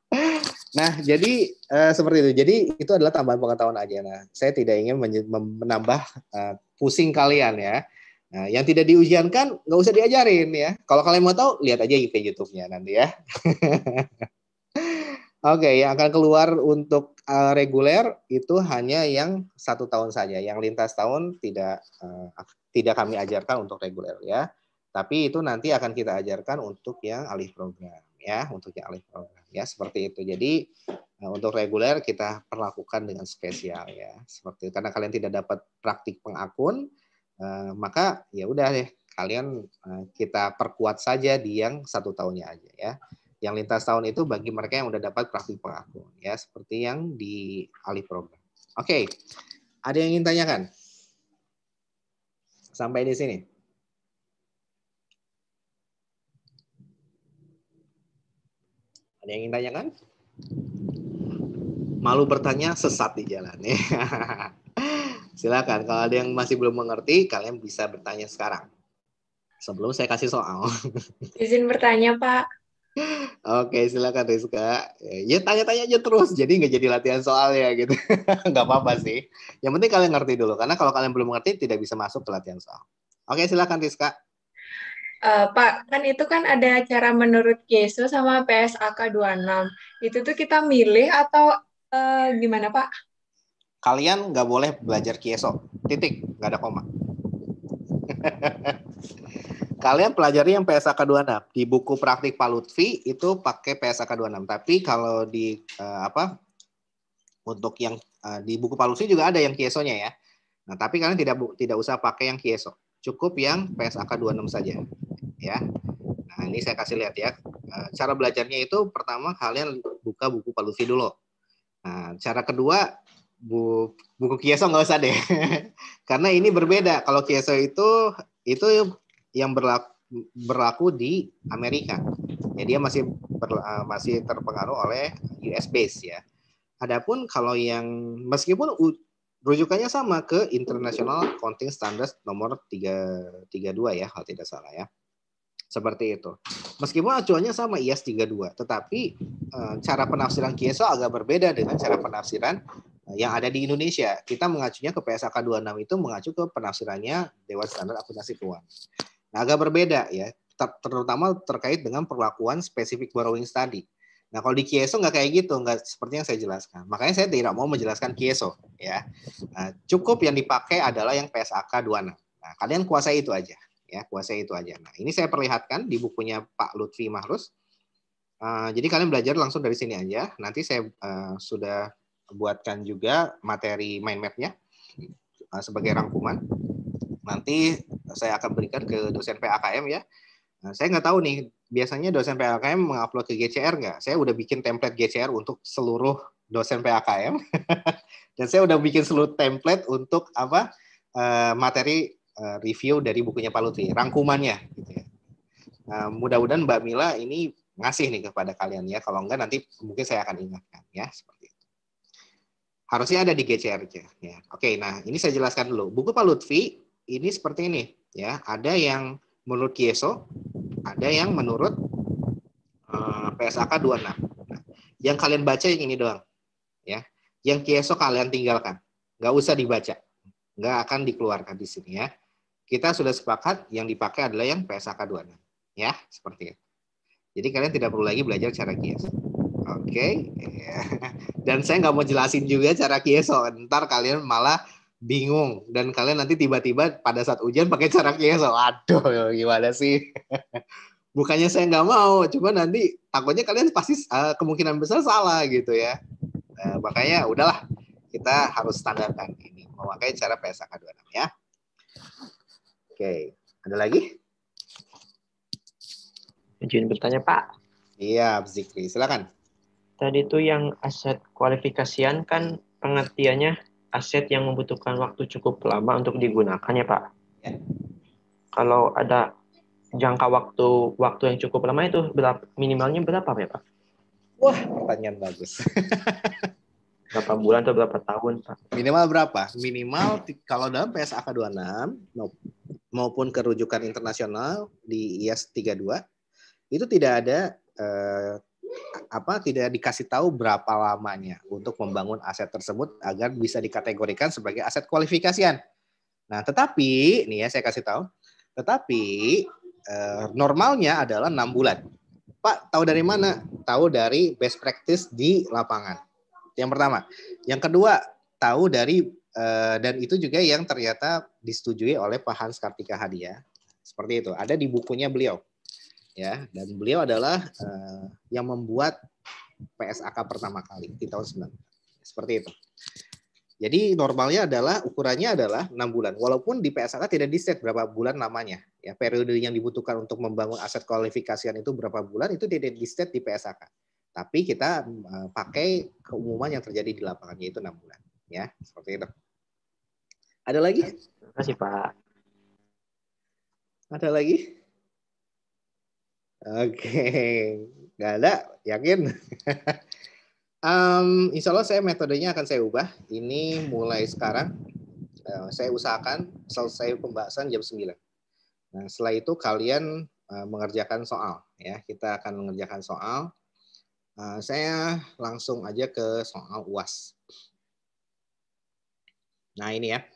(laughs) nah, jadi uh, seperti itu. Jadi itu adalah tambahan pengetahuan aja. Nah, saya tidak ingin menambah uh, pusing kalian ya. Nah, yang tidak diujiankan nggak usah diajarin ya. Kalau kalian mau tahu, lihat aja IP YouTube-nya nanti ya. (laughs) Oke, yang akan keluar untuk uh, reguler itu hanya yang satu tahun saja. Yang lintas tahun tidak uh, tidak kami ajarkan untuk reguler ya. Tapi itu nanti akan kita ajarkan untuk yang alih program ya, untuk yang alih program ya seperti itu. Jadi uh, untuk reguler kita perlakukan dengan spesial ya, seperti itu. Karena kalian tidak dapat praktik pengakun, uh, maka ya udah deh kalian uh, kita perkuat saja di yang satu tahunnya aja ya yang lintas tahun itu bagi mereka yang udah dapat praktik pengakuan ya seperti yang di alih program. Oke, okay. ada yang ingin tanyakan? Sampai di sini. Ada yang ingin tanyakan? Malu bertanya sesat di jalan ya. (laughs) Silakan kalau ada yang masih belum mengerti kalian bisa bertanya sekarang. Sebelum saya kasih soal. (laughs) Izin bertanya Pak. Oke, silakan Rizka. Ya tanya-tanya aja terus, jadi nggak jadi latihan soal ya gitu. (laughs) nggak apa-apa sih. Yang penting kalian ngerti dulu, karena kalau kalian belum ngerti tidak bisa masuk ke latihan soal. Oke, silakan Rizka. Uh, Pak, kan itu kan ada cara menurut Yesus sama PSAK 26. Itu tuh kita milih atau uh, gimana Pak? Kalian nggak boleh belajar Kieso. Titik, nggak ada koma. (laughs) kalian pelajari yang PSAK 26 di buku praktik Pak Lutfi itu pakai PSAK 26 tapi kalau di uh, apa untuk yang uh, di buku Pak Lutfi juga ada yang kiesonya ya nah tapi kalian tidak tidak usah pakai yang kieso cukup yang PSAK 26 saja ya nah ini saya kasih lihat ya uh, cara belajarnya itu pertama kalian buka buku Pak Lutfi dulu nah cara kedua bu, buku kieso nggak usah deh (laughs) karena ini berbeda kalau kieso itu itu yang berlaku berlaku di Amerika. Ya, dia masih ber, eh, masih terpengaruh oleh US base ya. Adapun kalau yang meskipun rujukannya sama ke International Accounting Standards nomor 332 ya kalau tidak salah ya. Seperti itu. Meskipun acuannya sama IAS 32, tetapi eh, cara penafsiran KISO agak berbeda dengan cara penafsiran eh, yang ada di Indonesia. Kita mengacunya ke PSAK 26 itu mengacu ke penafsirannya Dewan Standar Akuntansi Keuangan. Nah, agak berbeda ya, ter terutama terkait dengan perlakuan spesifik borrowing tadi. Nah, kalau di Kieso nggak kayak gitu, nggak seperti yang saya jelaskan. Makanya saya tidak mau menjelaskan Kieso. Ya. Nah, cukup yang dipakai adalah yang PSAK 26. Nah, kalian kuasai itu aja. ya Kuasai itu aja. Nah, ini saya perlihatkan di bukunya Pak Lutfi Mahrus. Uh, jadi kalian belajar langsung dari sini aja. Nanti saya uh, sudah buatkan juga materi mind map-nya uh, sebagai rangkuman. Nanti saya akan berikan ke dosen PAKM ya. Nah, saya nggak tahu nih, biasanya dosen PAKM mengupload ke GCR nggak? Saya udah bikin template GCR untuk seluruh dosen PAKM. (laughs) Dan saya udah bikin seluruh template untuk apa eh, materi eh, review dari bukunya Pak Lutfi, rangkumannya. Gitu ya. Nah, mudah-mudahan Mbak Mila ini ngasih nih kepada kalian ya. Kalau enggak nanti mungkin saya akan ingatkan ya seperti itu. Harusnya ada di GCR ya. Oke, nah ini saya jelaskan dulu. Buku Pak Lutfi ini seperti ini ya. Ada yang menurut Kieso, ada yang menurut uh, PSAK 26. Nah, yang kalian baca yang ini doang ya. Yang Kieso kalian tinggalkan. Nggak usah dibaca. Nggak akan dikeluarkan di sini ya. Kita sudah sepakat yang dipakai adalah yang PSAK 26 ya, seperti itu. Jadi kalian tidak perlu lagi belajar cara kias. Oke, okay. Ya. (laughs) dan saya nggak mau jelasin juga cara kias, ntar kalian malah bingung dan kalian nanti tiba-tiba pada saat ujian pakai cara so aduh gimana sih (laughs) bukannya saya nggak mau cuma nanti takutnya kalian pasti uh, kemungkinan besar salah gitu ya nah, makanya udahlah kita harus standarkan ini memakai cara PSAK 26 ya oke ada lagi izin bertanya Pak iya Zikri silakan tadi tuh yang aset kualifikasian kan pengertiannya aset yang membutuhkan waktu cukup lama untuk digunakan ya Pak. Ya. Kalau ada jangka waktu waktu yang cukup lama itu berapa, minimalnya berapa ya Pak? Wah pertanyaan bagus. (laughs) berapa bulan atau berapa tahun Pak? Minimal berapa? Minimal kalau dalam PSAK 26 maupun kerujukan internasional di IAS 32 itu tidak ada eh, apa tidak dikasih tahu berapa lamanya untuk membangun aset tersebut agar bisa dikategorikan sebagai aset kualifikasian. Nah, tetapi ini ya saya kasih tahu, tetapi eh, normalnya adalah enam bulan. Pak, tahu dari mana? Tahu dari best practice di lapangan. Yang pertama. Yang kedua, tahu dari eh, dan itu juga yang ternyata disetujui oleh Pak Hans Kartika ya. Seperti itu. Ada di bukunya beliau ya dan beliau adalah uh, yang membuat PSAK pertama kali di tahun 90 seperti itu. Jadi normalnya adalah ukurannya adalah enam bulan. Walaupun di PSAK tidak di set berapa bulan namanya, ya periode yang dibutuhkan untuk membangun aset kualifikasian itu berapa bulan itu tidak di set di PSAK. Tapi kita eh, pakai keumuman yang terjadi di lapangannya itu enam bulan, ya seperti itu. Ada lagi? Terima kasih Pak. Ada lagi? Oke, nggak ada, yakin? um, insya Allah saya metodenya akan saya ubah. Ini mulai sekarang uh, saya usahakan selesai pembahasan jam 9. Nah, setelah itu kalian uh, mengerjakan soal. ya Kita akan mengerjakan soal. Uh, saya langsung aja ke soal UAS. Nah ini ya.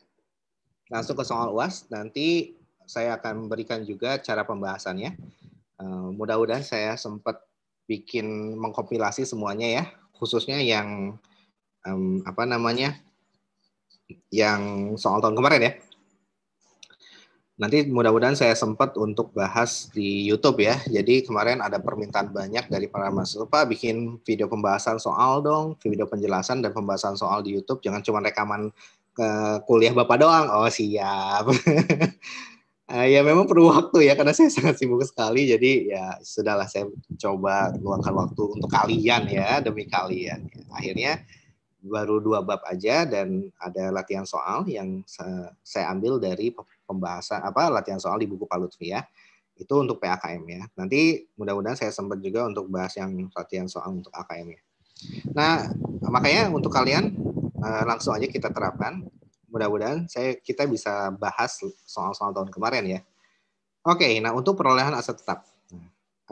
Langsung ke soal UAS. Nanti saya akan memberikan juga cara pembahasannya Eh, mudah-mudahan saya sempat bikin mengkompilasi semuanya ya, khususnya yang um, apa namanya yang soal tahun kemarin ya. Nanti mudah-mudahan saya sempat untuk bahas di YouTube ya. Jadi kemarin ada permintaan banyak dari para mahasiswa bikin video pembahasan soal dong, video penjelasan dan pembahasan soal di YouTube. Jangan cuma rekaman ke eh, kuliah Bapak doang. Oh, siap. (laughs) Uh, ya memang perlu waktu ya karena saya sangat sibuk sekali jadi ya sudahlah saya coba luangkan waktu untuk kalian ya demi kalian. Ya. Akhirnya baru dua bab aja dan ada latihan soal yang saya ambil dari pembahasan apa latihan soal di buku Pak ya. Itu untuk PAKM ya. Nanti mudah-mudahan saya sempat juga untuk bahas yang latihan soal untuk AKM ya. Nah, makanya untuk kalian uh, langsung aja kita terapkan mudah-mudahan saya kita bisa bahas soal-soal tahun kemarin ya. Oke, okay, nah untuk perolehan aset tetap.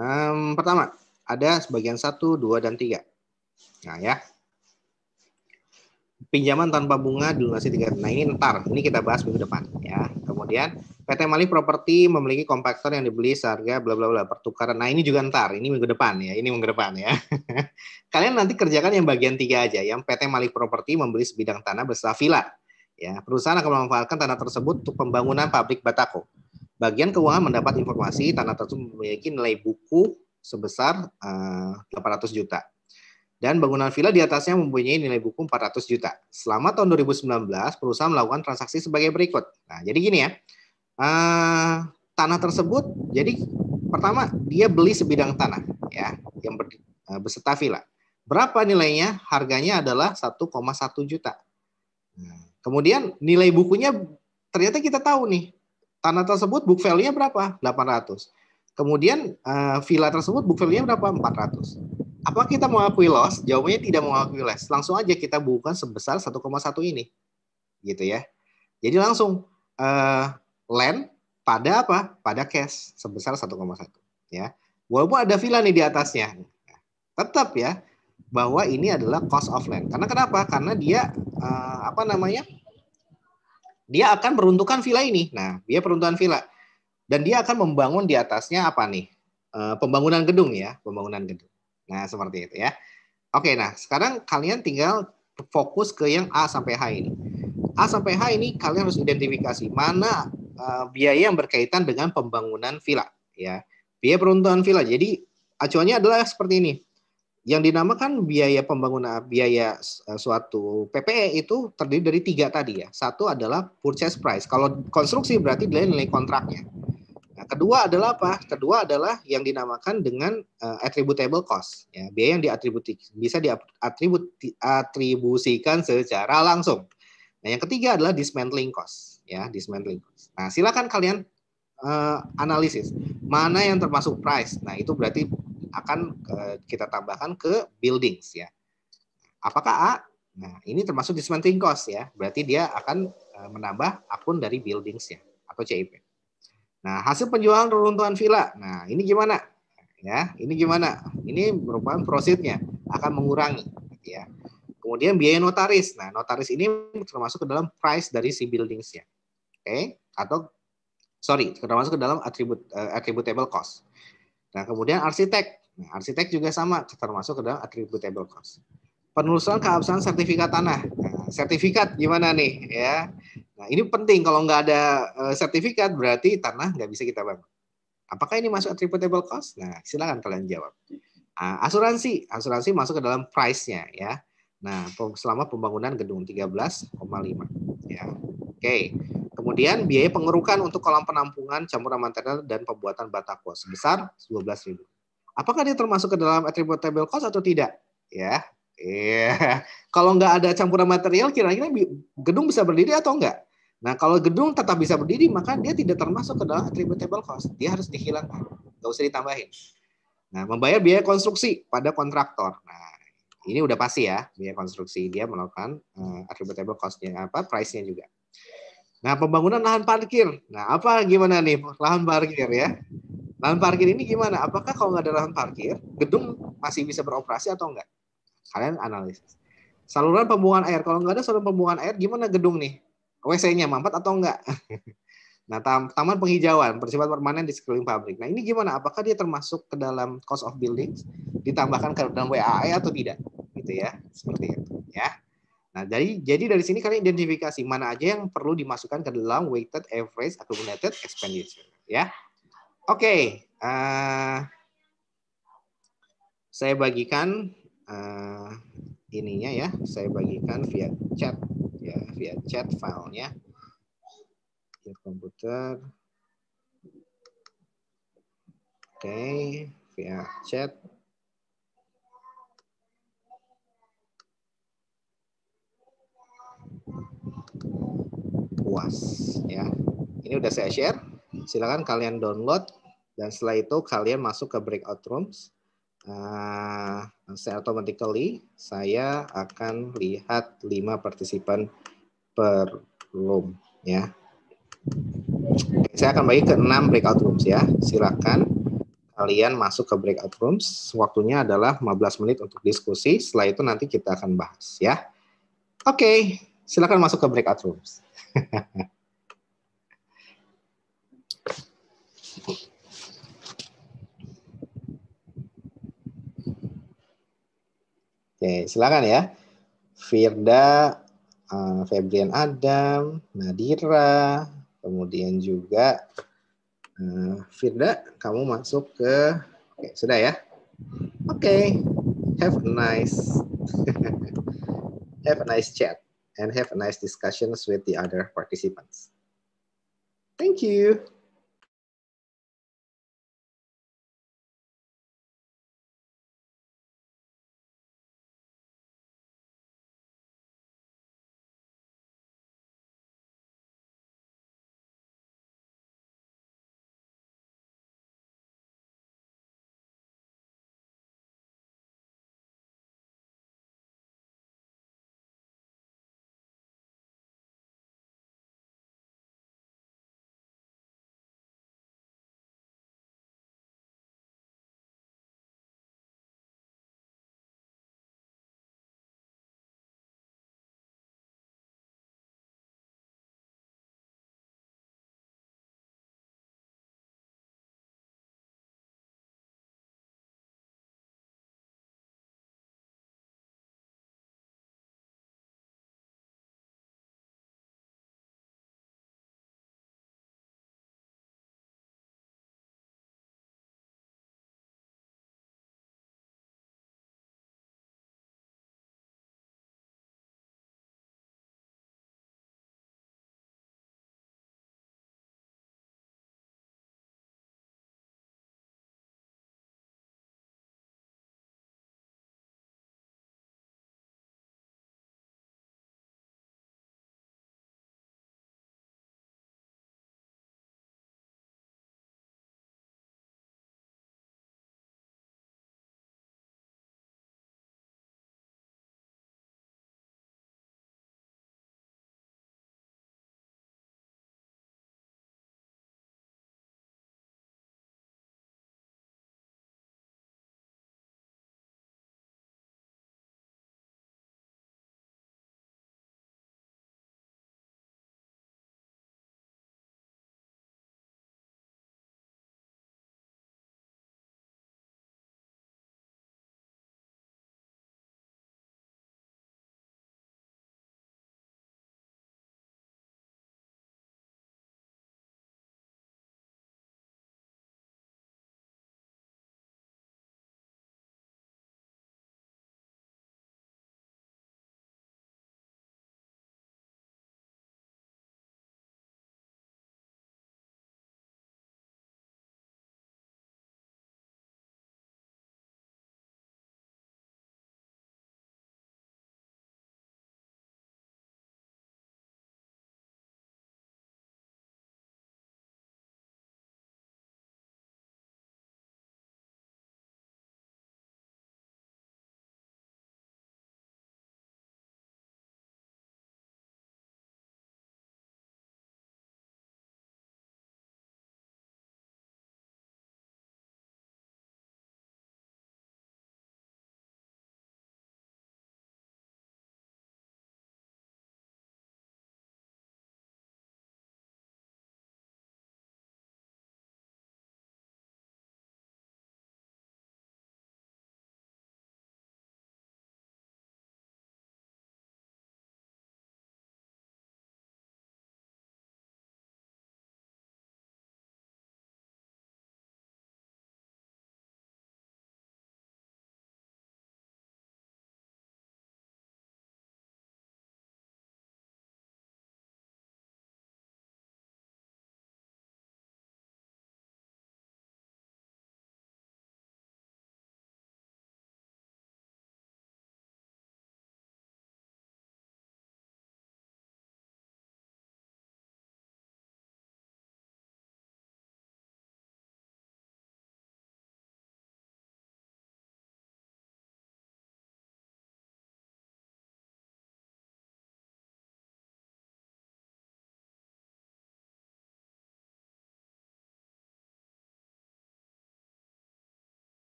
Um, pertama, ada sebagian 1, 2, dan 3. Nah ya. Pinjaman tanpa bunga dilunasi tiga. Nah ini ntar, ini kita bahas minggu depan ya. Kemudian PT Mali Properti memiliki kompaktor yang dibeli seharga bla bla bla pertukaran. Nah ini juga ntar, ini minggu depan ya, ini minggu depan ya. (laughs) Kalian nanti kerjakan yang bagian tiga aja, yang PT Mali Properti membeli sebidang tanah besar villa Ya, perusahaan akan memanfaatkan tanah tersebut untuk pembangunan pabrik batako. Bagian keuangan mendapat informasi tanah tersebut memiliki nilai buku sebesar uh, eh, 800 juta. Dan bangunan villa di atasnya mempunyai nilai buku 400 juta. Selama tahun 2019, perusahaan melakukan transaksi sebagai berikut. Nah, jadi gini ya. Uh, tanah tersebut, jadi pertama dia beli sebidang tanah ya, yang ber, uh, beserta villa. Berapa nilainya? Harganya adalah 1,1 juta. Nah, Kemudian nilai bukunya ternyata kita tahu nih tanah tersebut book value-nya berapa? 800. Kemudian uh, villa tersebut book value-nya berapa? 400. Apa kita mau akui loss? Jawabannya tidak mau akui loss. Langsung aja kita bukan sebesar 1,1 ini. Gitu ya. Jadi langsung uh, land pada apa? Pada cash sebesar 1,1 ya. Walaupun ada villa nih di atasnya. Tetap ya, bahwa ini adalah cost of land. Karena kenapa? Karena dia uh, apa namanya? Dia akan meruntuhkan villa ini. Nah, dia peruntuhan villa dan dia akan membangun di atasnya apa nih? Uh, pembangunan gedung ya, pembangunan gedung. Nah, seperti itu ya. Oke, nah sekarang kalian tinggal fokus ke yang A sampai H ini. A sampai H ini kalian harus identifikasi mana uh, biaya yang berkaitan dengan pembangunan villa ya. Biaya peruntuhan villa. Jadi acuannya adalah seperti ini yang dinamakan biaya pembangunan biaya eh, suatu PPE itu terdiri dari tiga tadi ya. Satu adalah purchase price. Kalau konstruksi berarti nilai nilai kontraknya. Nah, kedua adalah apa? Kedua adalah yang dinamakan dengan uh, attributable cost. Ya, biaya yang diatributi bisa diatribusikan secara langsung. Nah, yang ketiga adalah dismantling cost. Ya, dismantling cost. Nah, silakan kalian uh, analisis mana yang termasuk price. Nah, itu berarti akan eh, kita tambahkan ke buildings ya. Apakah A? Nah, ini termasuk dismantling cost ya. Berarti dia akan eh, menambah akun dari buildings ya atau CIP. Nah, hasil penjualan reruntuhan villa. Nah, ini gimana? Ya, ini gimana? Ini merupakan prosesnya akan mengurangi ya. Kemudian biaya notaris. Nah, notaris ini termasuk ke dalam price dari si buildings ya. Oke, okay? atau sorry, termasuk ke dalam atribut uh, eh, attributable cost. Nah, kemudian arsitek. Nah, arsitek juga sama, termasuk ke dalam attributable cost. Penelusuran keabsahan sertifikat tanah. Nah, sertifikat gimana nih? ya? Nah, ini penting. Kalau nggak ada eh, sertifikat, berarti tanah nggak bisa kita bangun. Apakah ini masuk attributable cost? Nah, silakan kalian jawab. Ah, asuransi, asuransi masuk ke dalam price-nya ya. Nah, selama pembangunan gedung 13,5 ya. Oke. Okay. Kemudian biaya pengerukan untuk kolam penampungan campuran material dan pembuatan batako sebesar 12.000. Apakah dia termasuk ke dalam attributable cost atau tidak? Ya, Yeah. (laughs) Kalau nggak ada campuran material, kira-kira gedung bisa berdiri atau enggak? Nah, kalau gedung tetap bisa berdiri, maka dia tidak termasuk ke dalam attributable cost. Dia harus dihilangkan. Nggak usah ditambahin. Nah, membayar biaya konstruksi pada kontraktor. Nah, ini udah pasti ya, biaya konstruksi. Dia melakukan uh, attributable cost-nya, apa, price-nya juga. Nah, pembangunan lahan parkir. Nah, apa gimana nih lahan parkir ya? Lahan parkir ini gimana? Apakah kalau nggak ada lahan parkir, gedung masih bisa beroperasi atau enggak? Kalian analisis. Saluran pembuangan air. Kalau nggak ada saluran pembuangan air, gimana gedung nih? WC-nya mampet atau enggak? (laughs) Nah, tam taman penghijauan bersifat permanen di sekeliling pabrik. Nah, ini gimana? Apakah dia termasuk ke dalam cost of buildings ditambahkan ke dalam WAE atau tidak? Gitu ya. Seperti itu, ya. Nah, jadi jadi dari sini kalian identifikasi mana aja yang perlu dimasukkan ke dalam weighted average accumulated expenditure, ya. Oke, okay. uh, eh, saya bagikan uh, ininya ya, saya bagikan via chat ya, via chat filenya via komputer. Oke, okay. via chat. puas ya. Ini udah saya share. Silakan kalian download dan setelah itu kalian masuk ke breakout rooms. Uh, eh, saya automatically saya akan lihat lima partisipan per room ya. Saya akan bagi ke enam breakout rooms ya. Silakan kalian masuk ke breakout rooms. Waktunya adalah 15 menit untuk diskusi. Setelah itu nanti kita akan bahas ya. Oke, okay silakan masuk ke breakout rooms. (laughs) Oke, silakan ya. Firda, eh, Febrian Adam, Nadira, kemudian juga eh, Firda, kamu masuk ke Oke, sudah ya. Oke. Have a nice (laughs) Have a nice chat. and have a nice discussions with the other participants. Thank you.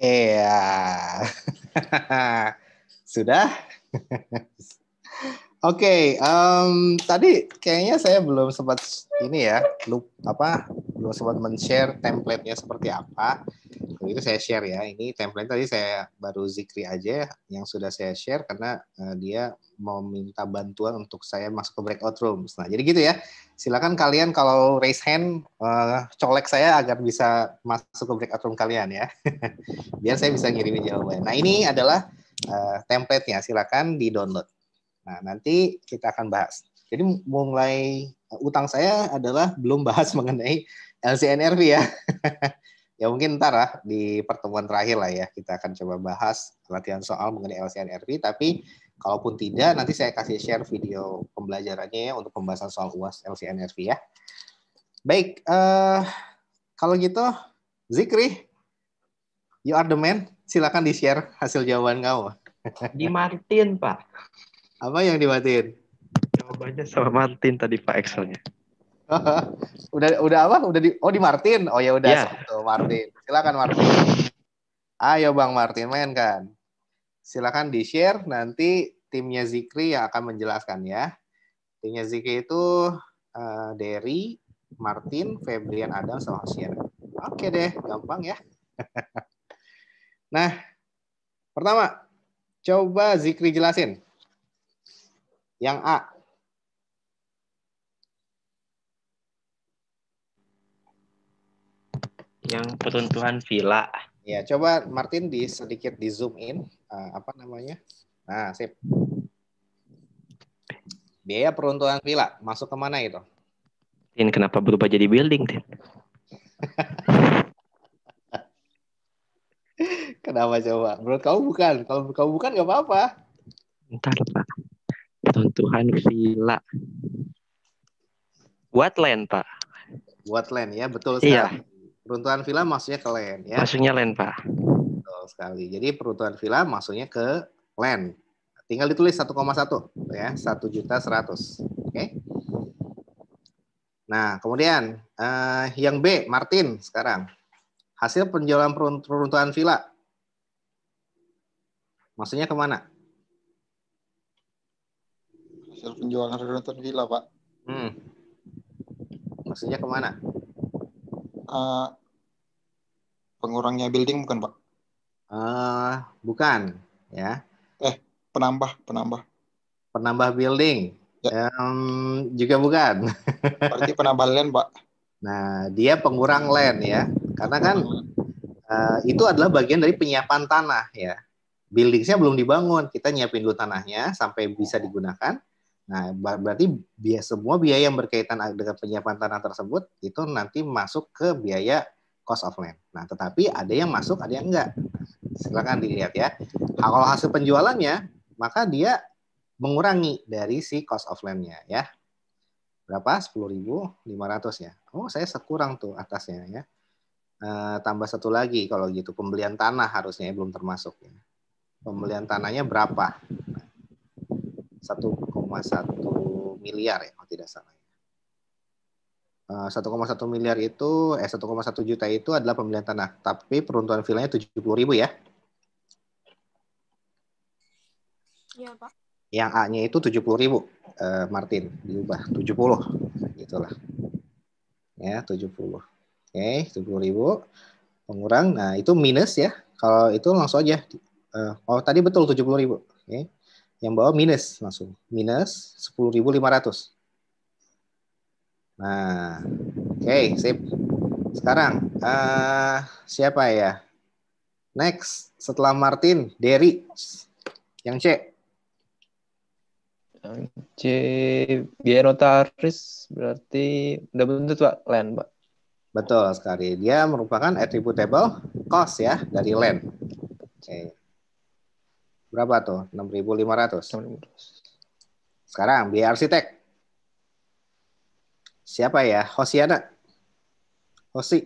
Iya. (laughs) Sudah? (laughs) Oke, okay, um, tadi kayaknya saya belum sempat ini ya, loop apa belum sempat men-share template-nya seperti apa. itu saya share ya. Ini template tadi saya baru zikri aja yang sudah saya share karena eh, dia mau minta bantuan untuk saya masuk ke breakout rooms. Nah, jadi gitu ya. Silakan kalian kalau raise hand uh, colek saya agar bisa masuk ke breakout room kalian ya. (laughs) Biar saya bisa ngirimin jawaban. Nah, ini adalah uh, eh, template Silakan di-download. Nah, nanti kita akan bahas. Jadi mulai eh, utang saya adalah belum bahas (laughs) mengenai LCNRV ya. (laughs) ya mungkin ntar lah di pertemuan terakhir lah ya kita akan coba bahas latihan soal mengenai LCNRV tapi kalaupun tidak nanti saya kasih share video pembelajarannya ya untuk pembahasan soal UAS LCNRV ya. Baik, uh, kalau gitu Zikri, you are the man. Silakan di-share hasil jawaban kamu. Di Martin, Pak. Apa yang di Martin? jawabannya sama Martin tadi Pak Excelnya. (laughs) udah udah apa? Udah di Oh di Martin. Oh ya udah yeah. Martin. Silakan Martin. Ayo Bang Martin main kan Silakan di-share nanti timnya Zikri yang akan menjelaskan ya. Timnya Zikri itu uh, Derry, Martin, Febrian Adam sama Oke deh, gampang ya. (laughs) nah, pertama coba Zikri jelasin. Yang A, yang peruntuhan villa. Ya, coba Martin di sedikit di zoom in uh, apa namanya? Nah, sip. Biaya peruntuhan villa masuk ke mana itu? Tin, kenapa berubah jadi building, Tin? (laughs) kenapa coba? Menurut kamu bukan. Kalau kamu bukan nggak apa-apa. Entar, Pak. Peruntuhan villa. Buat land, Pak. Buat land ya, betul iya. sekali. Iya. Peruntuhan villa maksudnya ke land ya. Maksudnya land, Pak. Betul sekali. Jadi peruntuhan villa maksudnya ke land. Tinggal ditulis 1,1 ya, 1 juta 100. Oke. Okay? Nah, kemudian eh, yang B, Martin sekarang. Hasil penjualan peruntuhan villa. Maksudnya kemana? Hasil penjualan peruntuhan villa, Pak. Hmm. Maksudnya kemana? uh, pengurangnya building bukan pak? Uh, bukan ya. Eh penambah penambah. Penambah building. Ya. Um, juga bukan. (laughs) Berarti penambah land pak. Nah dia pengurang land ya karena kan uh, itu adalah bagian dari penyiapan tanah ya. Buildingsnya belum dibangun, kita nyiapin dulu tanahnya sampai bisa digunakan Nah, berarti biaya semua biaya yang berkaitan dengan penyiapan tanah tersebut itu nanti masuk ke biaya cost of land. Nah, tetapi ada yang masuk, ada yang enggak. Silakan dilihat ya. Nah, kalau hasil penjualannya, maka dia mengurangi dari si cost of land-nya ya. Berapa? 10.500 ya. Oh, saya sekurang tuh atasnya ya. E, tambah satu lagi kalau gitu pembelian tanah harusnya ya, belum termasuk ya. Pembelian tanahnya berapa? Nah, 1,1 miliar ya kalau tidak salah. 1,1 ya. eh, miliar itu eh 1,1 juta itu adalah pembelian tanah, tapi peruntuhan villanya 70 ribu ya. Iya, Pak. Yang A-nya itu 70 ribu, eh, Martin, diubah 70, itulah. Ya, 70. Oke, okay, 70 ribu pengurang. Nah, itu minus ya. Kalau itu langsung aja. Eh, oh, tadi betul 70 ribu. Oke. Okay. Yang bawah minus langsung. Minus 10.500. Nah, oke, okay, sip. Sekarang uh, siapa ya? Next, setelah Martin, Derry. Yang C. Yang C, notaris berarti udah bentuk Pak, land, Pak. Betul sekali. Dia merupakan attributable cost ya dari land. Oke. Okay. Berapa tuh? 6.500. Sekarang biaya arsitek. Siapa ya? Hosiana. Hosi.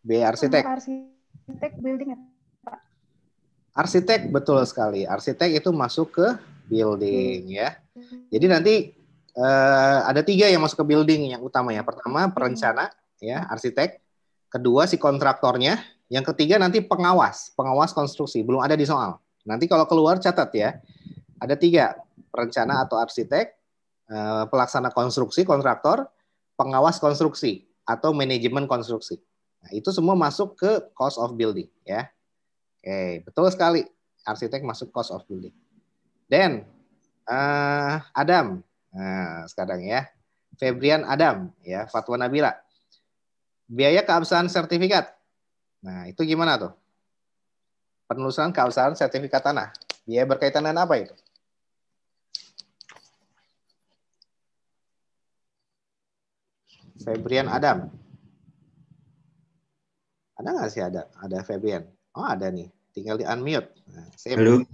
Biaya arsitek. Arsitek building ya, Pak? Arsitek betul sekali. Arsitek itu masuk ke building ya. Hmm. Jadi nanti eh, ada tiga yang masuk ke building yang utama ya. Pertama iya. perencana ya, arsitek. Kedua si kontraktornya yang ketiga nanti pengawas, pengawas konstruksi belum ada di soal. Nanti kalau keluar catat ya. Ada tiga, perencana atau arsitek, eh, pelaksana konstruksi kontraktor, pengawas konstruksi atau manajemen konstruksi. Nah, itu semua masuk ke cost of building ya. Oke, betul sekali. Arsitek masuk cost of building. Dan uh, Adam, nah, sekarang ya. Febrian Adam ya, Fatwa Nabila. Biaya keabsahan sertifikat Nah, itu gimana tuh? Penelusuran keabsahan sertifikat tanah. Dia berkaitan dengan apa itu? Febrian Adam. Ada nggak sih ada? Ada Febrian. Oh ada nih. Tinggal di unmute. Nah, halo.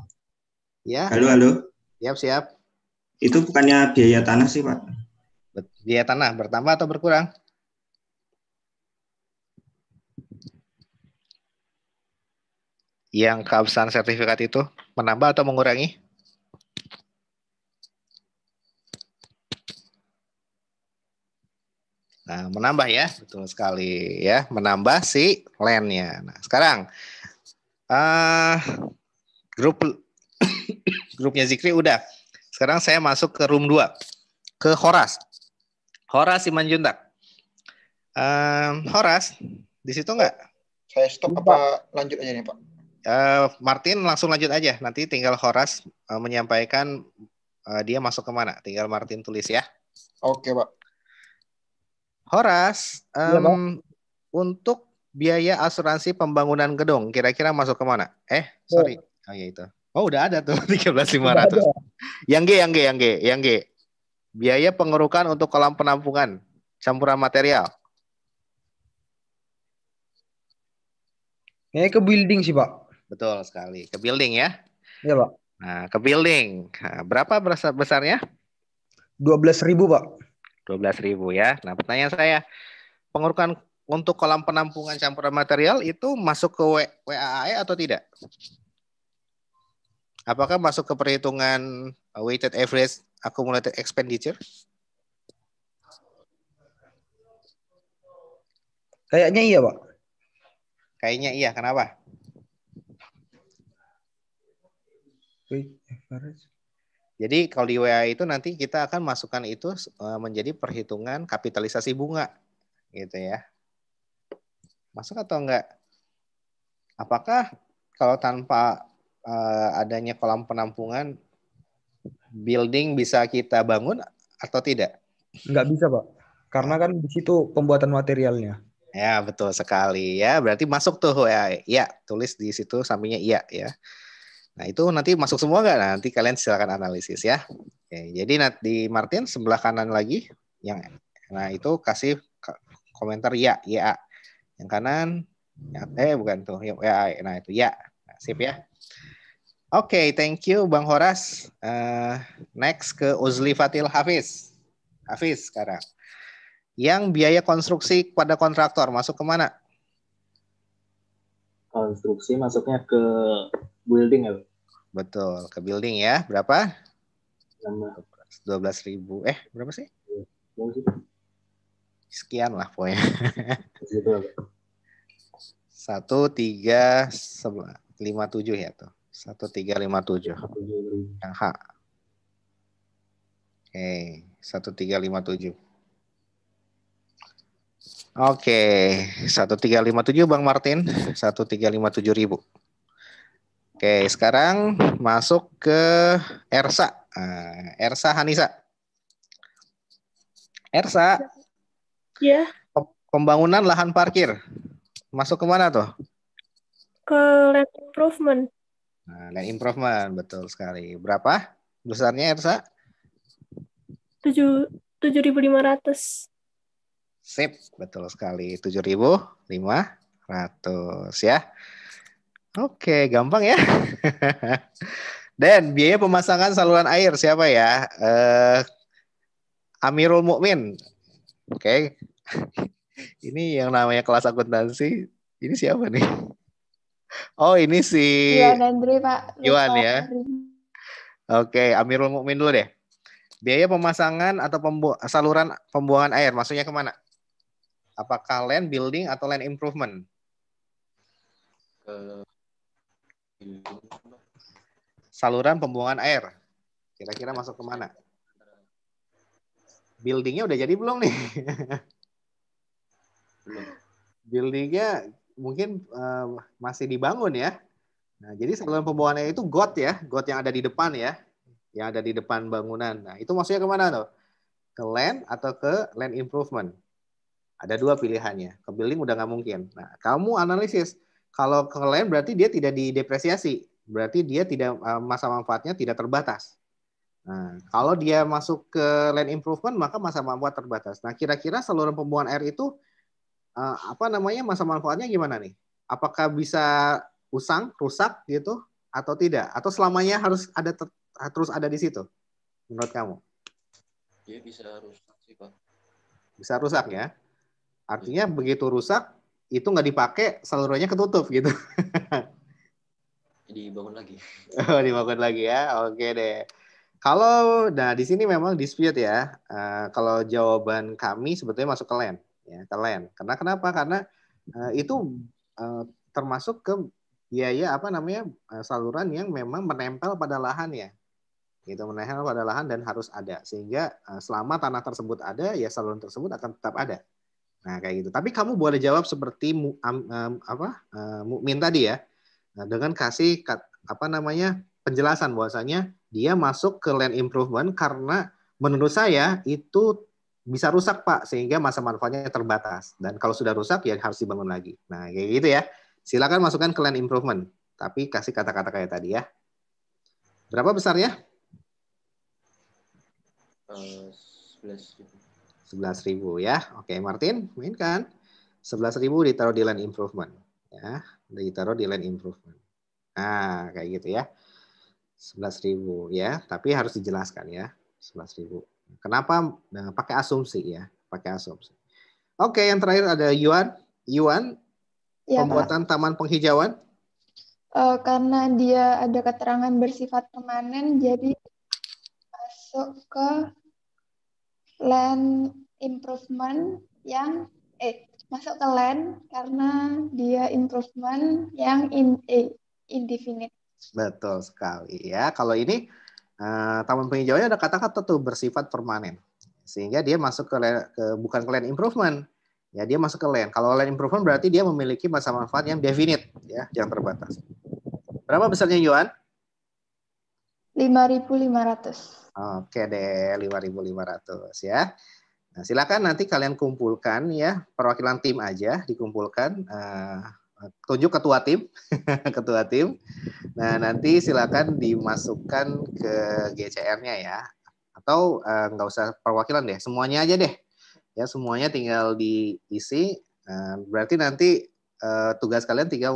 Ya. Halo halo. Siap siap. Itu bukannya biaya tanah sih pak? Biaya tanah bertambah atau berkurang? yang keabsahan sertifikat itu menambah atau mengurangi? Nah, menambah ya, betul sekali ya, menambah si lan Nah, sekarang uh, grup (coughs) grupnya Zikri udah. Sekarang saya masuk ke room 2, ke Horas. Horas si Um, uh, Horas, di situ enggak? Saya stop apa lanjut aja nih, Pak? uh, Martin langsung lanjut aja. Nanti tinggal Horas uh, menyampaikan uh, dia masuk kemana. Tinggal Martin tulis ya. Oke, Pak. Horas, um, ya, untuk biaya asuransi pembangunan gedung, kira-kira masuk kemana? Eh, sorry. Oh, oh ya itu. Oh, udah ada tuh 13.500. (laughs) Yang G, yang G, yang G, yang G. Biaya pengerukan untuk kolam penampungan, campuran material. Kayaknya ke building sih, Pak. Betul sekali. Ke building ya? Iya, Pak. Nah, ke building. Nah, berapa besarnya? 12.000, Pak. 12.000 ya. Nah, pertanyaan saya, pengurukan untuk kolam penampungan campuran material itu masuk ke WAAE atau tidak? Apakah masuk ke perhitungan uh, weighted average accumulated expenditure? Kayaknya iya, Pak. Kayaknya iya. Kenapa? Jadi kalau di WA itu nanti kita akan masukkan itu eh, menjadi perhitungan kapitalisasi bunga gitu ya. Masuk atau enggak? Apakah kalau tanpa eh, adanya kolam penampungan building bisa kita bangun atau tidak? Enggak bisa, Pak. Karena kan di situ pembuatan materialnya. Ya, betul sekali ya. Berarti masuk tuh WA. Ya, tulis di situ sampingnya iya ya. Nah itu nanti masuk semua nggak? Nah, nanti kalian silakan analisis ya. Oke, jadi di Martin sebelah kanan lagi yang nah itu kasih komentar ya ya yang kanan ya, eh bukan tuh ya, ya, ya nah itu ya nah, sip ya. Oke, okay, thank you Bang Horas. Uh, next ke Uzli Fatil Hafiz. Hafiz sekarang. Yang biaya konstruksi pada kontraktor masuk ke mana? Konstruksi masuknya ke building ya. Betul, ke building ya. Berapa? Dua ribu. Eh, berapa sih? Sekian lah pokoknya. Ya satu tiga lima tujuh ya tuh. Satu tiga lima tujuh. Yang H. Oke, satu tiga lima tujuh. Oke, satu tiga lima tujuh Bang Martin, satu tiga lima tujuh ribu. Oke, sekarang masuk ke Ersa. Eh, Ersa Hanisa. Ersa. Ya. Pembangunan lahan parkir. Masuk ke mana tuh? Ke land improvement. Nah, land improvement, betul sekali. Berapa besarnya Ersa? lima 7.500. Sip, betul sekali. 7.500 ya. Oke, gampang ya. (laughs) Dan biaya pemasangan saluran air siapa ya? Uh, Amirul Mukmin. Oke. Okay. (laughs) ini yang namanya kelas akuntansi, ini siapa nih? Oh, ini si Yuan Andri, Pak. Yuan ya. Oke, okay, Amirul Mukmin dulu deh. Biaya pemasangan atau pembu saluran pembuangan air, maksudnya kemana? Apakah land building atau land improvement? Saluran pembuangan air. Kira-kira masuk kemana? Buildingnya udah jadi belum nih? (laughs) Buildingnya mungkin uh, masih dibangun ya. Nah, jadi saluran pembuangan air itu got ya, got yang ada di depan ya, yang ada di depan bangunan. Nah, itu maksudnya kemana tuh? Ke land atau ke land improvement? Ada dua pilihannya. Ke building udah nggak mungkin. Nah, kamu analisis kalau ke berarti dia tidak didepresiasi, berarti dia tidak eh, masa manfaatnya tidak terbatas. Nah, kalau dia masuk ke land improvement maka masa manfaat terbatas. Nah, kira-kira seluruh pembuangan air itu eh, apa namanya masa manfaatnya gimana nih? Apakah bisa usang, rusak gitu atau tidak? Atau selamanya harus ada terus ada di situ? Menurut kamu? Dia bisa rusak sih, Pak. Bisa rusak ya. Artinya iya. begitu rusak itu nggak dipakai salurannya ketutup gitu. dibangun lagi. (laughs) Oh, dibangun lagi ya. Oke deh. Kalau nah di sini memang dispute ya. Uh, kalau jawaban kami sebetulnya masuk ke land ya, ke land Karena kenapa? Karena uh, itu uh, termasuk ke biaya apa namanya uh, saluran yang memang menempel pada lahan ya. itu menempel pada lahan dan harus ada sehingga uh, selama tanah tersebut ada ya saluran tersebut akan tetap ada Nah, kayak gitu. Tapi kamu boleh jawab seperti mu, um, um, apa? Uh, mukmin tadi ya. Nah, dengan kasih kat, apa namanya? penjelasan bahwasanya dia masuk ke land improvement karena menurut saya itu bisa rusak Pak sehingga masa manfaatnya terbatas dan kalau sudah rusak ya harus dibangun lagi. Nah, kayak gitu ya. Silakan masukkan ke land improvement tapi kasih kata-kata kayak tadi ya. Berapa besarnya? Uh, eh, 11.000 ya. Oke, Martin, mainkan. 11.000 ditaruh di line improvement ya. Ditaruh di line improvement. Nah, kayak gitu ya. 11.000 ya, tapi harus dijelaskan ya. 11.000. Kenapa nah, pakai asumsi ya, pakai asumsi. Oke, yang terakhir ada Yuan. Yuan ya, pembuatan Pak. taman penghijauan. Uh, karena dia ada keterangan bersifat permanen jadi masuk ke land improvement yang eh masuk ke land karena dia improvement yang in, eh, indefinite. Betul sekali ya. Kalau ini uh, taman penghijauannya ada kata-kata tuh bersifat permanen. Sehingga dia masuk ke, land, ke bukan ke land improvement. Ya, dia masuk ke land. Kalau land improvement berarti dia memiliki masa manfaat yang definite ya, yang terbatas. Berapa besarnya Yuan? 5.500. Oke deh, 5.500 ya. Nah, silakan nanti kalian kumpulkan ya, perwakilan tim aja dikumpulkan. Uh, tunjuk ketua tim, (laughs) ketua tim. Nah, nanti silakan dimasukkan ke GCR-nya ya. Atau uh, usah perwakilan deh, semuanya aja deh. Ya, semuanya tinggal diisi. Uh, berarti nanti uh, tugas kalian tinggal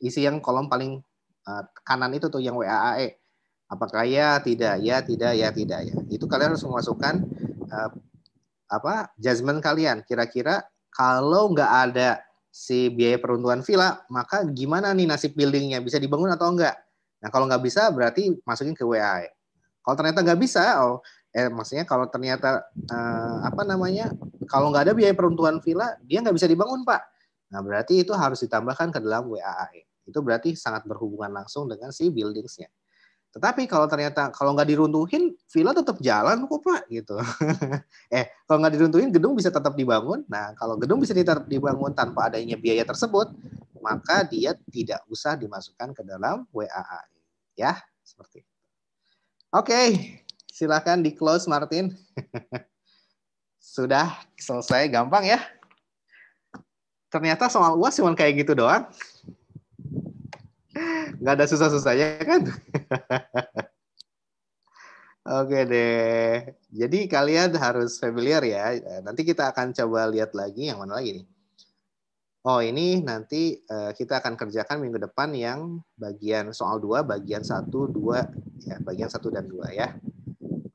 isi yang kolom paling uh, kanan itu tuh yang WAAE apakah ya tidak ya tidak ya tidak ya itu kalian harus memasukkan uh, apa judgement kalian kira-kira kalau nggak ada si biaya peruntuhan villa maka gimana nih nasib buildingnya bisa dibangun atau enggak nah kalau nggak bisa berarti masukin ke WAI e. kalau ternyata nggak bisa oh eh maksudnya kalau ternyata eh, apa namanya kalau nggak ada biaya peruntuhan villa dia nggak bisa dibangun pak nah berarti itu harus ditambahkan ke dalam WAI e. itu berarti sangat berhubungan langsung dengan si buildingsnya tetapi kalau ternyata kalau nggak diruntuhin, villa tetap jalan kok pak gitu. (laughs) eh kalau nggak diruntuhin, gedung bisa tetap dibangun. Nah kalau gedung bisa tetap dibangun tanpa adanya biaya tersebut, maka dia tidak usah dimasukkan ke dalam WAA. Ya seperti itu. Oke, okay, silahkan di close Martin. (laughs) Sudah selesai, gampang ya. Ternyata soal uas cuma kayak gitu doang nggak ada susah-susahnya kan? Oke deh. Jadi kalian harus familiar ya. Nanti kita akan coba lihat lagi yang mana lagi nih. Oh ini nanti eh, kita akan kerjakan minggu depan yang bagian soal dua bagian satu dua, ya, bagian satu dan dua ya.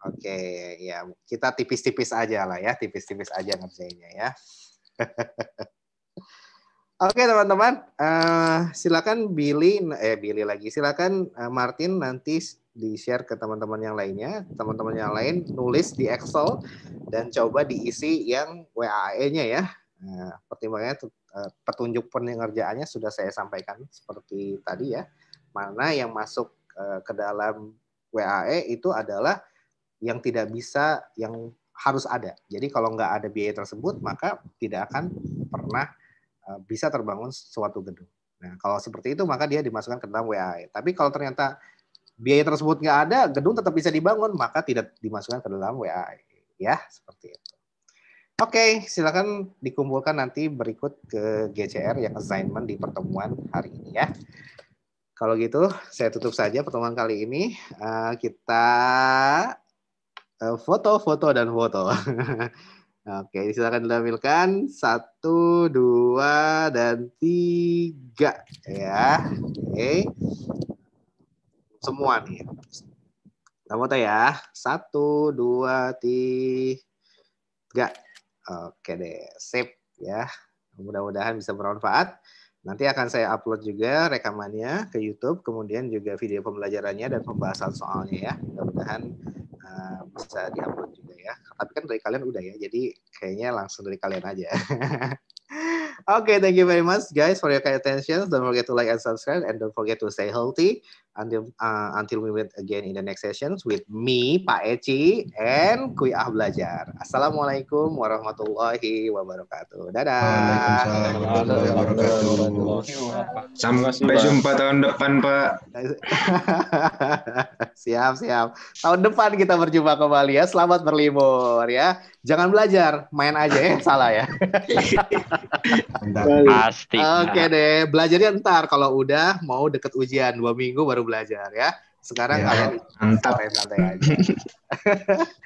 Oke, ya kita tipis-tipis aja lah ya, tipis-tipis aja ngerjainnya ya. (laughs) Oke okay, teman-teman, uh, silakan Billy, eh Billy lagi, silakan uh, Martin nanti di share ke teman-teman yang lainnya, teman-teman yang lain nulis di Excel dan coba diisi yang WAE-nya ya. Uh, eh, pertimbangannya uh, petunjuk pengerjaannya sudah saya sampaikan seperti tadi ya. Mana yang masuk uh, ke dalam WAE itu adalah yang tidak bisa, yang harus ada. Jadi kalau nggak ada biaya tersebut maka tidak akan pernah Eh, bisa terbangun suatu gedung. Nah, kalau seperti itu maka dia dimasukkan ke dalam WAE. Tapi kalau ternyata biaya tersebut nggak ada, gedung tetap bisa dibangun, maka tidak dimasukkan ke dalam WAE. Ya, seperti itu. Oke, silakan dikumpulkan nanti berikut ke GCR yang assignment di pertemuan hari ini ya. Kalau gitu, saya tutup saja pertemuan kali ini. Eh, kita eh, foto-foto dan foto. (laughs) Oke, silakan ditampilkan satu, dua, dan tiga ya. Oke, semua nih. Ya. Kita foto ya. Satu, dua, tiga. Oke deh, sip ya. Mudah-mudahan bisa bermanfaat. Nanti akan saya upload juga rekamannya ke YouTube, kemudian juga video pembelajarannya dan pembahasan soalnya ya. Mudah-mudahan bisa diupload juga ya. Tapi kan dari kalian udah ya, jadi kayaknya langsung dari kalian aja. (laughs) Oke, okay, thank you very much guys for your kind attention. Don't forget to like and subscribe and don't forget to stay healthy. Until uh, until we meet again in the next sessions with me Pak Eci and Kui Ah Belajar. Assalamualaikum warahmatullahi wabarakatuh. Dadah. Waalaikumsalam warahmatullahi wabarakatuh. Sampai jumpa tahun depan Pak. (laughs) siap siap. Tahun depan kita berjumpa kembali ya. Selamat berlibur ya. Jangan belajar, main aja ya. Salah ya. (laughs) Pasti. Oke okay deh. Belajarnya ntar kalau udah mau deket ujian dua minggu baru baru belajar ya. Sekarang ya, kalian santai-santai aja. (laughs)